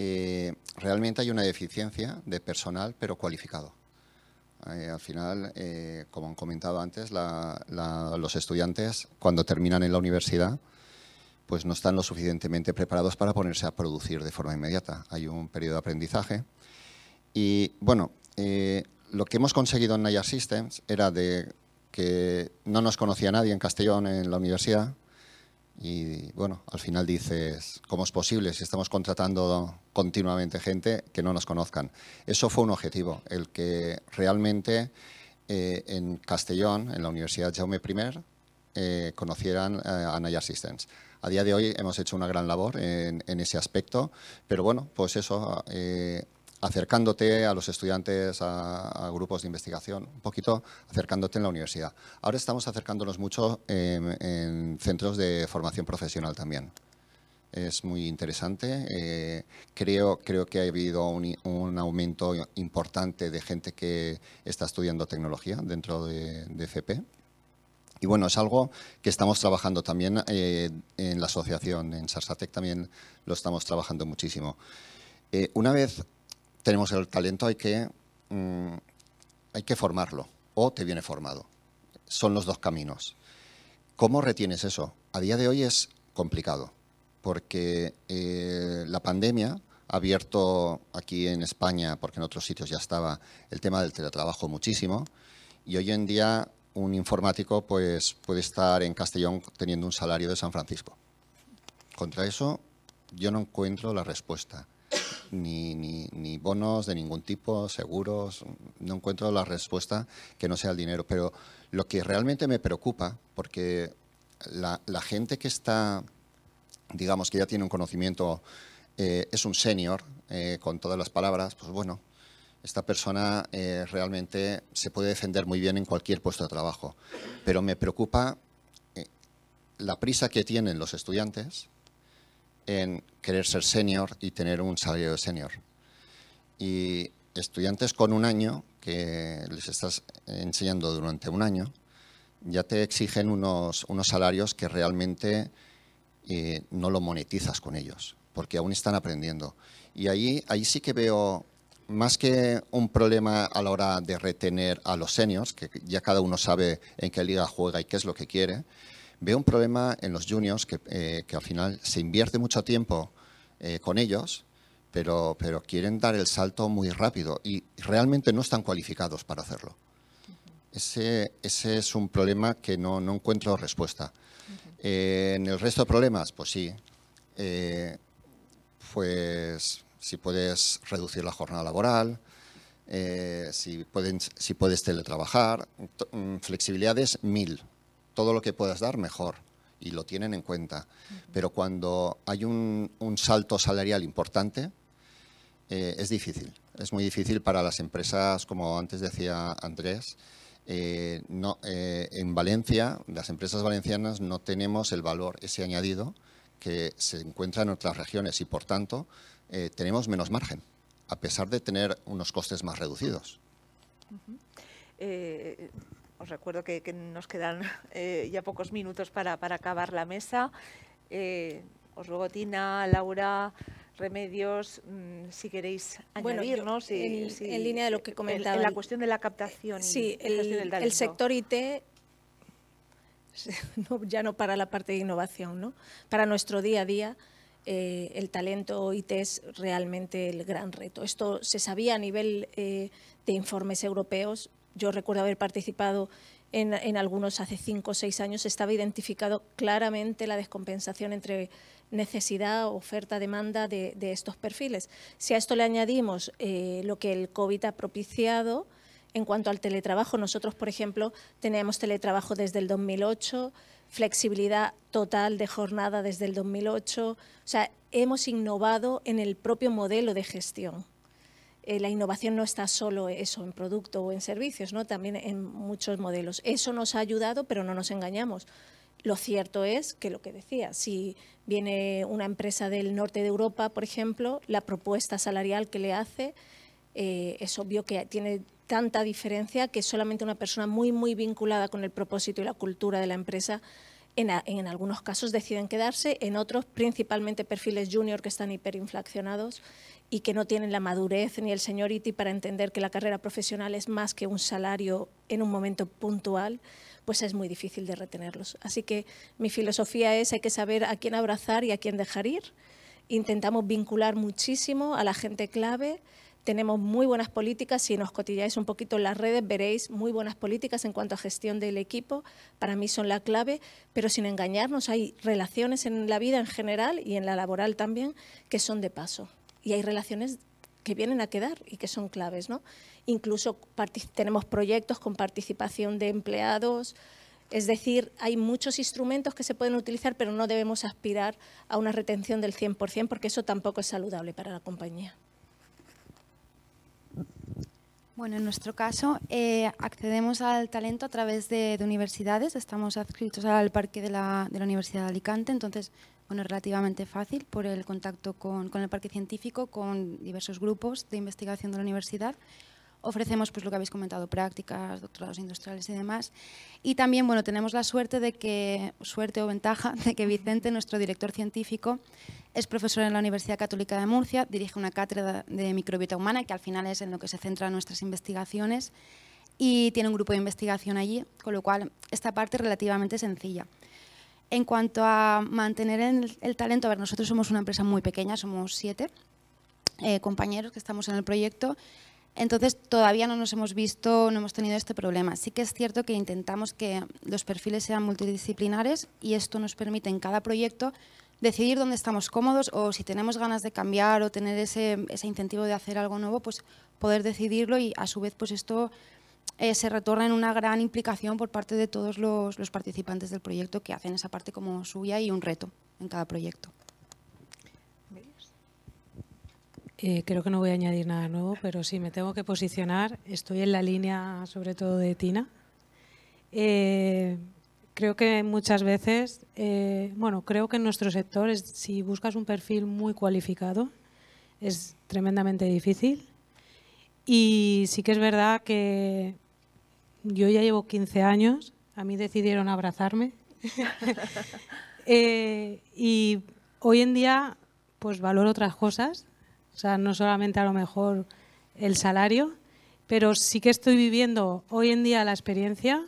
[SPEAKER 7] eh, realmente hay una deficiencia de personal, pero cualificado. Eh, al final, eh, como han comentado antes, los estudiantes cuando terminan en la universidad pues no están lo suficientemente preparados para ponerse a producir de forma inmediata. Hay un periodo de aprendizaje. Y bueno, lo que hemos conseguido en Nayar Systems era de que no nos conocía nadie en Castellón en la universidad, y bueno, al final dices, ¿cómo es posible si estamos contratando continuamente gente que no nos conozcan? Eso fue un objetivo, el que realmente eh, en Castellón, en la Universidad Jaume I, eh, conocieran eh, a Systems. A día de hoy hemos hecho una gran labor en, en ese aspecto, pero bueno, pues eso, acercándote a los estudiantes, a, grupos de investigación, un poquito acercándote en la universidad. Ahora estamos acercándonos mucho en, centros de formación profesional también. Es muy interesante. Eh, creo, creo que ha habido un, aumento importante de gente que está estudiando tecnología dentro de, CP. Y bueno, es algo que estamos trabajando también eh, en la asociación, en Sarsatec también lo estamos trabajando muchísimo. Eh, una vez tenemos el talento, hay que, mm, hay que formarlo o te viene formado. Son los dos caminos. ¿Cómo retienes eso? A día de hoy es complicado porque eh, la pandemia ha abierto aquí en España, porque en otros sitios ya estaba, el tema del teletrabajo muchísimo y hoy en día un informático pues, puede estar en Castellón teniendo un salario de San Francisco. Contra eso yo no encuentro la respuesta ni, ni, bonos de ningún tipo, seguros, no encuentro la respuesta que no sea el dinero. Pero lo que realmente me preocupa, porque la, gente que está, digamos que ya tiene un conocimiento, eh, es un senior, eh, con todas las palabras, pues bueno, esta persona eh, realmente se puede defender muy bien en cualquier puesto de trabajo. Pero me preocupa la prisa que tienen los estudiantes en querer ser senior y tener un salario de senior. Y estudiantes con un año, que les estás enseñando durante un año, ya te exigen unos, unos salarios que realmente eh, no lo monetizas con ellos, porque aún están aprendiendo. Y ahí, ahí sí que veo, más que un problema a la hora de retener a los seniors, que ya cada uno sabe en qué liga juega y qué es lo que quiere, Veo un problema en los juniors que, eh, al final se invierte mucho tiempo eh, con ellos, pero, quieren dar el salto muy rápido y realmente no están cualificados para hacerlo. Ese, es un problema que no, encuentro respuesta. Eh, en el resto de problemas, pues sí. pues si puedes reducir la jornada laboral, si puedes teletrabajar, mm, flexibilidades mil todo lo que puedas dar, mejor. Y lo tienen en cuenta. Pero cuando hay un, salto salarial importante, eh, es difícil. Es muy difícil para las empresas, como antes decía Andrés. Eh, no, eh, en Valencia, las empresas valencianas no tenemos el valor, ese añadido, que se encuentra en otras regiones y, por tanto, tenemos menos margen, a pesar de tener unos costes más reducidos
[SPEAKER 1] os recuerdo que, nos quedan [LAUGHS] eh, ya pocos minutos para, acabar la mesa. Eh, os ruego, Tina, Laura, Remedios, mm, si queréis añadirnos. Bueno, en, línea de lo que comentaba. En, la cuestión de la captación. Sí, y el, sector IT
[SPEAKER 10] [LAUGHS] ya no para la parte de innovación, ¿no? Para nuestro día a día, eh, el talento IT es realmente el gran reto. Esto se sabía a nivel de informes europeos, yo recuerdo haber participado en, algunos hace cinco o seis años, estaba identificado claramente la descompensación entre necesidad, oferta, demanda de, estos perfiles. Si a esto le añadimos eh, lo que el COVID ha propiciado, en cuanto al teletrabajo, nosotros, por ejemplo, tenemos teletrabajo desde el 2008, flexibilidad total de jornada desde el 2008. O sea, hemos innovado en el propio modelo de gestión. Eh, la innovación no está solo eso, en producto o en servicios, ¿no? también en muchos modelos. Eso nos ha ayudado, pero no nos engañamos. Lo cierto es que lo que decía, si viene una empresa del norte de Europa, por ejemplo, la propuesta salarial que le hace eh, es obvio que tiene tanta diferencia que solamente una persona muy, muy vinculada con el propósito y la cultura de la empresa en, algunos casos deciden quedarse, en otros principalmente perfiles junior que están hiperinflacionados y que no tienen la madurez ni el seniority para entender que la carrera profesional es más que un salario en un momento puntual, pues es muy difícil de retenerlos. Así que mi filosofía es hay que saber a quién abrazar y a quién dejar ir. Intentamos vincular muchísimo a la gente clave, tenemos muy buenas políticas, si nos cotilláis un poquito en las redes veréis muy buenas políticas en cuanto a gestión del equipo, para mí son la clave, pero sin engañarnos hay relaciones en la vida en general y en la laboral también que son de paso y hay relaciones que vienen a quedar y que son claves. ¿no? Incluso tenemos proyectos con participación de empleados, es decir, hay muchos instrumentos que se pueden utilizar, pero no debemos aspirar a una retención del 100% porque eso tampoco
[SPEAKER 8] es saludable para la compañía. Bueno, en nuestro caso eh, accedemos al talento a través de, universidades. Estamos adscritos al parque de la, Universidad de Alicante, entonces bueno, es relativamente fácil por el contacto con el parque científico, con diversos grupos de investigación de la universidad Ofrecemos pues, lo que habéis comentado, prácticas, doctorados industriales y demás. Y también bueno, tenemos la suerte, de que, suerte o ventaja de que Vicente, nuestro director científico, es profesor en la Universidad Católica de Murcia, dirige una cátedra de microbiota humana, que al final es en lo que se centran nuestras investigaciones, y tiene un grupo de investigación allí, con lo cual esta parte es relativamente sencilla. En cuanto a mantener el, talento, a ver, nosotros somos una empresa muy pequeña, somos siete, eh, compañeros que estamos en el proyecto entonces todavía no nos hemos visto, no hemos tenido este problema. Sí que es cierto que intentamos que los perfiles sean multidisciplinares y esto nos permite en cada proyecto decidir dónde estamos cómodos o si tenemos ganas de cambiar o tener ese, ese incentivo de hacer algo nuevo, pues poder decidirlo y a su vez pues esto eh, se retorna en una gran implicación por parte de todos los participantes del proyecto que hacen esa parte como suya y un reto en cada proyecto.
[SPEAKER 6] Eh, creo que no voy a añadir nada nuevo, pero sí me tengo que posicionar. Estoy en la línea, sobre todo, de Tina. Eh, creo que muchas veces, eh, bueno, creo que en nuestro sector, si buscas un perfil muy cualificado, es tremendamente difícil. Y sí que es verdad que yo ya llevo 15 años, a mí decidieron abrazarme. [LAUGHS] y hoy en día, pues valoro otras cosas o sea, no solamente a lo mejor el salario, pero sí que estoy viviendo hoy en día la experiencia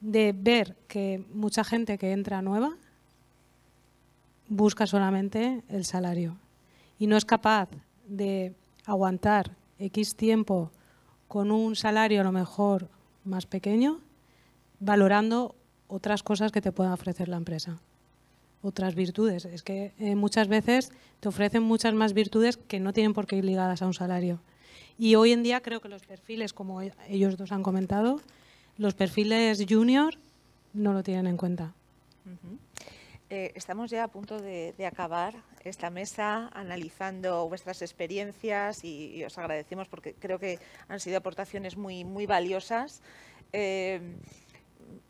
[SPEAKER 6] de ver que mucha gente que entra nueva busca solamente el salario y no es capaz de aguantar X tiempo con un salario a lo mejor más pequeño, valorando otras cosas que te pueda ofrecer la empresa otras virtudes. Es que eh, muchas veces te ofrecen muchas más virtudes que no tienen por qué ir ligadas a un salario. Y hoy en día creo que los perfiles, como e, ellos dos han comentado, los perfiles junior no lo tienen en cuenta.
[SPEAKER 1] Eh, estamos ya a punto de, acabar esta mesa analizando vuestras experiencias y, os agradecemos porque creo que han sido aportaciones muy, muy valiosas. Eh,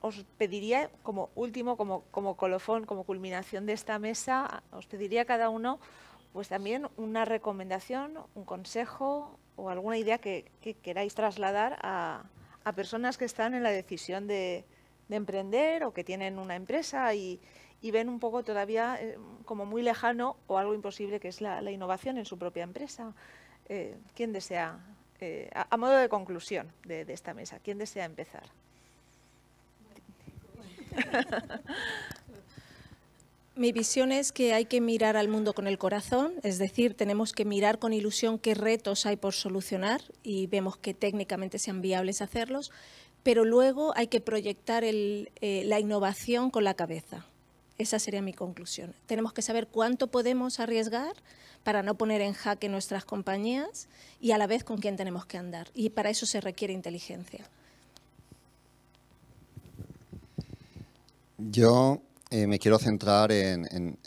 [SPEAKER 1] os pediría como último, como, colofón, como culminación de esta mesa, os pediría a cada uno pues también una recomendación, un consejo o alguna idea que, queráis trasladar a, personas que están en la decisión de, emprender o que tienen una empresa y, ven un poco todavía eh, como muy lejano o algo imposible que es la, innovación en su propia empresa. Eh, ¿Quién desea, eh, a, modo de conclusión de, de esta mesa, quién desea empezar?
[SPEAKER 10] [LAUGHS] Mi visión es que hay que mirar al mundo con el corazón, es decir, tenemos que mirar con ilusión qué retos hay por solucionar y vemos que técnicamente sean viables hacerlos, pero luego hay que proyectar eh, la innovación con la cabeza. Esa sería mi conclusión. Tenemos que saber cuánto podemos arriesgar para no poner en jaque nuestras compañías y a la vez con quién tenemos que andar. Y para eso se requiere inteligencia.
[SPEAKER 7] Yo eh, me quiero centrar en,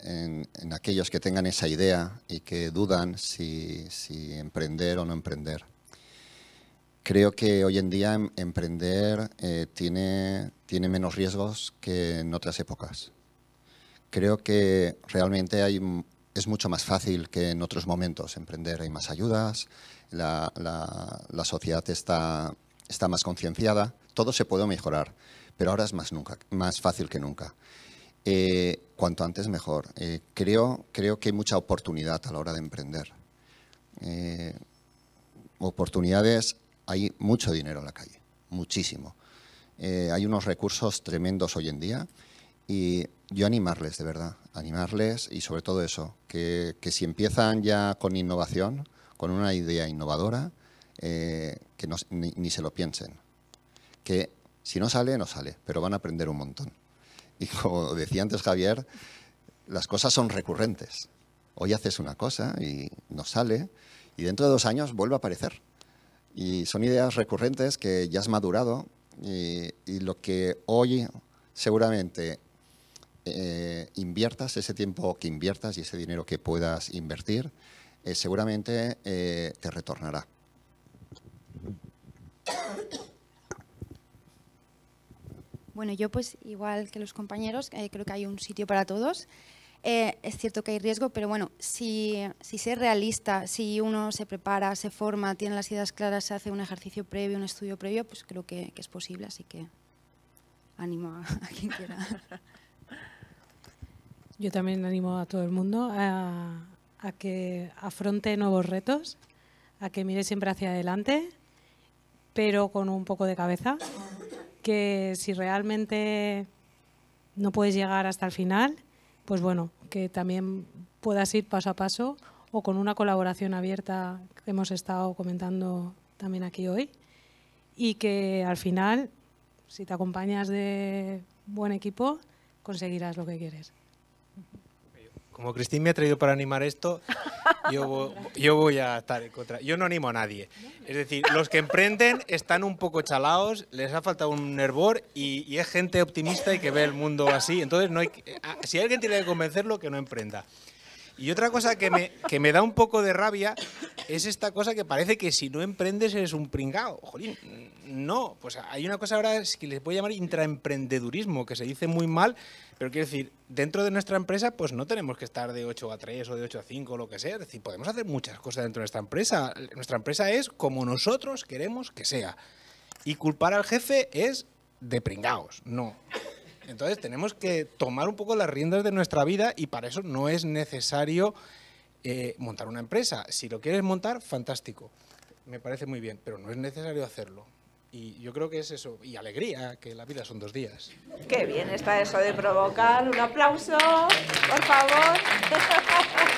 [SPEAKER 7] aquellos que tengan esa idea y que dudan si, emprender o no emprender. Creo que hoy en día em, emprender eh, tiene, menos riesgos que en otras épocas. Creo que realmente es mucho más fácil que en otros momentos emprender. Hay más ayudas, la, sociedad está más concienciada, todo se puede mejorar pero ahora es más, nunca, más fácil que nunca. Eh, cuanto antes mejor. Eh, creo, creo que hay mucha oportunidad a la hora de emprender. Eh, oportunidades, hay mucho dinero en la calle, muchísimo. hay unos recursos tremendos hoy en día y yo animarles, de verdad, animarles y sobre todo eso, que, si empiezan ya con innovación, con una idea innovadora, que ni, se lo piensen. Que si no sale, no sale, pero van a aprender un montón. Y como decía antes Javier, las cosas son recurrentes. Hoy haces una cosa y no sale, y dentro de dos años vuelve a aparecer. Y son ideas recurrentes que ya has madurado y, lo que hoy seguramente eh, inviertas, ese tiempo que inviertas y ese dinero que puedas invertir, eh, seguramente eh, te retornará.
[SPEAKER 8] Bueno, yo pues igual que los compañeros, eh, creo que hay un sitio para todos. Eh, es cierto que hay riesgo, pero bueno, si, si se es realista, si uno se prepara, se forma, tiene las ideas claras, se hace un ejercicio previo, un estudio previo, pues creo que, es posible, así que animo a, quien quiera.
[SPEAKER 6] [LAUGHS] Yo también animo a todo el mundo a, a que afronte nuevos retos, a que mire siempre hacia adelante, pero con un poco de cabeza que si realmente no puedes llegar hasta el final, pues bueno, que también puedas ir paso a paso o con una colaboración abierta que hemos estado comentando también aquí hoy y que al final, si te acompañas de buen equipo, conseguirás lo que quieres.
[SPEAKER 9] Como Cristín me ha traído para animar esto, yo a estar en contra. Yo no animo a nadie. Es decir, los que emprenden están un poco chalados, les ha faltado un nervor y, es gente optimista y que ve el mundo así. Entonces, no hay, si alguien tiene que convencerlo, que no emprenda. Y otra cosa que me, que me da un poco de rabia es esta cosa que parece que si no emprendes eres un pringao. Jolín, no. Pues hay una cosa ahora que les puede llamar intraemprendedurismo, que se dice muy mal, pero quiero decir, dentro de nuestra empresa, pues no tenemos que estar de 8 a 3 o de 8 a 5 o lo que sea. Es decir, podemos hacer muchas cosas dentro de nuestra empresa. Nuestra empresa es como nosotros queremos que sea. Y culpar al jefe es de pringados. No. Entonces tenemos que tomar un poco las riendas de nuestra vida y para eso no es necesario eh, montar una empresa. Si lo quieres montar, fantástico. Me parece muy bien, pero no es necesario hacerlo. Y yo creo que es eso. Y alegría, que la vida son dos días. Qué bien está eso de provocar.
[SPEAKER 1] Un aplauso, por favor. [LAUGHS]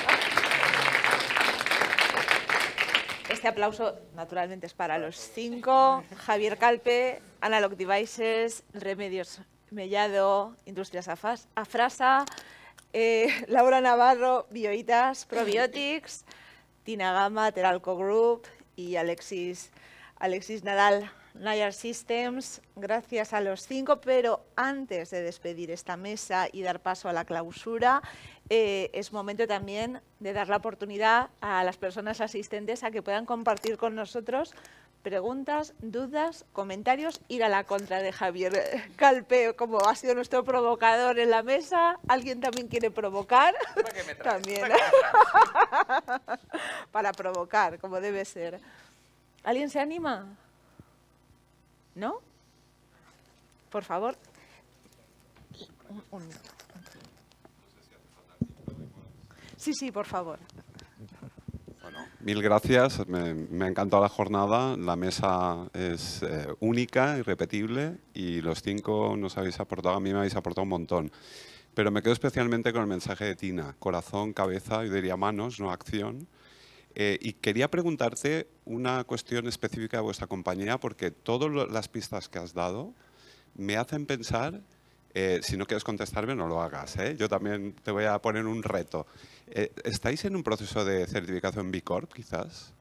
[SPEAKER 1] Este aplauso, naturalmente, es para los cinco. Javier Calpe, Analog Devices, Remedios Mellado, Industrias Afrasa, eh, [LAUGHS] Laura Navarro, Bioitas, Probiotics, [LAUGHS] Tina Gama, Teralco Group y Alexis, Nadal, Nayar Systems. Gracias a los cinco, pero antes de despedir esta mesa y dar paso a la clausura, eh, es momento también de dar la oportunidad a las personas asistentes a que puedan compartir con nosotros preguntas, dudas, comentarios, ir a la contra de Javier Calpeo, como ha sido nuestro provocador en la mesa. ¿Alguien también quiere provocar? también. [LAUGHS] ¿Para, provocar, como debe ser. ¿Alguien se anima? ¿No? Por favor. Sí, sí, por favor
[SPEAKER 11] mil gracias. Me, me, ha encantado la jornada. La mesa es eh, única, irrepetible y los cinco nos habéis aportado, a mí me habéis aportado un montón. Pero me quedo especialmente con el mensaje de Tina, corazón, cabeza, yo diría manos, no acción. Eh, y quería preguntarte una cuestión específica de vuestra compañía, porque todas las pistas que has dado me hacen pensar, eh, si no quieres contestarme, no lo hagas, yo también te voy a poner un reto. Eh, ¿Estáis en un proceso de certificación B Corp, quizás?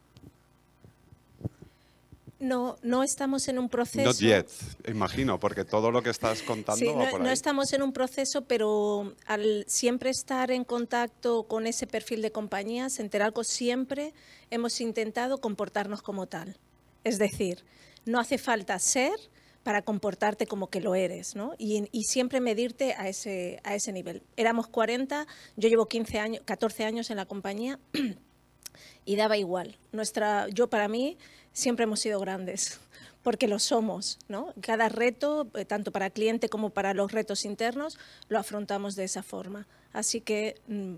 [SPEAKER 10] No, no estamos en un proceso. Not yet,
[SPEAKER 11] imagino, porque todo lo que estás contando. no, no,
[SPEAKER 10] estamos en un proceso, pero al siempre estar en contacto con ese perfil de compañías, en Teralco siempre hemos intentado comportarnos como tal. Es decir, no hace falta ser, para comportarte como que lo eres, ¿no? Y, siempre medirte a ese, a ese nivel. Éramos 40, yo llevo 15 años, 14 años en la compañía [CLEARS THROAT] y daba igual. Nuestra, yo para mí siempre hemos sido grandes [LAUGHS] porque lo somos, ¿no? Cada reto, eh, tanto para cliente como para los retos internos, lo afrontamos de esa forma. Así que mm,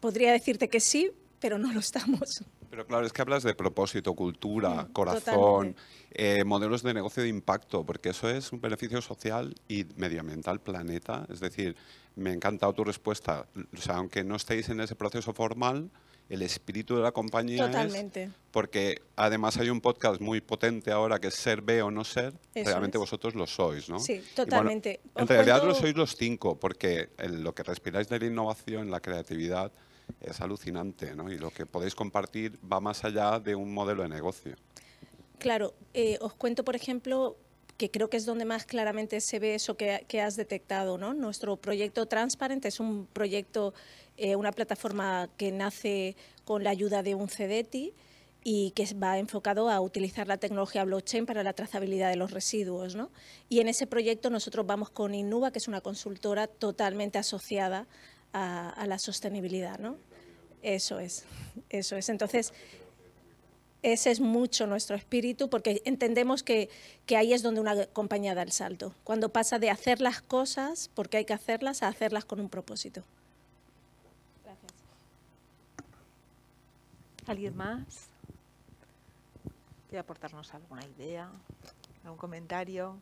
[SPEAKER 10] podría decirte que sí, pero no lo estamos. [LAUGHS]
[SPEAKER 11] Pero claro, es que hablas de propósito, cultura, mm, corazón, eh, modelos de negocio de impacto, porque eso es un beneficio social y medioambiental planeta. Es decir, me ha encantado tu respuesta. sea, aunque no estéis en ese proceso formal, el espíritu de la compañía Totalmente. porque además hay un podcast muy potente ahora que es Ser Ve o No Ser, realmente vosotros lo sois, ¿no? Sí, totalmente. en realidad lo sois los cinco, porque lo que respiráis de la innovación, la creatividad, es alucinante, ¿no? Y lo que podéis compartir va más allá de un modelo de negocio.
[SPEAKER 10] Claro, eh, os cuento, por ejemplo, que creo que es donde más claramente se ve eso que, has detectado, ¿no? Nuestro proyecto Transparent es un proyecto, eh, una plataforma que nace con la ayuda de un CEDETI, y que va enfocado a utilizar la tecnología blockchain para la trazabilidad de los residuos. ¿no? Y en ese proyecto nosotros vamos con Innuba, que es una consultora totalmente asociada a, a la sostenibilidad. ¿no? Eso es, eso es. Entonces, ese es mucho nuestro espíritu porque entendemos que, ahí es donde una compañía da el salto, cuando pasa de hacer las cosas porque hay que hacerlas a hacerlas con un propósito.
[SPEAKER 1] Gracias. ¿Alguien más? ¿Quiere aportarnos alguna idea, algún comentario?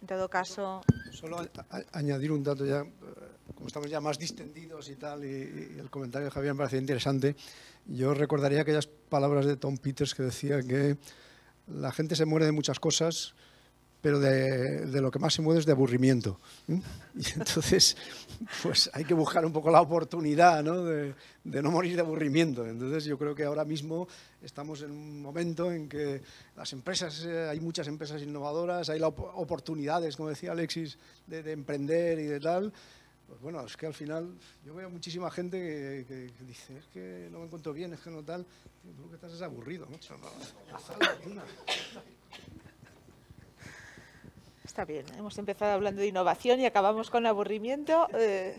[SPEAKER 1] En todo caso... Solo
[SPEAKER 4] añadir un dato ya, eh, como estamos ya más distendidos y tal, y, el comentario de Javier me parecía interesante. Yo recordaría aquellas palabras de Tom Peters que decía que la gente se muere de muchas cosas, pero de, de, lo que más se mueve es de aburrimiento. Y entonces, pues hay que buscar un poco la oportunidad ¿no? De, no morir de aburrimiento. Entonces, yo creo que ahora mismo estamos en un momento en que las empresas, eh, hay muchas empresas innovadoras, hay oportunidades, como decía Alexis, de, emprender y de tal. Pues bueno, es que al final yo veo muchísima gente que, dice, es que no me encuentro bien, es que no tal. Tú estás es aburrido, ¿no? Está bien, ¿eh? hemos
[SPEAKER 1] empezado hablando de innovación y acabamos con aburrimiento. Eh,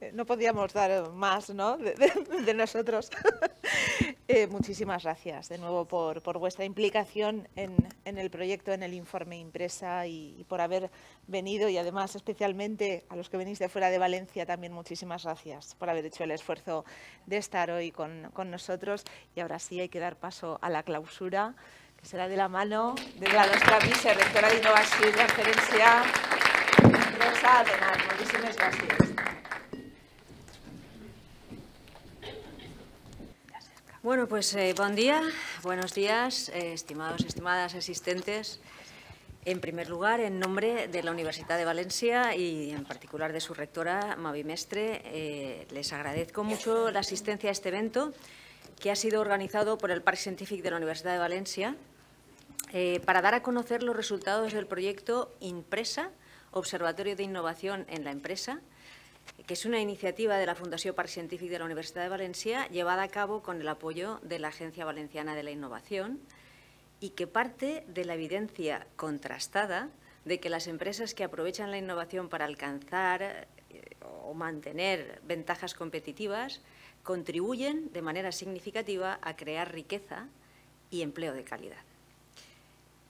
[SPEAKER 1] eh, no podíamos dar más ¿no? de, nosotros. [LAUGHS] muchísimas gracias de nuevo por, vuestra implicación en, el proyecto, en el informe impresa y, por haber venido y además especialmente a los que venís de fuera de Valencia también muchísimas gracias por haber hecho el esfuerzo de estar hoy con, con nosotros. Y ahora sí hay que dar paso a la clausura será de la mano de la vice-rectora de innovación y referencia, Rosa Adenal.
[SPEAKER 12] Muchísimas gracias. Bueno, pues eh, buen día, buenos días, eh, estimados, estimadas asistentes. En primer lugar, en nombre de la Universidad de Valencia y en particular de su rectora, Mavi Mestre, eh, les agradezco mucho la asistencia a este evento que ha sido organizado por el Parque Científico de la Universidad de Valencia eh, para dar a conocer los resultados del proyecto Impresa, Observatorio de Innovación en la Empresa, que es una iniciativa de la Fundación Parque Científico de la Universidad de Valencia llevada a cabo con el apoyo de la Agencia Valenciana de la Innovación y que parte de la evidencia contrastada de que las empresas que aprovechan la innovación para alcanzar eh, o mantener ventajas competitivas contribuyen de manera significativa a crear riqueza y empleo de calidad.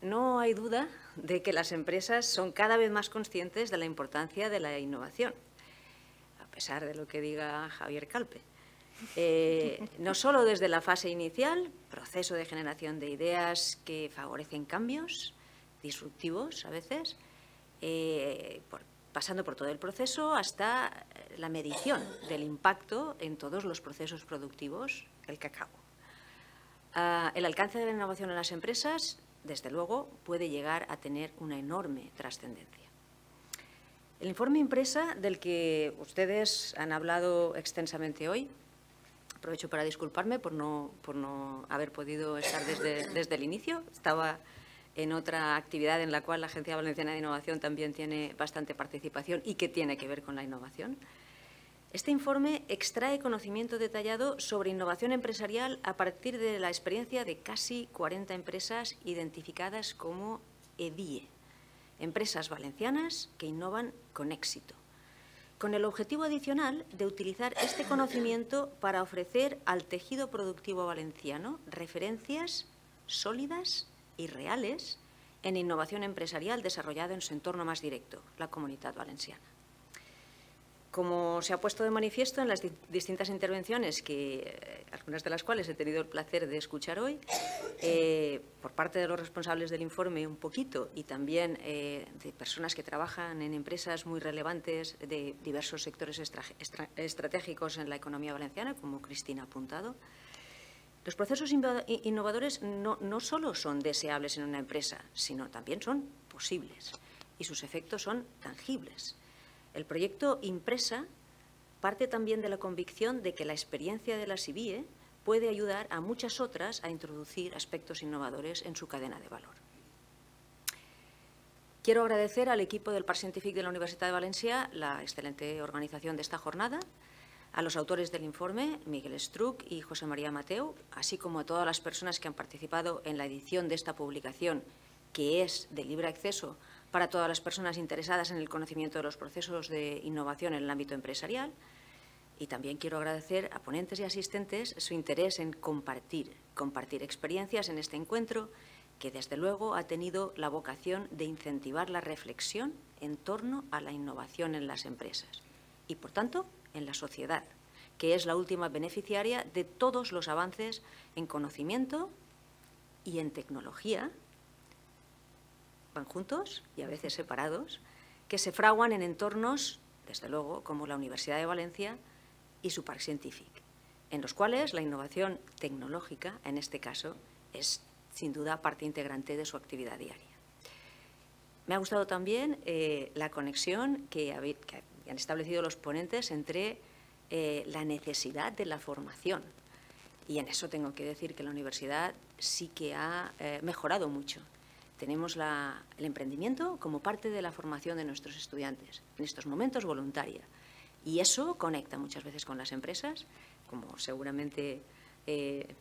[SPEAKER 12] No hay duda de que las empresas son cada vez más conscientes de la importancia de la innovación, a pesar de lo que diga Javier Calpe. Eh, no solo desde la fase inicial, proceso de generación de ideas que favorecen cambios, disruptivos a veces, eh, pasando por todo el proceso hasta la medición del impacto en todos los procesos productivos el cacao. Ah, el alcance de la innovación en las empresas desde luego, puede llegar a tener una enorme trascendencia. El informe impresa del que ustedes han hablado extensamente hoy, aprovecho para disculparme por no, haber podido estar desde el inicio, estaba en otra actividad en la cual la Agencia Valenciana de Innovación también tiene bastante participación y que tiene que ver con la innovación. Este informe extrae conocimiento detallado sobre innovación empresarial a partir de la experiencia de casi 40 empresas identificadas como EDIE, e, empresas valencianas que innovan con éxito, con el objetivo adicional de utilizar este conocimiento para ofrecer al tejido productivo valenciano referencias sólidas y reales en innovación empresarial desarrollada en su entorno más directo, la comunidad valenciana. Como se ha puesto de manifiesto en las distintas intervenciones, que, eh, algunas de las cuales he tenido el placer de escuchar hoy, eh, por parte de los responsables del informe un poquito y también eh, de personas que trabajan en empresas muy relevantes de diversos sectores estratégicos en la economía valenciana, como Cristina ha apuntado, los procesos innovadores no solo son deseables en una empresa, sino también son posibles y sus efectos son tangibles el proyecto Impresa parte también de la convicción de que la experiencia de la SIBIE puede ayudar a muchas otras a introducir aspectos innovadores en su cadena de valor. Quiero agradecer al equipo del Parc Scientific de la Universidad de Valencia la excelente organización de esta jornada, a los autores del informe, Miguel Struck y José María Mateo, así como a todas las personas que han participado en la edición de esta publicación, que es de libre acceso para todas las personas interesadas en el conocimiento de los procesos de innovación en el ámbito empresarial. Y también quiero agradecer a ponentes y asistentes su interés en compartir, compartir experiencias en este encuentro que desde luego ha tenido la vocación de incentivar la reflexión en torno a la innovación en las empresas y, por tanto, en la sociedad, que es la última beneficiaria de todos los avances en conocimiento y en tecnología juntos y a veces separados, que se fraguan en entornos, desde luego, como la Universidad de Valencia y su Parc Scientific, en los cuales la innovación tecnológica, en este caso, es sin duda parte integrante de su actividad diaria. Me ha gustado también eh, la conexión que, han establecido los ponentes entre eh, la necesidad de la formación. Y en eso tengo que decir que la universidad sí que ha eh, mejorado mucho tenemos el emprendimiento como parte de la formación de nuestros estudiantes, en estos momentos voluntaria. Y eso conecta muchas veces con las empresas, como seguramente eh,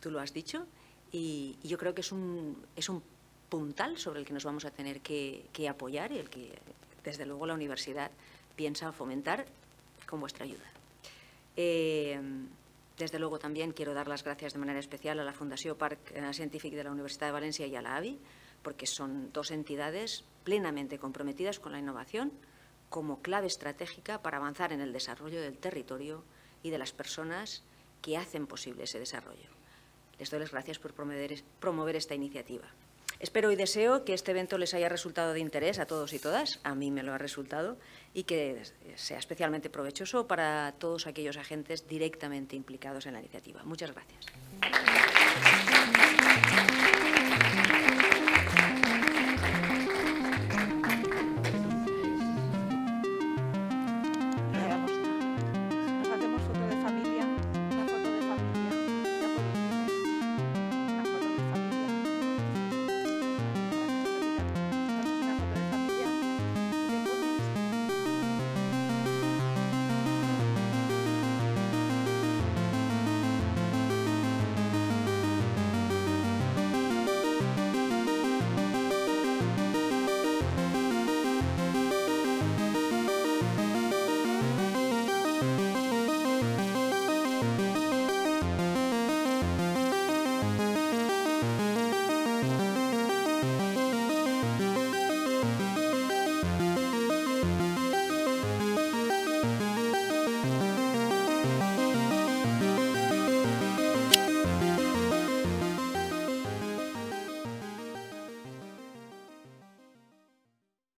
[SPEAKER 12] tú lo has dicho, y, yo creo que es un, es un puntal sobre el que nos vamos a tener que, apoyar y el que, desde luego, la universidad piensa fomentar con vuestra ayuda. Eh, desde luego también quiero dar las gracias de manera especial a la Fundación Park Scientific eh, de la Universidad de Valencia y a la AVI, porque son dos entidades plenamente comprometidas con la innovación como clave estratégica para avanzar en el desarrollo del territorio y de las personas que hacen posible ese desarrollo. Les doy las gracias por promover esta iniciativa. Espero y deseo que este evento les haya resultado de interés a todos y todas, a mí me lo ha resultado, y que sea especialmente provechoso para todos aquellos agentes directamente implicados en la iniciativa. Muchas gracias.